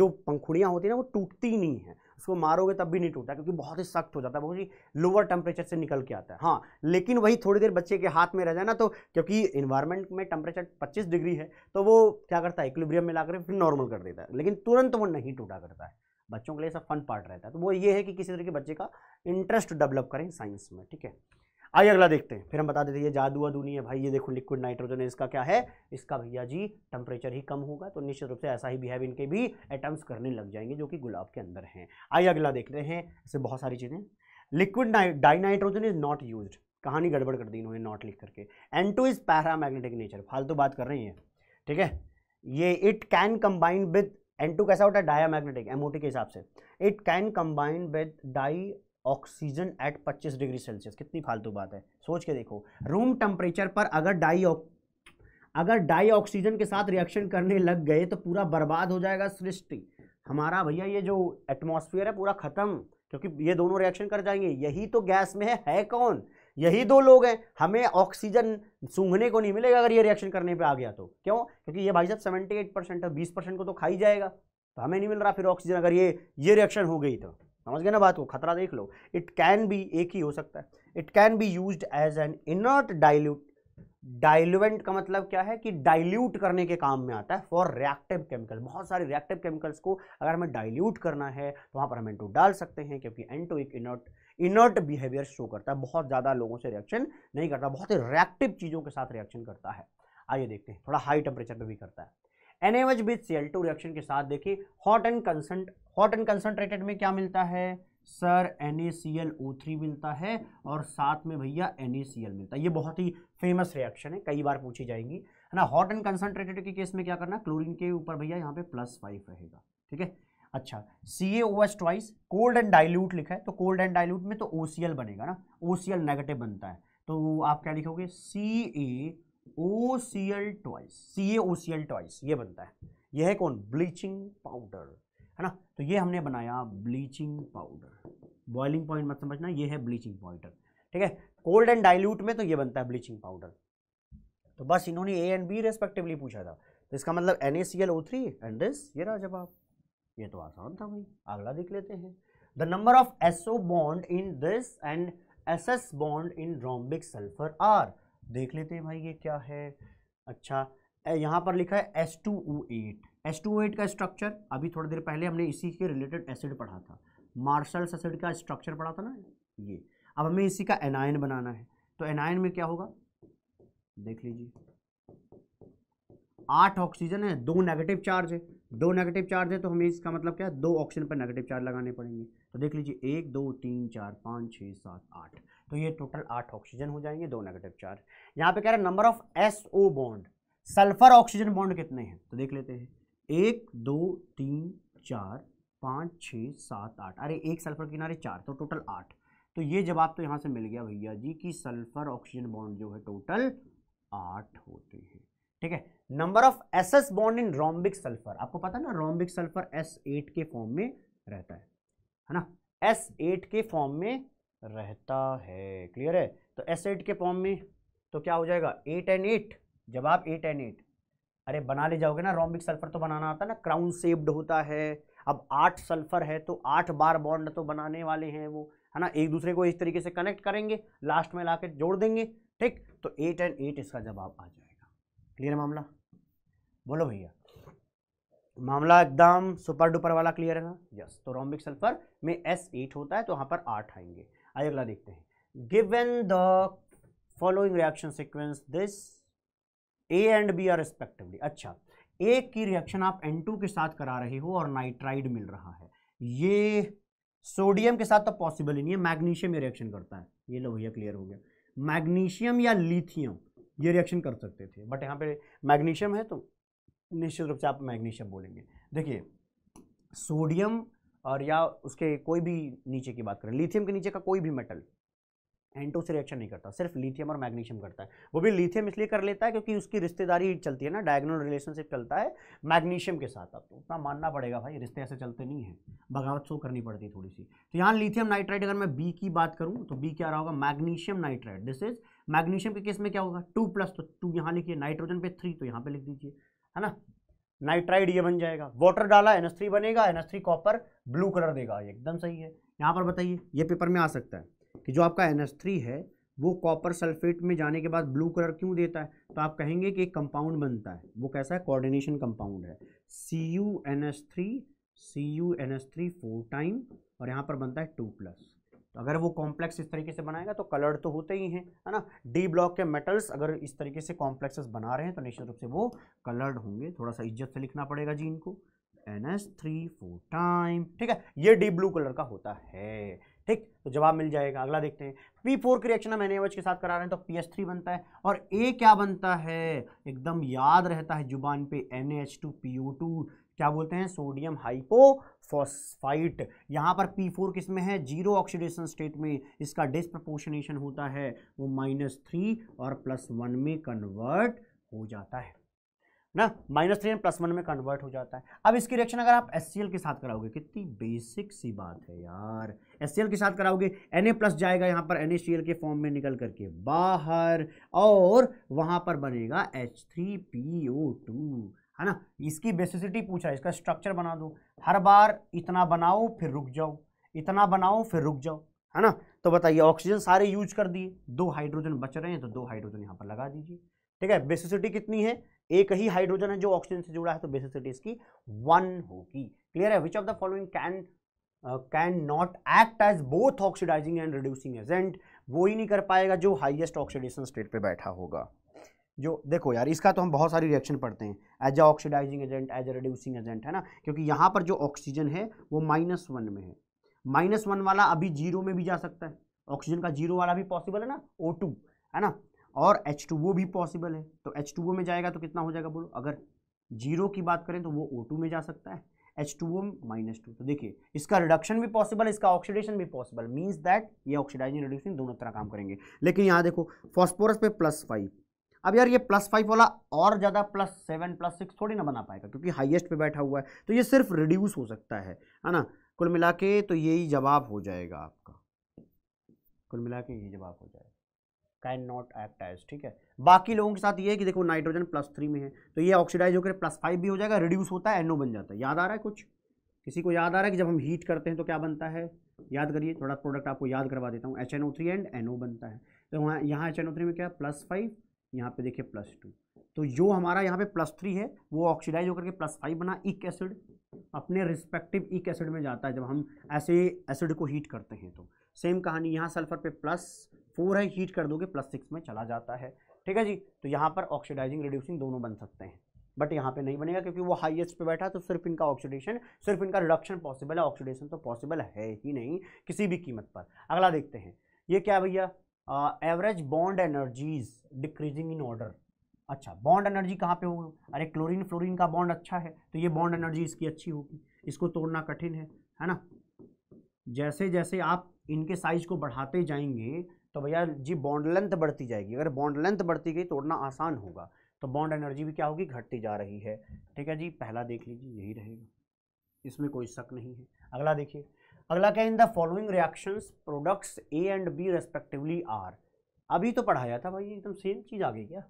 जो पंखुड़ियाँ होती ना वो टूटती नहीं है उसको मारोगे तब भी नहीं टूटता क्योंकि बहुत ही सख्त हो जाता है बहुत ही लोअर टेम्परेचर से निकल के आता है हाँ लेकिन वही थोड़ी देर बच्चे के हाथ में रह जाए ना तो क्योंकि इन्वायरमेंट में टेम्परेचर पच्चीस डिग्री है तो वो क्या करता है इक्लिब्रियम में ला फिर नॉर्मल कर देता है लेकिन तुरंत वो नहीं टूटा करता है बच्चों के लिए सब फन पार्ट रहता है तो वो ये है कि किसी तरह के बच्चे का इंटरेस्ट डेवलप करें साइंस में ठीक है आइए अगला देखते हैं फिर हम बता देते हैं ये जादू वादू नहीं है भाई ये देखो लिक्विड नाइट्रोजन है इसका क्या है इसका भैया जी टेम्परेचर ही कम होगा तो निश्चित रूप से ऐसा ही बिहेव इनके भी अटैम्प्ट करने लग जाएंगे जो कि गुलाब के अंदर हैं आइए अगला देखते हैं इससे बहुत सारी चीज़ें liquid dinitrogen is not use कहानी गड़बड़ कर दी इन्होंने नॉट लिख करके N two is paramagnetic nature फालतू बात कर रही है ठीक है ये it can combine with N two कैसा होता है डाया मैग्नेटिक एमओटी के हिसाब से it can combine with dioxygen at 25 degree Celsius कितनी फालतू बात है सोच के देखो रूम टेम्परेचर पर अगर डाई अगर डाई ऑक्सीजन के साथ रिएक्शन करने लग गए तो पूरा बर्बाद हो जाएगा सृष्टि हमारा भैया ये जो एटमॉस्फेयर है पूरा ख़त्म क्योंकि ये दोनों रिएक्शन कर जाएंगे यही तो गैस में है है कौन यही दो लोग हैं हमें ऑक्सीजन सूंघने को नहीं मिलेगा अगर ये रिएक्शन करने पे आ गया तो क्यों क्योंकि ये भाई साहब सेवेंटी एट परसेंट है बीस परसेंट को तो खा ही जाएगा तो हमें नहीं मिल रहा फिर ऑक्सीजन अगर ये ये रिएक्शन हो गई तो समझ गए ना बात को खतरा देख लो इट कैन बी एक ही हो सकता है it can be use as an inert dilute diluent का मतलब क्या है कि डाइल्यूट करने के काम में आता है फॉर रिएक्टिव केमिकल बहुत सारे रिएक्टिव केमिकल्स को अगर हमें डाइल्यूट करना है तो वहाँ पर हम एंटो डाल सकते हैं क्योंकि एंटो एक इनर्ट इनर्ट बिहेवियर शो करता है बहुत ज़्यादा लोगों से रिएक्शन नहीं करता बहुत ही रिएक्टिव चीज़ों के साथ रिएक्शन करता है आइए देखते हैं थोड़ा हाई टेम्परेचर पर भी करता है एनएमएच विद सी रिएक्शन के साथ देखिए हॉट एंड कंसेंट हॉट एंड कंसनट्रेटेड में क्या मिलता है सर NaClO3 मिलता है और साथ में भैया NaCl मिलता है ये बहुत ही फेमस रिएक्शन है कई बार पूछी जाएंगी है ना हॉट एंड कंसनट्रेटेड के केस में क्या करना क्लोरीन के ऊपर भैया यहाँ पे प्लस फाइव रहेगा ठीक है अच्छा C A O S twice cold and dilute लिखा है तो कोल्ड एंड डाइल्यूट में तो ओ सी एल बनेगा ना ओ सी एल नेगेटिव बनता है तो आप क्या लिखोगे C A O C L twice C A O C L twice ये बनता है यह है कौन ब्लीचिंग पाउडर है ना तो ये हमने बनाया ब्लीचिंग पाउडर बॉइलिंग पॉइंट मत समझना ये है ब्लीचिंग पाउडर ठीक है कोल्ड एंड डाइल्यूट में तो ये बनता है ब्लीचिंग पाउडर तो बस इन्होंने ए एंड बी रेस्पेक्टिवली पूछा था तो इसका मतलब N A C L O three and this ये रहा जवाब ये तो आसान था भाई अगला देख लेते हैं the number of SO bond in this and S S bond in rhombic sulphur are देख लेते हैं भाई ये क्या है अच्छा यहाँ पर लिखा है S two O eight S two O eight का स्ट्रक्चर अभी थोड़ी देर पहले हमने इसी के रिलेटेड एसिड पढ़ा था मार्शल्स एसिड का स्ट्रक्चर पढ़ा था ना ये अब हमें इसी का एनायन बनाना है तो एनायन में क्या होगा देख लीजिए आठ ऑक्सीजन है दो नेगेटिव चार्ज है दो नेगेटिव चार्ज है तो हमें इसका मतलब क्या है दो ऑक्सीजन पर नेगेटिव चार्ज लगाने पड़ेंगे तो देख लीजिए एक दो तीन चार पाँच छः सात आठ तो ये टोटल आठ ऑक्सीजन हो जाएंगे दो नेगेटिव चार्ज यहाँ पे कह रहे हैं number of S O bond sulphur oxygen bond कितने हैं तो देख लेते हैं एक दो तीन चार पाँच छः सात आठ अरे एक सल्फर किनारे चार तो टोटल आठ तो ये जवाब तो यहाँ से मिल गया भैया जी कि सल्फर ऑक्सीजन बॉन्ड जो है टोटल आठ होते हैं ठीक है number of S S bond in rhombic sulphur आपको पता है ना रोम्बिक सल्फर एस एट के फॉर्म में रहता है है ना एस एट के फॉर्म में रहता है क्लियर है तो एस एट के फॉर्म में तो क्या हो जाएगा एट एंड एट जब आप एट एंड एट अरे बना ले जाओगे ना रोम्बिक सल्फर तो बनाना आता है ना क्राउन सेप्ड होता है अब आठ सल्फर है तो आठ बार बॉन्ड तो बनाने वाले हैं वो है ना एक दूसरे को इस तरीके से कनेक्ट करेंगे लास्ट में ला जोड़ देंगे ठीक तो एट एंड एट इसका जवाब आ जाएगा क्लियर मामला बोलो भैया मामला एकदम सुपर डुपर वाला क्लियर है ना यस तो रोम्बिक सल्फर में एस एट होता है तो वहां पर आठ आएंगे आइए अगला देखते हैं given the following reaction sequence this A and B are respectively अच्छा ए की रिएक्शन आप N2 के साथ करा रहे हो और नाइट्राइड मिल रहा है ये सोडियम के साथ तो पॉसिबल ही नहीं है मैग्नीशियम ये रिएक्शन करता है ये लो भैया क्लियर हो गया मैग्नीशियम या लिथियम ये रिएक्शन कर सकते थे बट यहाँ पे मैग्नीशियम है तो निश्चित रूप से आप मैग्नीशियम बोलेंगे देखिए सोडियम और या उसके कोई भी नीचे की बात करें लिथियम के नीचे का कोई भी मेटल एंटो से रिएक्शन नहीं करता सिर्फ लिथियम और मैग्नीशियम करता है वो भी लिथियम इसलिए कर लेता है क्योंकि उसकी रिश्तेदारी चलती है ना डायगोनल रिलेशनशिप चलता है मैग्नीशियम के साथ आपको तो उतना मानना पड़ेगा भाई रिश्ते ऐसे चलते नहीं हैं बगावत शो तो करनी पड़ती है थोड़ी सी तो यहाँ लिथियम नाइट्राइड अगर मैं बी की बात करूँ तो बी क्या रहा होगा magnesium nitride this is magnesium के केस में क्या होगा टू प्लस तो टू यहाँ लिखिए नाइट्रोजन पे थ्री तो यहाँ पे लिख दीजिए है ना नाइट्राइड ये बन जाएगा वाटर डाला एन बनेगा थ्री कॉपर ब्लू कलर देगा ये एकदम सही है यहाँ पर बताइए ये पेपर में आ सकता है कि जो आपका एन है वो कॉपर सल्फेट में जाने के बाद ब्लू कलर क्यों देता है तो आप कहेंगे कि एक कंपाउंड बनता है वो कैसा है कोऑर्डिनेशन कंपाउंड है C U N S three C U N S three four time और यहाँ पर बनता है टू प्लस तो अगर वो कॉम्प्लेक्स इस तरीके से बनाएगा तो कलर्ड तो होते ही हैं है ना डी ब्लॉक के मेटल्स अगर इस तरीके से कॉम्प्लेक्सेस बना रहे हैं तो निश्चित रूप से वो कलर्ड होंगे थोड़ा सा इज्जत से लिखना पड़ेगा जी इनको N S three four time ठीक है ये डी ब्लू कलर का होता है ठीक तो जवाब मिल जाएगा अगला देखते हैं पी फोर की रिएक्शन हम एनएवच के साथ करा रहे हैं तो पी एस थ्री बनता है और ए क्या बनता है एकदम याद रहता है जुबान पे N H two P O two क्या बोलते हैं सोडियम हाइपोफॉस्फाइट यहाँ पर पी फोर किस में है जीरो ऑक्सीडेशन स्टेट में इसका डिस्प्रपोर्शनेशन होता है वो माइनस थ्री और प्लस वन में कन्वर्ट हो जाता है ना minus three and plus one में कन्वर्ट हो जाता है अब इसकी रिएक्शन अगर आप एस के साथ कराओगे कितनी बेसिक सी बात है यार एस के साथ कराओगे एन प्लस जाएगा यहाँ पर एन के फॉर्म में निकल करके बाहर और वहाँ पर बनेगा H three P O two है ना इसकी बेसिसिटी पूछा इसका स्ट्रक्चर बना दो हर बार इतना बनाओ फिर रुक जाओ इतना बनाओ फिर रुक जाओ है ना तो बताइए ऑक्सीजन सारे यूज कर दिए दो हाइड्रोजन बच रहे हैं तो दो हाइड्रोजन यहाँ पर लगा दीजिए ठीक है बेसिसिटी कितनी है एक ही हाइड्रोजन है जो ऑक्सीजन से जुड़ा है तो बेसिसिटी इसकी वन होगी क्लियर है which of the following can can not act as both oxidizing and reducing agent वो ही नहीं कर पाएगा जो हाइएस्ट ऑक्सीडेशन स्टेट पर बैठा होगा जो देखो यार इसका तो हम बहुत सारी रिएक्शन पढ़ते हैं as a oxidizing agent as a reducing agent है ना क्योंकि यहाँ पर जो ऑक्सीजन है वो माइनस वन में है माइनस वन वाला अभी जीरो में भी जा सकता है ऑक्सीजन का जीरो वाला भी पॉसिबल है ना ओ टू है ना और एच टू वो भी पॉसिबल है तो एच टू ओ में जाएगा तो कितना हो जाएगा बोलो अगर जीरो की बात करें तो वो ओ टू में जा सकता है H two O minus two तो देखिए इसका रिडक्शन भी पॉसिबल है इसका ऑक्सीडेशन भी पॉसिबल मीन्स दैट ये ऑक्सीडाइजिंग रिड्यूसिंग दोनों तरह काम करेंगे लेकिन यहाँ देखो फॉस्फोरस पे प्लस फाइव अब यार ये प्लस फाइव वाला और ज़्यादा प्लस सेवन प्लस सिक्स थोड़ी ना बना पाएगा क्योंकि हाईएस्ट पे बैठा हुआ है तो ये सिर्फ रिड्यूस हो सकता है है ना कुल मिला के तो यही जवाब हो जाएगा आपका कुल मिला के यही जवाब हो जाएगा कैन नॉट एक्ट एज ठीक है बाकी लोगों के साथ ये है कि देखो नाइट्रोजन प्लस थ्री में है तो ये ऑक्सीडाइज होकर प्लस फाइव भी हो जाएगा रिड्यूस होता है एनओ बन जाता है याद आ रहा है कुछ किसी को याद आ रहा है कि जब हम हीट करते हैं तो क्या बनता है याद करिए थोड़ा प्रोडक्ट आपको याद करवा देता हूँ H N O three and N O बनता है तो वहाँ यहाँ एच एन ओ थ्री में क्या प्लस फाइव यहाँ पे देखिए प्लस टू तो जो हमारा यहाँ पे प्लस थ्री है वो ऑक्सीडाइज होकर के प्लस फाइव बना इक एसिड अपने रिस्पेक्टिव इक एसिड में जाता है जब हम ऐसे एसिड को हीट करते हैं तो सेम कहानी यहाँ सल्फर पे प्लस फोर है हीट कर दोगे प्लस सिक्स में चला जाता है ठीक है जी तो यहाँ पर ऑक्सीडाइजिंग रिड्यूसिंग दोनों बन सकते हैं बट यहाँ पे नहीं बनेगा क्योंकि वो हाईएस्ट पे बैठा तो सिर्फ इनका ऑक्सीडेशन सिर्फ इनका रिडक्शन पॉसिबल है ऑक्सीडेशन तो पॉसिबल है ही नहीं किसी भी कीमत पर अगला देखते हैं ये क्या भैया average bond energies decreasing in order अच्छा बॉन्ड एनर्जी कहाँ पे होगा अरे क्लोरीन फ्लोरीन का बॉन्ड अच्छा है तो ये बॉन्ड एनर्जी इसकी अच्छी होगी इसको तोड़ना कठिन है है ना जैसे जैसे आप इनके साइज को बढ़ाते जाएंगे तो भैया जी बॉन्ड लेंथ बढ़ती जाएगी अगर बॉन्ड लेंथ बढ़ती गई तोड़ना आसान होगा तो बॉन्ड एनर्जी भी क्या होगी घटती जा रही है ठीक है जी पहला देख लीजिए यही रहेगा इसमें कोई शक नहीं है अगला देखिए अगला क्या in the following reactions products A and B respectively are अभी तो पढ़ाया था भाई एकदम सेम चीज़ आ गई क्या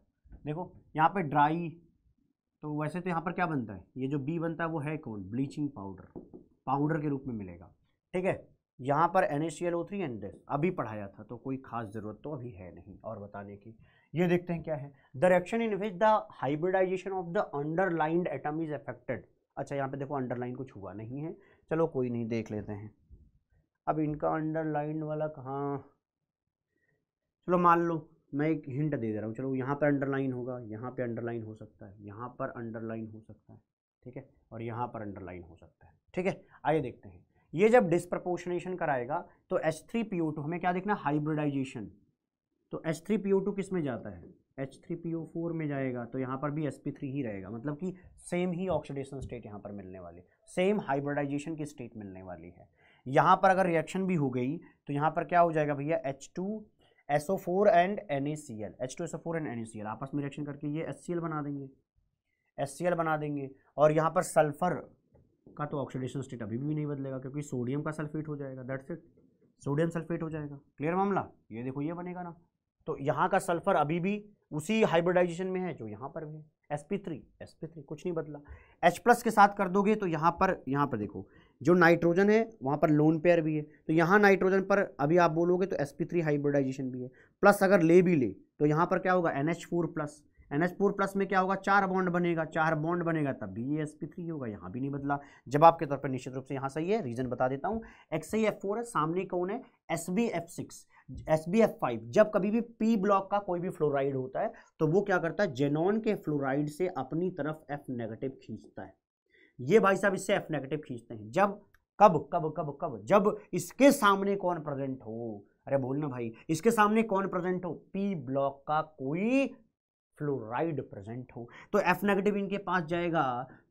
देखो यहाँ पे ड्राई तो वैसे तो यहाँ पर क्या बनता है ये जो बी बनता है वो है कौन ब्लीचिंग पाउडर पाउडर के रूप में मिलेगा ठीक है यहाँ पर N H L O three and अभी पढ़ाया था तो कोई खास ज़रूरत तो अभी है नहीं और बताने की ये देखते हैं क्या है the reaction in which the hybridization of the underlined atom is affected अच्छा यहाँ पे देखो अंडरलाइन कुछ हुआ नहीं है चलो कोई नहीं देख लेते हैं अब इनका अंडरलाइन वाला कहाँ चलो मान लो मैं एक हिंट दे दे रहा हूँ चलो यहाँ पर अंडरलाइन होगा यहाँ पे अंडरलाइन हो सकता है यहाँ पर अंडरलाइन हो सकता है ठीक है और यहाँ पर अंडरलाइन हो सकता है ठीक है आइए देखते हैं ये जब डिस्प्रपोर्शनेशन कराएगा तो H three P O two हमें क्या देखना हाइब्रिडाइजेशन तो H three P O two किस में जाता है H three P O four में जाएगा तो यहाँ पर भी एस पी थ्री ही रहेगा मतलब कि सेम ही ऑक्सीडेशन स्टेट यहाँ पर मिलने वाली सेम हाइब्रिडाइजेशन की स्टेट मिलने वाली है यहाँ पर अगर रिएक्शन भी हो गई तो यहाँ पर क्या हो जाएगा भैया H two S O four and N A C L H two S O four and N A C L आपस में रिएक्शन करके ये एस सी एल बना देंगे एस सी एल बना देंगे और यहाँ पर सल्फर का तो ऑक्सीडेशन स्टेट अभी भी नहीं बदलेगा क्योंकि सोडियम का सल्फेट हो जाएगा दैट्स इट सोडियम सल्फेट हो जाएगा क्लियर मामला ये देखो ये बनेगा ना तो यहाँ का सल्फर अभी भी उसी हाइब्रिडाइजेशन में है जो यहाँ पर भी है S P three S P three कुछ नहीं बदला एच प्लस के साथ कर दोगे तो यहाँ पर यहाँ पर देखो जो नाइट्रोजन है वहाँ पर लोन पेयर भी है तो यहाँ नाइट्रोजन पर अभी आप बोलोगे तो एस पी थ्री हाइब्रिडाइजेशन भी है प्लस अगर ले भी ले तो यहाँ पर क्या होगा N H four plus N H four plus में क्या होगा चार बॉन्ड बनेगा चार बॉन्ड बनेगा तब भी ये एस पी थ्री होगा यहाँ भी नहीं बदला जब आपके तौर पर निश्चित रूप से यहाँ सही है रीजन बता देता हूँ एक्स एफ फोर है सामने कौन है S B F six S B F five जब कभी भी पी ब्लॉक का कोई भी फ्लोराइड होता है तो वो क्या करता है जेनॉन के फ्लोराइड से अपनी तरफ एफ नेगेटिव खींचता है ये भाई साहब इससे एफ नेगेटिव खींचते हैं जब कब कब कब कब जब इसके सामने कौन प्रेजेंट हो अरे बोलना भाई इसके सामने कौन प्रेजेंट हो पी ब्लॉक का कोई फ्लोराइड प्रेजेंट हो तो एफ नेगेटिव इनके पास जाएगा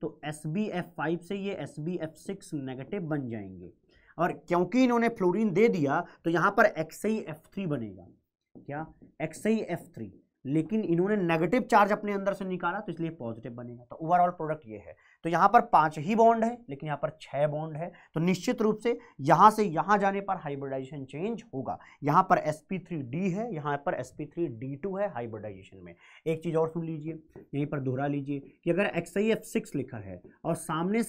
तो एस बी एफ फाइव से ये S B F six negative बन जाएंगे और क्योंकि इन्होंने फ्लोरीन दे दिया तो यहां पर एक्स आई एफ थ्री बनेगा क्या एक्स आई एफ थ्री लेकिन इन्होंने नेगेटिव चार्ज अपने अंदर से निकाला तो इसलिए पॉजिटिव बनेगा तो ओवरऑल प्रोडक्ट ये है तो यहाँ पर पांच ही बॉन्ड है लेकिन यहाँ पर छह बॉन्ड है तो निश्चित रूप से यहाँ से यहाँ जाने पर हाइब्रिडाइजेशन चेंज होगा यहाँ पर डी है यहाँ पर टू है हाइब्रिडाइजेशन में एक चीज़ और सुन लीजिए यहीं पर दोहरा लीजिए कि अगर एक्स लिखा है और सामने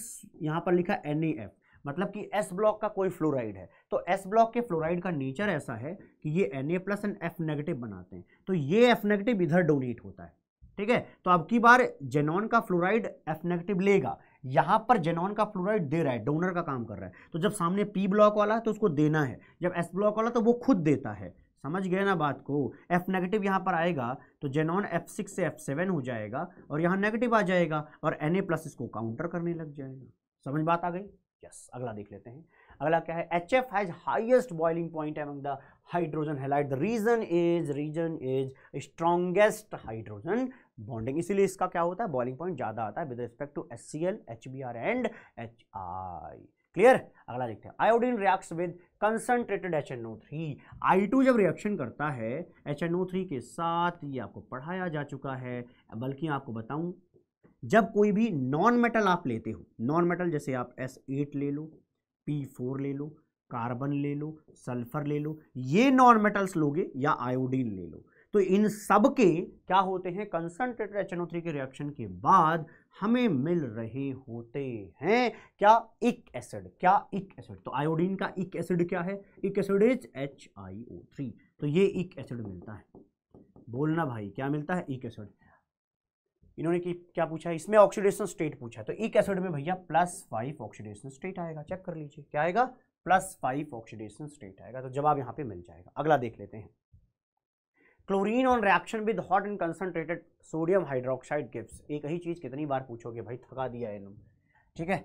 यहाँ पर लिखा एन मतलब कि एस ब्लॉक का कोई फ्लोराइड है तो एस ब्लॉक के फ्लोराइड का नेचर ऐसा है कि ये N A plus and F negative बनाते हैं तो ये एफ नेगेटिव इधर डोनेट होता है ठीक है तो अब की बार जेनॉन का फ्लोराइड एफ नेगेटिव लेगा यहाँ पर जेनॉन का फ्लोराइड दे रहा है डोनर का काम कर रहा है तो जब सामने पी ब्लॉक वाला है तो उसको देना है जब एस ब्लॉक वाला तो वो खुद देता है समझ गए ना बात को एफ नेगेटिव यहाँ पर आएगा तो जेनॉन एफ सिक्स से एफ सेवन हो जाएगा और यहाँ नेगेटिव आ जाएगा और एन ए प्लस इसको काउंटर करने लग जाएगा समझ बात आ गई यस अगला देख लेते हैं अगला क्या है H F has highest boiling point among the hydrogen halide the reason is reason is strongest hydrogen bonding इसीलिए इसका क्या होता है बॉइलिंग पॉइंट ज़्यादा आता है with respect to S C L H B R and H I clear अगला देखते हैं iodine reacts with concentrated H N O three I two जब रिएक्शन करता है एच एन ओ थ्री के साथ ये आपको पढ़ाया जा चुका है बल्कि आपको बताऊं जब कोई भी नॉन मेटल आप लेते हो नॉन मेटल जैसे आप एस एट ले लो पी फोर ले लो कार्बन ले लो सल्फर ले लो ये नॉन मेटल्स लोगे या आयोडीन ले लो तो इन सब के क्या होते हैं कंसनट्रेटर एच थ्री के रिएक्शन के बाद हमें मिल रहे होते हैं क्या इक एसिड क्या इक एसिड तो आयोडीन का इक एसिड क्या है इक acid is H I O three तो ये इक एसिड मिलता है बोलना भाई क्या मिलता है इक एसिड इन्होंने कि क्या पूछा इसमें ऑक्सीडेशन स्टेट पूछा तो एक एसिड में भैया प्लस फाइव ऑक्सीडेशन स्टेट आएगा चेक कर लीजिए क्या आएगा प्लस फाइव ऑक्सीडेशन स्टेट आएगा तो जवाब यहाँ पे मिल जाएगा अगला देख लेते हैं chlorine on reaction with hot and concentrated sodium hydroxide gives एक ही चीज़ कितनी बार पूछोगे भाई थका दिया इन्होंने ठीक है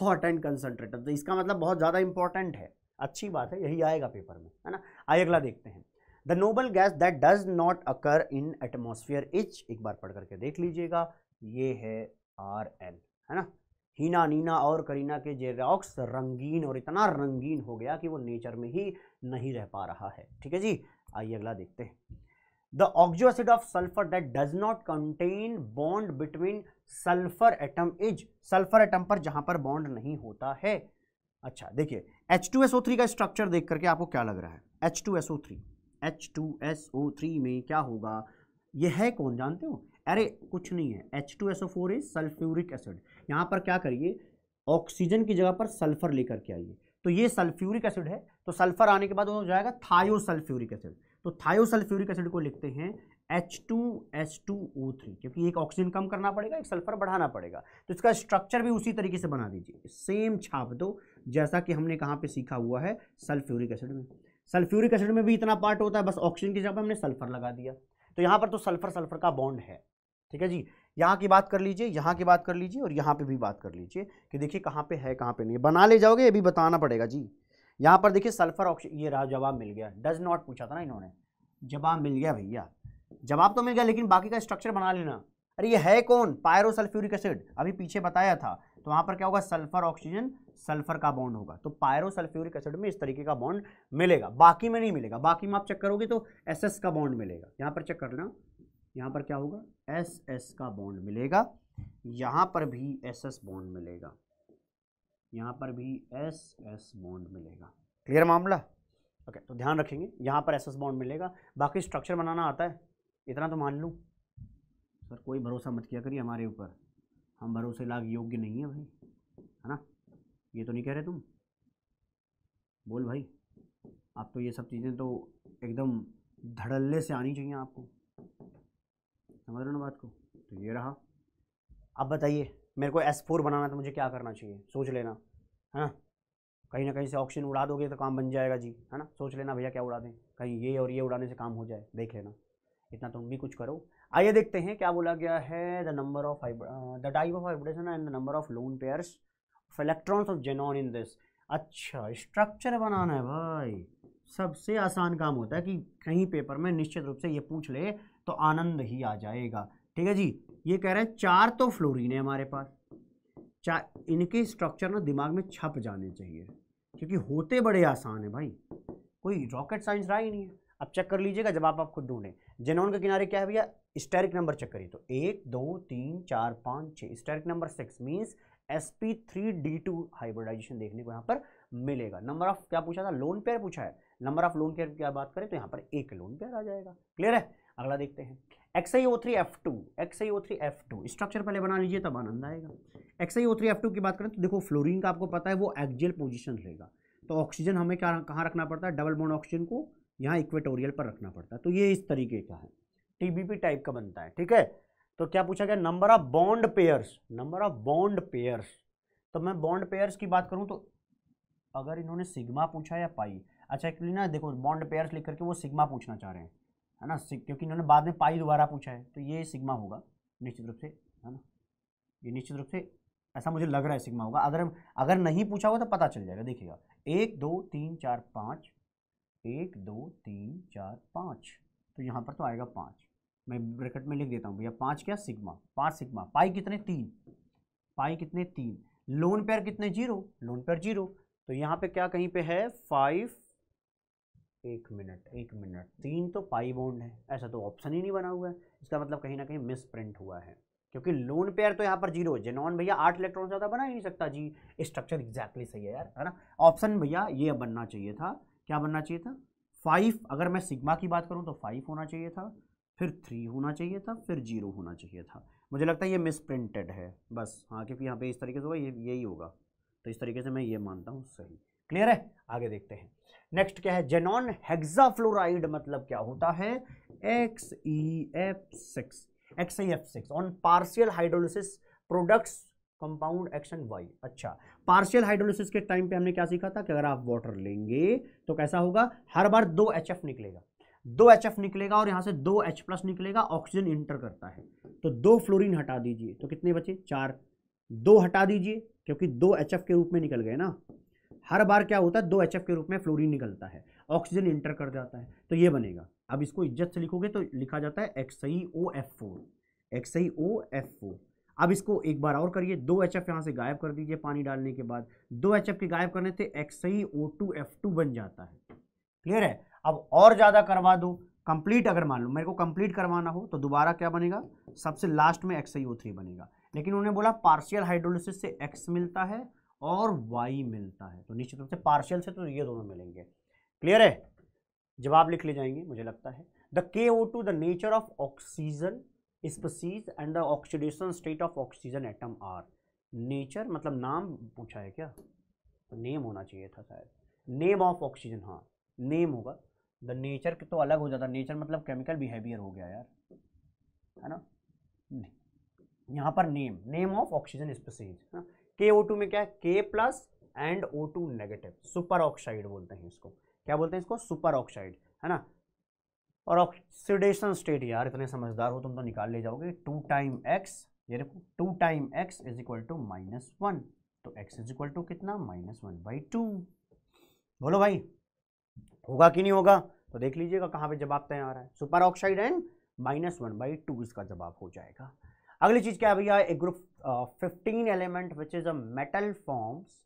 हॉट एंड कंसनट्रेटेड तो इसका मतलब बहुत ज़्यादा इंपॉर्टेंट है अच्छी बात है यही आएगा पेपर में है ना आइए अगला देखते हैं the noble gas that does not occur in atmosphere इच एक बार पढ़ करके देख लीजिएगा ये है आर एन है ना हीना नीना और करीना के जेरॉक्स रंगीन और इतना रंगीन हो गया कि वो नेचर में ही नहीं रह पा रहा है ठीक है जी आइए अगला देखते हैं the oxo acid of sulphur that does not contain bond between sulphur atom is sulphur atom पर जहां पर बॉन्ड नहीं होता है अच्छा देखिए H2SO3 का स्ट्रक्चर देख करके आपको क्या लग रहा है H2SO3 H two S O three में क्या होगा यह है कौन जानते हो अरे कुछ नहीं है H two S O four is sulphuric acid यहाँ पर क्या करिए ऑक्सीजन की जगह पर सल्फर लेकर के आइए तो ये सल्फ्यूरिक एसिड है तो सल्फर आने के बाद हो जाएगा थायोसल्फ्यूरिक एसिड तो थायोसल्फ्यूरिक एसिड को लिखते हैं H two S two O three क्योंकि एक ऑक्सीजन कम करना पड़ेगा एक सल्फर बढ़ाना पड़ेगा तो इसका स्ट्रक्चर भी उसी तरीके से बना दीजिए सेम छाप दो जैसा कि हमने कहाँ पे सीखा हुआ है सल्फ्यूरिक एसिड में सल्फ्यूरिक एसिड में भी इतना पार्ट होता है बस ऑक्सीजन की जगह पर हमने सल्फर लगा दिया तो यहाँ पर तो सल्फर सल्फर का बॉन्ड है ठीक है जी यहाँ की बात कर लीजिए यहाँ की बात कर लीजिए और यहाँ पे भी बात कर लीजिए कि देखिए कहाँ पे है कहाँ पे नहीं बना ले जाओगे ये भी बताना पड़ेगा जी यहाँ पर देखिए सल्फर ऑक्सी ये रहा जवाब मिल गया डज नॉट पूछा था ना इन्होंने जवाब मिल गया भैया जवाब तो मिल गया लेकिन बाकी का स्ट्रक्चर बना लेना अरे ये है कौन पायरो सल्फ्यूरिक एसिड अभी पीछे बताया था तो वहाँ पर क्या होगा सल्फर ऑक्सीजन सल्फर का बॉन्ड होगा तो पायरोसल्फ्यूरिक एसिड में इस तरीके का बॉन्ड मिलेगा बाकी में नहीं मिलेगा बाकी में आप चेक करोगे तो एस का बॉन्ड मिलेगा यहाँ पर चेक करना यहां पर क्या होगा एस एस का बॉन्ड मिलेगा यहाँ पर भी एस एस बॉन्ड मिलेगा यहाँ पर भी एस एस बॉन्ड मिलेगा क्लियर मामला ओके तो ध्यान रखेंगे यहाँ पर एस एस बॉन्ड मिलेगा बाकी स्ट्रक्चर बनाना आता है इतना तो मान लूँ सर कोई भरोसा मत किया करिए हमारे ऊपर हम भरोसे लाग योग्य नहीं है भाई है ना ये तो नहीं कह रहे तुम बोल भाई आप तो ये सब चीज़ें तो एकदम धड़ल्ले से आनी चाहिए आपको समझ रहे ना बात को तो ये रहा अब बताइए मेरे को एस फोर बनाना तो मुझे क्या करना चाहिए सोच लेना है ना कहीं ना कहीं से ऑप्शन उड़ा दोगे तो काम बन जाएगा जी है ना सोच लेना भैया क्या उड़ा दें कहीं ये और ये उड़ाने से काम हो जाए देख लेना इतना तुम तो भी कुछ करो आइए देखते हैं क्या बोला गया है the number of the type of vibration and the number of lone pairs of electrons of xenon in this अच्छा स्ट्रक्चर बनाना है भाई सबसे आसान काम होता है कि कहीं पेपर में निश्चित रूप से ये पूछ ले तो आनंद ही आ जाएगा ठीक है जी ये कह रहे हैं चार तो फ्लोरीन है हमारे पास चार इनके स्ट्रक्चर ना दिमाग में छप जाने चाहिए क्योंकि होते बड़े आसान है भाई कोई रॉकेट साइंस रहा ही नहीं है अब चेक कर लीजिएगा जब आप, आप खुद ढूंढें जेनॉन के किनारे क्या है भैया स्टेरिक नंबर चेक करिए तो एक दो तीन चार पाँच छः steric number six means S P three D two hybridization देखने को यहाँ पर मिलेगा नंबर ऑफ क्या पूछा था लोन पेयर पूछा है नंबर ऑफ लोन पेयर की क्या बात करें तो यहाँ पर एक लोन पेयर आ जाएगा क्लियर है अगला देखते हैं X I O three F two X I O three F two structure पहले बना लीजिए तब आनंद आएगा X I O three F two की बात करें तो देखो फ्लोरिन का आपको पता है वो एक्जियल पोजिशन रहेगा तो ऑक्सीजन हमें क्या कहाँ रखना पड़ता है डबल बोन ऑक्सीजन को यहाँ इक्वेटोरियल पर रखना पड़ता है तो ये इस तरीके का है टीबीपी टाइप का बनता है ठीक है तो क्या पूछा गया number of bond pairs number of bond pairs तो मैं बॉन्ड पेयर्स की बात करूं तो अगर इन्होंने सिग्मा पूछा या पाई अच्छा एक्चुअली ना देखो बॉन्ड पेयर्स लिख करके वो सिग्मा पूछना चाह रहे हैं है ना क्योंकि इन्होंने बाद में पाई दोबारा पूछा है तो ये सिग्मा होगा निश्चित रूप से है ना ये निश्चित रूप से ऐसा मुझे लग रहा है सिग्मा होगा अगर अगर नहीं पूछा होगा तो पता चल जाएगा देखिएगा एक दो तीन चार पाँच एक दो तीन चार पाँच तो यहाँ पर तो आएगा पाँच मैं ब्रैकेट में लिख देता हूँ भैया पाँच क्या सिग्मा पाँच सिग्मा पाई कितने तीन पाई कितने तीन लोन पेयर कितने जीरो लोन पेयर जीरो तो यहाँ पे क्या कहीं पे है फाइव एक मिनट एक मिनट तीन तो पाई बॉन्ड है ऐसा तो ऑप्शन ही नहीं बना हुआ है इसका मतलब कहीं ना कहीं मिस प्रिंट हुआ है क्योंकि लोन पेयर तो यहाँ पर जीरो जेनॉन भैया आठ इलेक्ट्रॉन ज़्यादा बना ही नहीं सकता जी स्ट्रक्चर एग्जैक्टली सही है यार है ना ऑप्शन भैया ये बनना चाहिए था क्या बनना चाहिए था फाइव अगर मैं सिग्मा की बात करूँ तो फाइव होना चाहिए था फिर थ्री होना चाहिए था फिर जीरो होना चाहिए था मुझे लगता है ये मिस प्रिंटेड है बस हाँ क्योंकि यहाँ पे इस तरीके से होगा ये यही होगा तो इस तरीके से मैं ये मानता हूँ सही क्लियर है आगे देखते हैं नेक्स्ट क्या है जेनॉन हेक्साफ्लोराइड मतलब क्या होता है X E F six X E F six on partial hydrolysis products compound action Y अच्छा पार्शियल हाइड्रोलिसिस के टाइम पे हमने क्या सीखा था कि अगर आप वाटर लेंगे तो कैसा होगा हर बार दो एच निकलेगा दो एच निकलेगा और यहाँ से दो एच प्लस निकलेगा ऑक्सीजन इंटर करता है तो दो फ्लोरीन हटा दीजिए तो कितने बचे चार दो हटा दीजिए क्योंकि दो एच के रूप में निकल गए ना हर बार क्या होता है दो एच के रूप में फ्लोरीन निकलता है ऑक्सीजन इंटर कर जाता है तो ये बनेगा अब इसको इज्जत से लिखोगे तो लिखा जाता है X I O F four X I O F four अब इसको एक बार और करिए दो एच एफ यहाँ से गायब कर दीजिए पानी डालने के बाद दो एच एफ के गायब करने से X I O two F two बन जाता है क्लियर है अब और ज़्यादा करवा दो कंप्लीट अगर मान लो मेरे को कंप्लीट करवाना हो तो दोबारा क्या बनेगा सबसे लास्ट में एक्स आई ओ थ्री बनेगा लेकिन उन्होंने बोला पार्शियल हाइड्रोलिसिस से एक्स मिलता है और वाई मिलता है तो निश्चित रूप से पार्शियल से तो ये दोनों मिलेंगे क्लियर है जवाब लिख ले जाएंगे मुझे लगता है the K O two the nature of oxygen species and the oxidation state of oxygen atom are nature मतलब नाम पूछा है क्या तो नेम होना चाहिए था शायद नेम ऑफ ऑक्सीजन हाँ नेम होगा द नेचर तो अलग हो जाता नेचर मतलब केमिकल बिहेवियर हो गया यार है ना यहाँ पर name name of oxygen species के ओ टू में क्या है K plus and O two negative super oxide बोलते हैं इसको क्या बोलते हैं इसको सुपर ऑक्साइड है ना और ऑक्सीडेशन स्टेट यार इतने समझदार हो तुम तो निकाल ले जाओगे टू टाइम एक्स ये देखो two time X is equal to minus one तो एक्स इज इक्वल टू कितना माइनस वन बाई टू बोलो भाई होगा कि नहीं होगा तो देख लीजिएगा कहाँ पे जवाब तय आ रहा है super oxide and minus one by two इसका जवाब हो जाएगा अगली चीज़ क्या है भैया एक group fifteen element which is a metal forms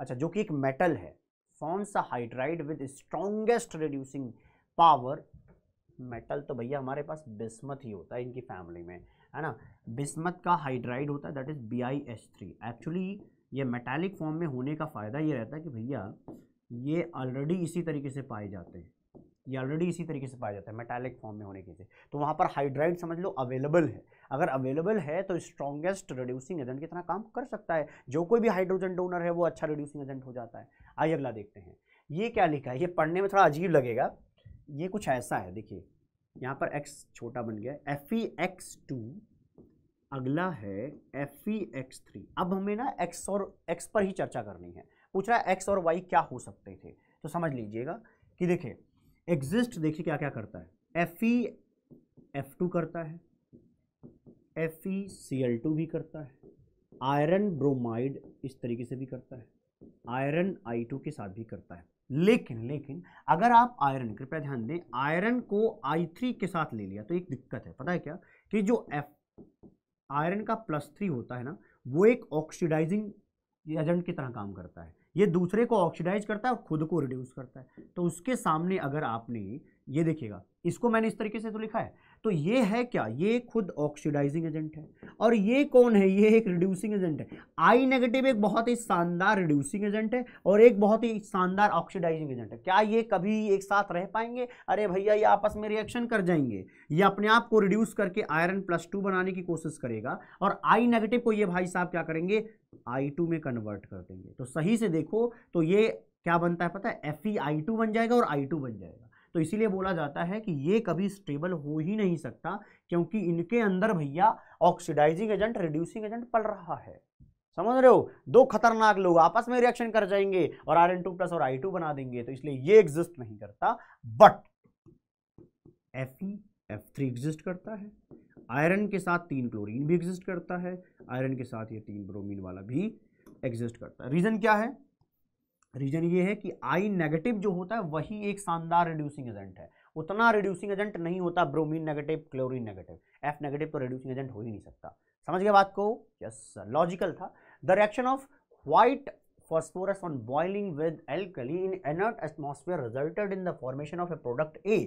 अच्छा जो कि एक मेटल है forms a hydride with strongest reducing power metal तो भैया हमारे पास बिस्मत ही होता है इनकी फैमिली में है ना बिस्मत का हाइड्राइड होता है that is B I S three actually ये मेटालिक फॉर्म में होने का फ़ायदा ये रहता है कि भैया ये ऑलरेडी इसी तरीके से पाए जाते हैं ये ऑलरेडी इसी तरीके से पाए जाते हैं मेटालिक फॉर्म में होने के लिए तो वहाँ पर हाइड्राइड समझ लो अवेलेबल है अगर अवेलेबल है तो स्ट्रॉन्गेस्ट रिड्यूसिंग एजेंट कितना काम कर सकता है जो कोई भी हाइड्रोजन डोनर है वो अच्छा रिड्यूसिंग एजेंट हो जाता है आइए अगला देखते हैं ये क्या लिखा है ये पढ़ने में थोड़ा अजीब लगेगा ये कुछ ऐसा है देखिए यहाँ पर एक्स छोटा बन गया एफ ई एक्स टू अगला है एफ ई एक्स थ्री अब हमें ना एक्स और एक्स पर ही चर्चा करनी है पूछ रहा है एक्स और वाई क्या हो सकते थे तो समझ लीजिएगा कि देखिए एग्जिस्ट देखिए क्या क्या करता है एफ ई एफ टू करता है F E C L two भी करता है आयरन ब्रोमाइड इस तरीके से भी करता है आयरन आई टू के साथ भी करता है लेकिन लेकिन अगर आप आयरन कृपया ध्यान दें आयरन को आई थ्री के साथ ले लिया तो एक दिक्कत है पता है क्या कि जो एफ आयरन का प्लस थ्री होता है ना वो एक ऑक्सीडाइजिंग एजेंट की तरह काम करता है ये दूसरे को ऑक्सीडाइज करता है और खुद को रिड्यूस करता है तो उसके सामने अगर आपने ये देखिएगा इसको मैंने इस तरीके से तो लिखा है तो ये है क्या ये खुद ऑक्सीडाइजिंग एजेंट है और ये कौन है ये एक रिड्यूसिंग एजेंट है आई नेगेटिव एक बहुत ही शानदार रिड्यूसिंग एजेंट है और एक बहुत ही शानदार ऑक्सीडाइजिंग एजेंट है क्या ये कभी एक साथ रह पाएंगे अरे भैया ये आपस में रिएक्शन कर जाएंगे ये अपने आप को रिड्यूस करके आयरन प्लस टू बनाने की कोशिश करेगा और आई नेगेटिव को ये भाई साहब क्या करेंगे आई टू में कन्वर्ट कर देंगे तो सही से देखो तो ये क्या बनता है पता है एफ ई आई टू बन जाएगा और आई टू बन जाएगा तो इसीलिए बोला जाता है कि ये कभी स्टेबल हो ही नहीं सकता क्योंकि इनके अंदर भैया ऑक्सीडाइजिंग एजेंट रिड्यूसिंग एजेंट पल रहा है समझ रहे हो दो खतरनाक लोग आपस में रिएक्शन कर जाएंगे और आर टू प्लस और आई टू बना देंगे तो इसलिए ये एग्जिस्ट नहीं करता but F F three exist करता है आयरन के साथ तीन क्लोरीन भी एग्जिस्ट करता है आयरन के साथ ये तीन ब्रोमीन वाला भी एग्जिस्ट करता है रीज़न क्या है रीजन ये है कि आई नेगेटिव जो होता है वही एक शानदार रिड्यूसिंग एजेंट है उतना रिड्यूसिंग एजेंट नहीं होता bromine negative chlorine negative F negative तो रिड्यूसिंग एजेंट हो ही नहीं सकता समझ गया बात को यस लॉजिकल था the reaction of white phosphorus on boiling with alkali in inert atmosphere resulted in the formation of a product A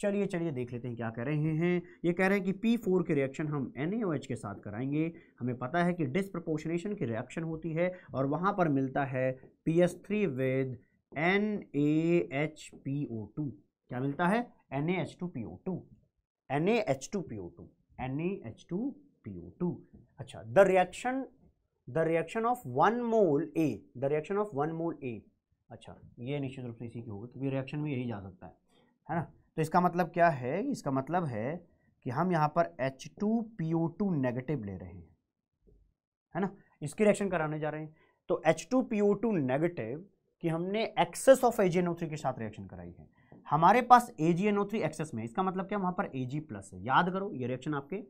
चलिए चलिए देख लेते हैं क्या कह रहे हैं ये कह रहे हैं कि पी फोर के रिएक्शन हम एन के साथ कराएंगे हमें पता है कि डिस्प्रपोर्शनेशन की रिएक्शन होती है और वहाँ पर मिलता है P S three with N A H P O two क्या मिलता है N A H two P O two N A H two P O two N A H two P O two अच्छा the reaction the reaction of one mole a the reaction of one mole a अच्छा ये निश्चित रूप से इसी की होगी क्योंकि रिएक्शन में यही जा सकता है है ना तो इसका मतलब क्या है इसका मतलब है कि हम यहाँ पर H two P O two negative ले रहे हैं है ना इसकी रिएक्शन कराने जा रहे हैं तो H two P O two negative कि हमने एक्सेस ऑफ ए के साथ रिएक्शन कराई है हमारे पास ए एक्सेस में इसका मतलब क्या वहाँ पर ए प्लस है याद करो ये रिएक्शन आपके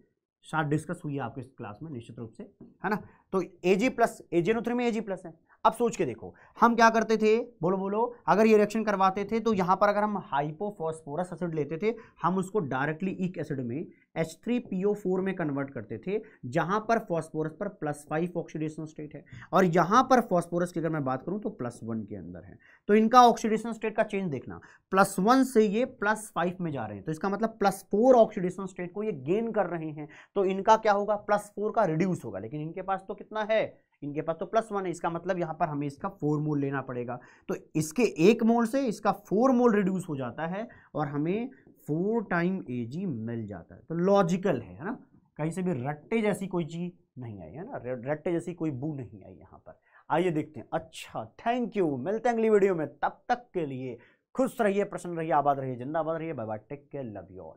साथ डिस्कस हुई है आपके क्लास में निश्चित रूप से है ना तो ए जी प्लस ए जी में ए जी प्लस है अब सोच के देखो हम क्या करते थे बोलो बोलो अगर ये रिएक्शन करवाते थे तो यहाँ पर अगर हम हाइपोफॉस्फोरस एसिड लेते थे हम उसको डायरेक्टली ईक एसिड में H3PO4 में कन्वर्ट करते थे जहाँ पर फॉस्फोरस पर प्लस फाइव ऑक्सीडेशन स्टेट है और यहाँ पर फॉस्फोरस की अगर मैं बात करूँ तो प्लस वन के अंदर है तो इनका ऑक्सीडेशन स्टेट का चेंज देखना प्लस वन से ये प्लस फाइव में जा रहे हैं तो इसका मतलब प्लस फोर ऑक्सीडेशन स्टेट को ये गेन कर रहे हैं तो इनका क्या होगा प्लस फोर का रिड्यूस होगा लेकिन इनके पास तो कितना है इनके पास तो प्लस वन है इसका मतलब यहाँ पर हमें इसका फोर मोल लेना पड़ेगा तो इसके एक मोल से इसका फोर मोल रिड्यूस हो जाता है और हमें फोर टाइम ए जी मिल जाता है तो लॉजिकल है है ना कहीं से भी रट्टे जैसी कोई चीज़ नहीं आई है ना रट्टे जैसी कोई बू नहीं आई यहाँ पर आइए देखते हैं अच्छा थैंक यू मिलते हैं अगली वीडियो में तब तक के लिए खुश रहिए प्रसन्न रहिए आबाद रहिए जिंदाबाद रहिए bye bye take care love you all